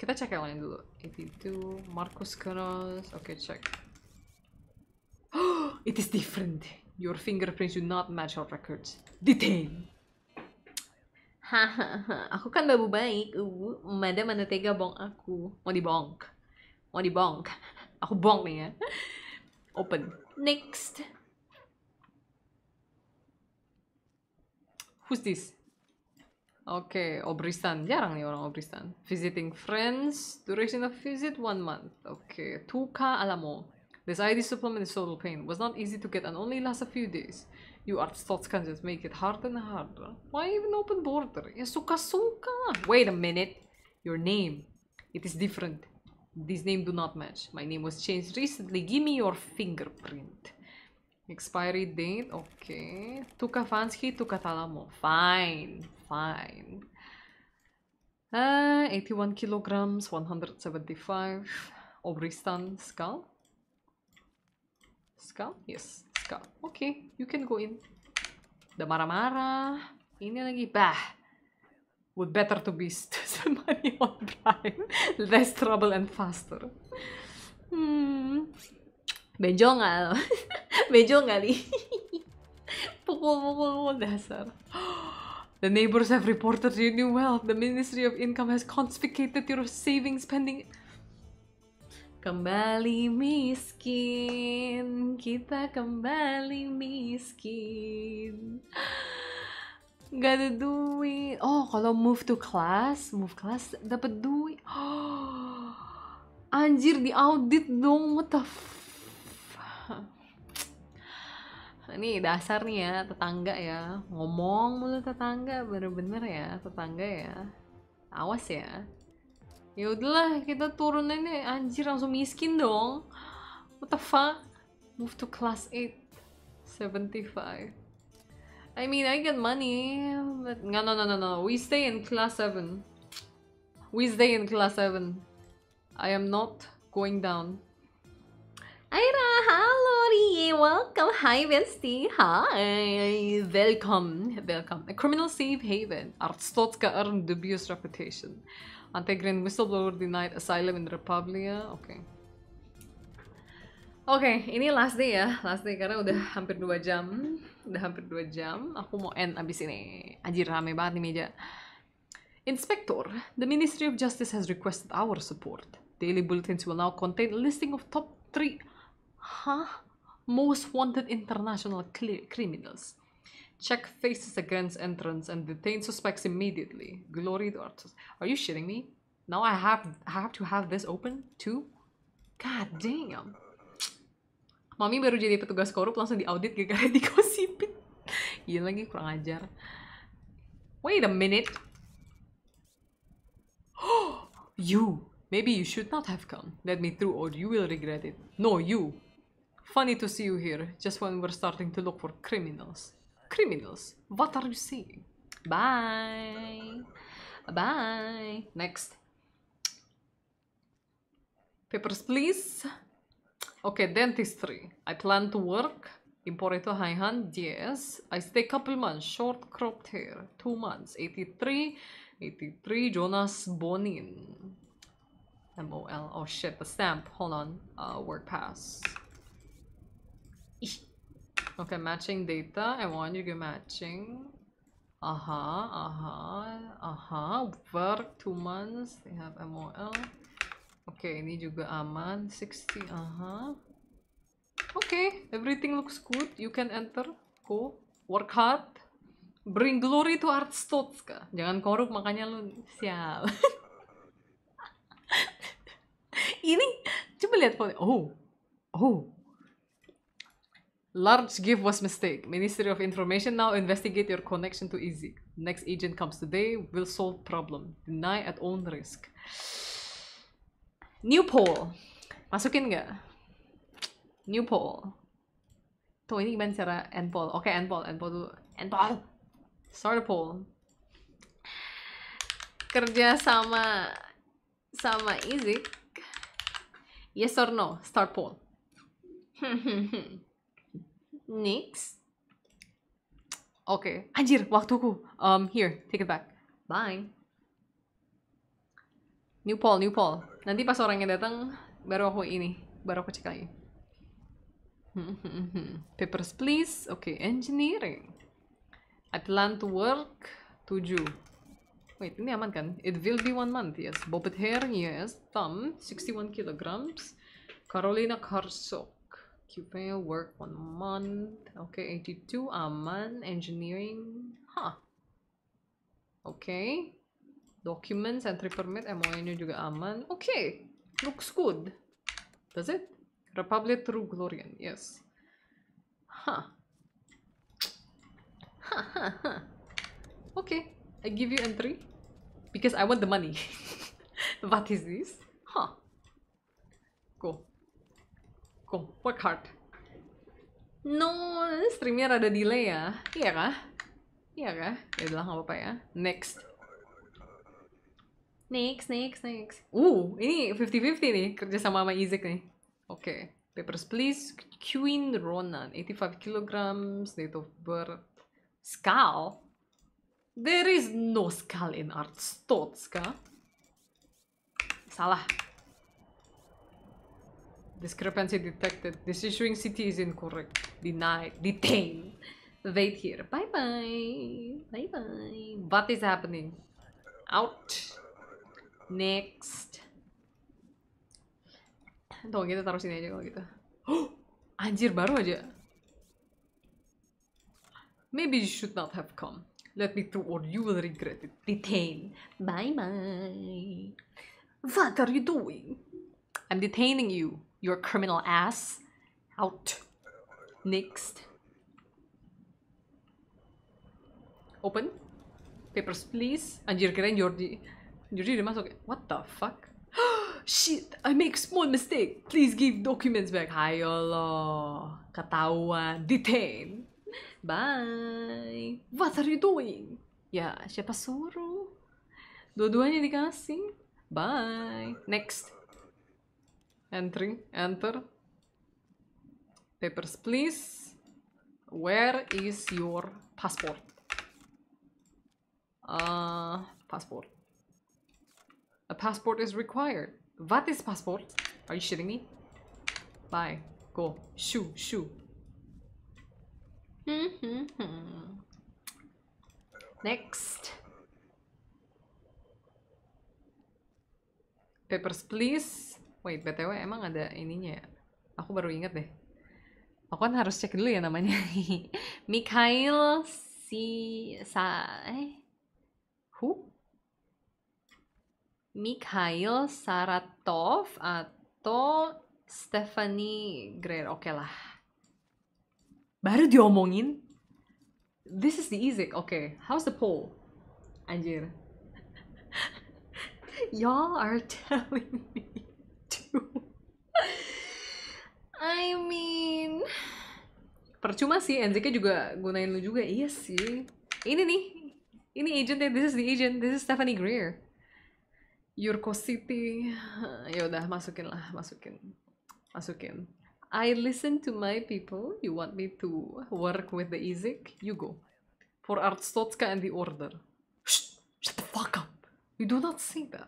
Kita cek yang lain dulu. 82, Marcus Kenos. okay, check. It is different. Your fingerprints do not match our records. Detain! aku kan babu baik. Mada mana tega bong aku. Mau dibong. Mau dibong. Aku bong nih ya. Open. Next. Who's this? Oke, okay, Obristan. Jarang nih orang Obristan. Visiting friends. Duration of visit one month. Oke, okay. Tuka Alamo. This ID supplement is total pain. Was not easy to get and only lasts a few days. You thoughts can just make it harder and harder. Why even open border? Yasuka Suka! Wait a minute. Your name. It is different. These names do not match. My name was changed recently. Give me your fingerprint. Expiry date, okay. Tukafansky, Tukatalamo. Fine, fine. Uh, 81 kilograms, 175. Obristan skull? Skull? Yes oke, okay, you can go in. Udah marah-marah. Ini lagi, bah. Would better to be money on Prime. Less trouble and faster. Hmm. Benjol nggak? Benjol nggak nih? Pukul-pukul dasar. The neighbors have reported your new wealth. The Ministry of Income has confiscated your savings pending Kembali miskin, kita kembali miskin. Gak ada duit. Oh, kalau move to class, move class dapat duit. Oh, anjir di audit dong, what the Ini dasar nih ya, tetangga ya. Ngomong mulu tetangga, bener-bener ya, tetangga ya. Awas ya. ya udahlah kita turunannya anjir langsung miskin dong what the fuck move to class 8 75 I mean I get money but no no no no no we stay in class 7 we stay in class 7 I am not going down Aira, halo Rie, welcome, hi bestie, hi, welcome, welcome. A criminal safe haven, Artstotska earned dubious reputation. anti whistleblower denied asylum in Republia, oke. Okay. Oke, okay, ini last day ya, last day karena udah hampir 2 jam, udah hampir 2 jam, aku mau end abis ini. Anjir, rame banget nih meja. Inspector, the Ministry of Justice has requested our support. Daily bulletins will now contain a listing of top 3 Huh? Most wanted international criminals. Check faces against entrance and detain suspects immediately. Glory to Are you shitting me? Now I have have to have this open too? God damn. Mami baru jadi petugas korup langsung diaudit gara-gara dikosipin. Iya lagi kurang ajar. Wait a minute. you. Maybe you should not have come. Let me through or you will regret it. No, you. Funny to see you here, just when we're starting to look for criminals. Criminals, what are you saying? Bye. Bye. Next. Papers, please. Okay, dentistry. I plan to work in high hand. Yes. I stay couple months. Short cropped hair. Two months. 83. 83. Jonas Bonin. MOL. Oh shit, the stamp. Hold on. Uh, work pass. Okay, matching data. I want you to matching. Aha, aha, aha. Work, two months. They have MOL. Oke, okay, ini juga aman. 60, Aha. Oke, Okay, everything looks good. You can enter. Go. Work hard. Bring glory to Art Artstotska. Jangan korup, makanya lu sial. ini, coba lihat. Oh, oh, Large give was mistake. Ministry of Information now investigate your connection to Easy. Next agent comes today, will solve problem. Deny at own risk. New poll. Masukin ga? New poll. Tuh, ini gimana cara end poll? Oke, okay, end poll. End poll dulu. End poll. Start a poll. Kerja sama sama Izik. Yes or no? Start poll. Next. Oke, okay. anjir waktuku. Um, here, take it back. Bye. New poll, new poll. Nanti pas orangnya datang baru aku ini, baru aku cek lagi. Hmm, hmm, hmm, Papers please. Oke, okay, engineering. I plan to work 7. Wait, ini aman kan? It will be one month, yes. Bobbed hair, yes. Thumb, 61 kilograms. Carolina Carso. Cupeo work one month. Okay, 82 a month. Engineering. Huh. Okay. Documents, entry permit, MONU juga aman. Okay. Looks good. Does it? Republic through Glorian. Yes. Huh. Huh, Okay. I give you entry. Because I want the money. what is this? Huh. Cool. Kok work hard. No, streamnya rada delay ya. Iya kah? Iya kah? Ya udah nggak apa-apa ya. Next. Next, next, next. Uh, ini 50-50 nih kerja sama sama Isaac nih. Oke. Okay. Papers please. Queen Ronan, 85 kg, date of birth. Skull? There is no skull in art. Stotska. Salah. Discrepancy detected. This issuing city is incorrect. Denied. Detain. Wait here. Bye bye. Bye bye. What is happening? Out. Next. Dong kita taruh sini aja kalau gitu. Oh, anjir baru aja. Maybe you should not have come. Let me through or you will regret it. Detain. Bye bye. What are you doing? I'm detaining you your criminal ass out. Next. Open. Papers, please. And you're your your your Jordi okay What the fuck? Shit, I make small mistake. Please give documents back. Hayolo. Ketahuan. Detain. Bye. What are you doing? Ya, siapa suruh? Dua-duanya dikasih. Bye. Next. Entry, enter. Papers, please. Where is your passport? Uh, passport. A passport is required. What is passport? Are you shitting me? Bye. Go. Shoo, shoo. Next. Papers, please. Wait, BTW emang ada ininya ya? Aku baru inget deh. Aku kan harus cek dulu ya namanya. Mikhail si sa eh who? Mikhail Saratov atau Stephanie Greer. Oke okay lah. Baru diomongin. This is the easy. Oke, okay. how's the poll? Anjir. Y'all are telling me you I mean percuma sih NZK juga gunain lu juga iya sih ini nih ini agentnya this is the agent this is Stephanie Greer Yurko City ya udah masukin lah masukin masukin I listen to my people you want me to work with the Izik e you go for Artstotska and the Order Shh, shut the fuck up you do not say that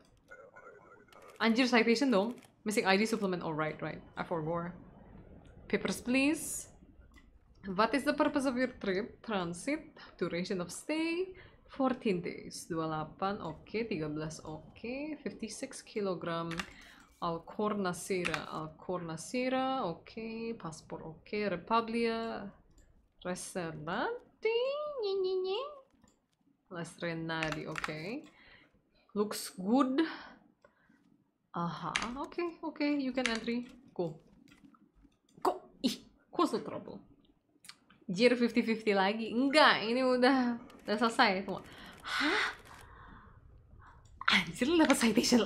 anjir citation dong Missing ID supplement. Alright, oh, right, right. I forgot. Papers, please. What is the purpose of your trip? Transit. Duration of stay. 14 days. 28. Okay. 13. Okay. 56 kilogram. Alcornacera. Alcornacera. Okay. Passport. Okay. Republia. Reservati. Las Renari. Okay. Looks good. Aha, okay, okay, you can entry. go go ih, cause the trouble? Jir 50-50 lagi? Enggak, ini udah, udah selesai semua. Hah? Anjir, lu dapet citation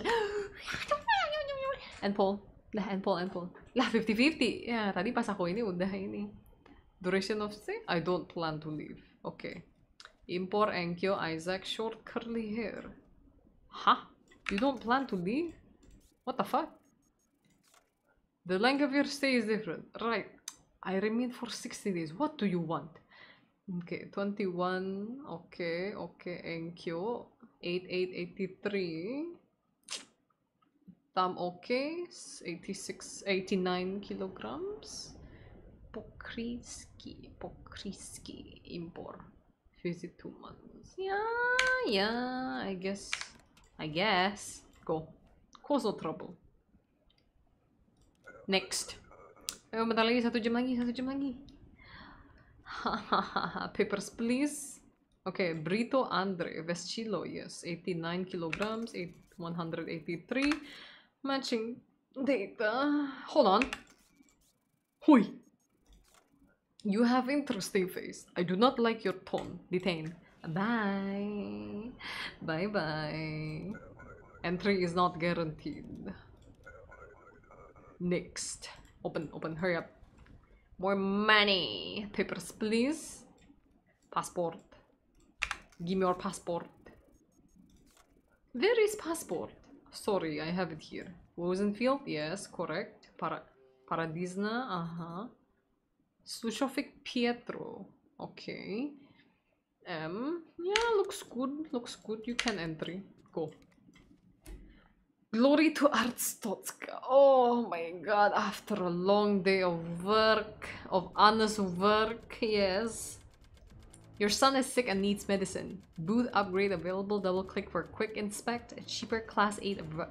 And Paul. Lah, and Paul, and Paul. Lah, 50-50. Ya, tadi pas aku ini udah ini. Duration of stay? I don't plan to leave. Oke. Okay. Import Enkyo Isaac short curly hair. Hah? You don't plan to leave? What the fuck? The length of your stay is different. Right. I remain for 60 days. What do you want? Okay, 21. Okay, okay, thank you. 8883. Thumb okay. 86, 89 kilograms. Pokriski, Pokriski, import. Visit two months. Yeah, yeah, I guess. I guess. Go. Causal trouble. Next. Eh, oh, bentar lagi satu jam lagi, satu jam lagi. Papers please. Okay, Brito Andre Vescilo, yes, 89 kilograms, 8, 183. Matching data. Hold on. Hui. You have interesting face. I do not like your tone. Detain. Bye. Bye-bye. Entry is not guaranteed. Next. Open, open, hurry up. More money. Papers, please. Passport. Give me your passport. Where is passport? Sorry, I have it here. Rosenfield, yes, correct. Para Paradisna, uh-huh. Sushofik Pietro, okay. Um, yeah, looks good, looks good. You can enter. Go. Glory to Artstotska. Oh my god, after a long day of work, of honest work, yes. Your son is sick and needs medicine. Boot upgrade available. Double click for quick inspect. A cheaper class 8 of...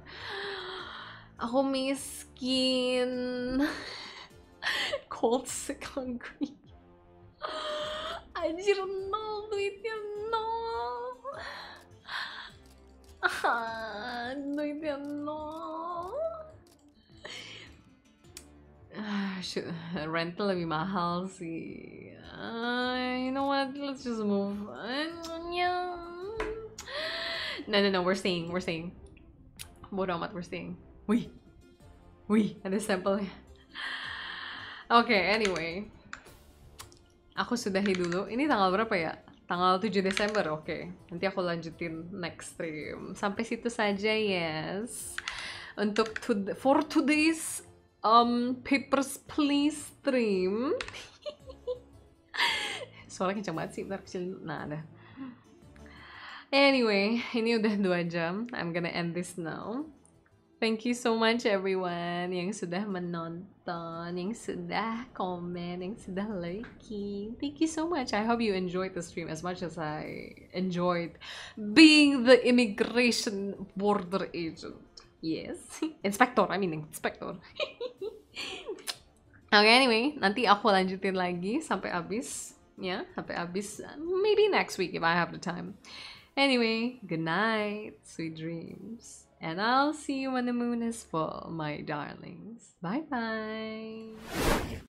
Oh, skin. Cold, sick, hungry. I didn't know. Ah, no no. Ah, should, rental lebih mahal sih. Uh, you know what? Let's just move. Yeah. No, no, no. We're staying. We're staying. Bodo amat, we're staying. Wih. Wih, ada sampelnya. Oke, okay, anyway. Aku sudahi dulu. Ini tanggal berapa ya? tanggal 7 Desember. Oke, okay. nanti aku lanjutin next stream. Sampai situ saja, yes. Untuk to for today's um papers please stream. Suara kencang banget sih, bentar kecil. Nah, ada. Anyway, ini udah dua jam. I'm gonna end this now. Thank you so much everyone yang sudah menonton, yang sudah komen, yang sudah liking. Thank you so much. I hope you enjoyed the stream as much as I enjoyed being the immigration border agent. Yes, inspector. I mean inspector. Oke, okay, anyway, nanti aku lanjutin lagi sampai habis ya, sampai habis. Maybe next week if I have the time. Anyway, good night, sweet dreams. And I'll see you when the moon is full, my darlings. Bye bye.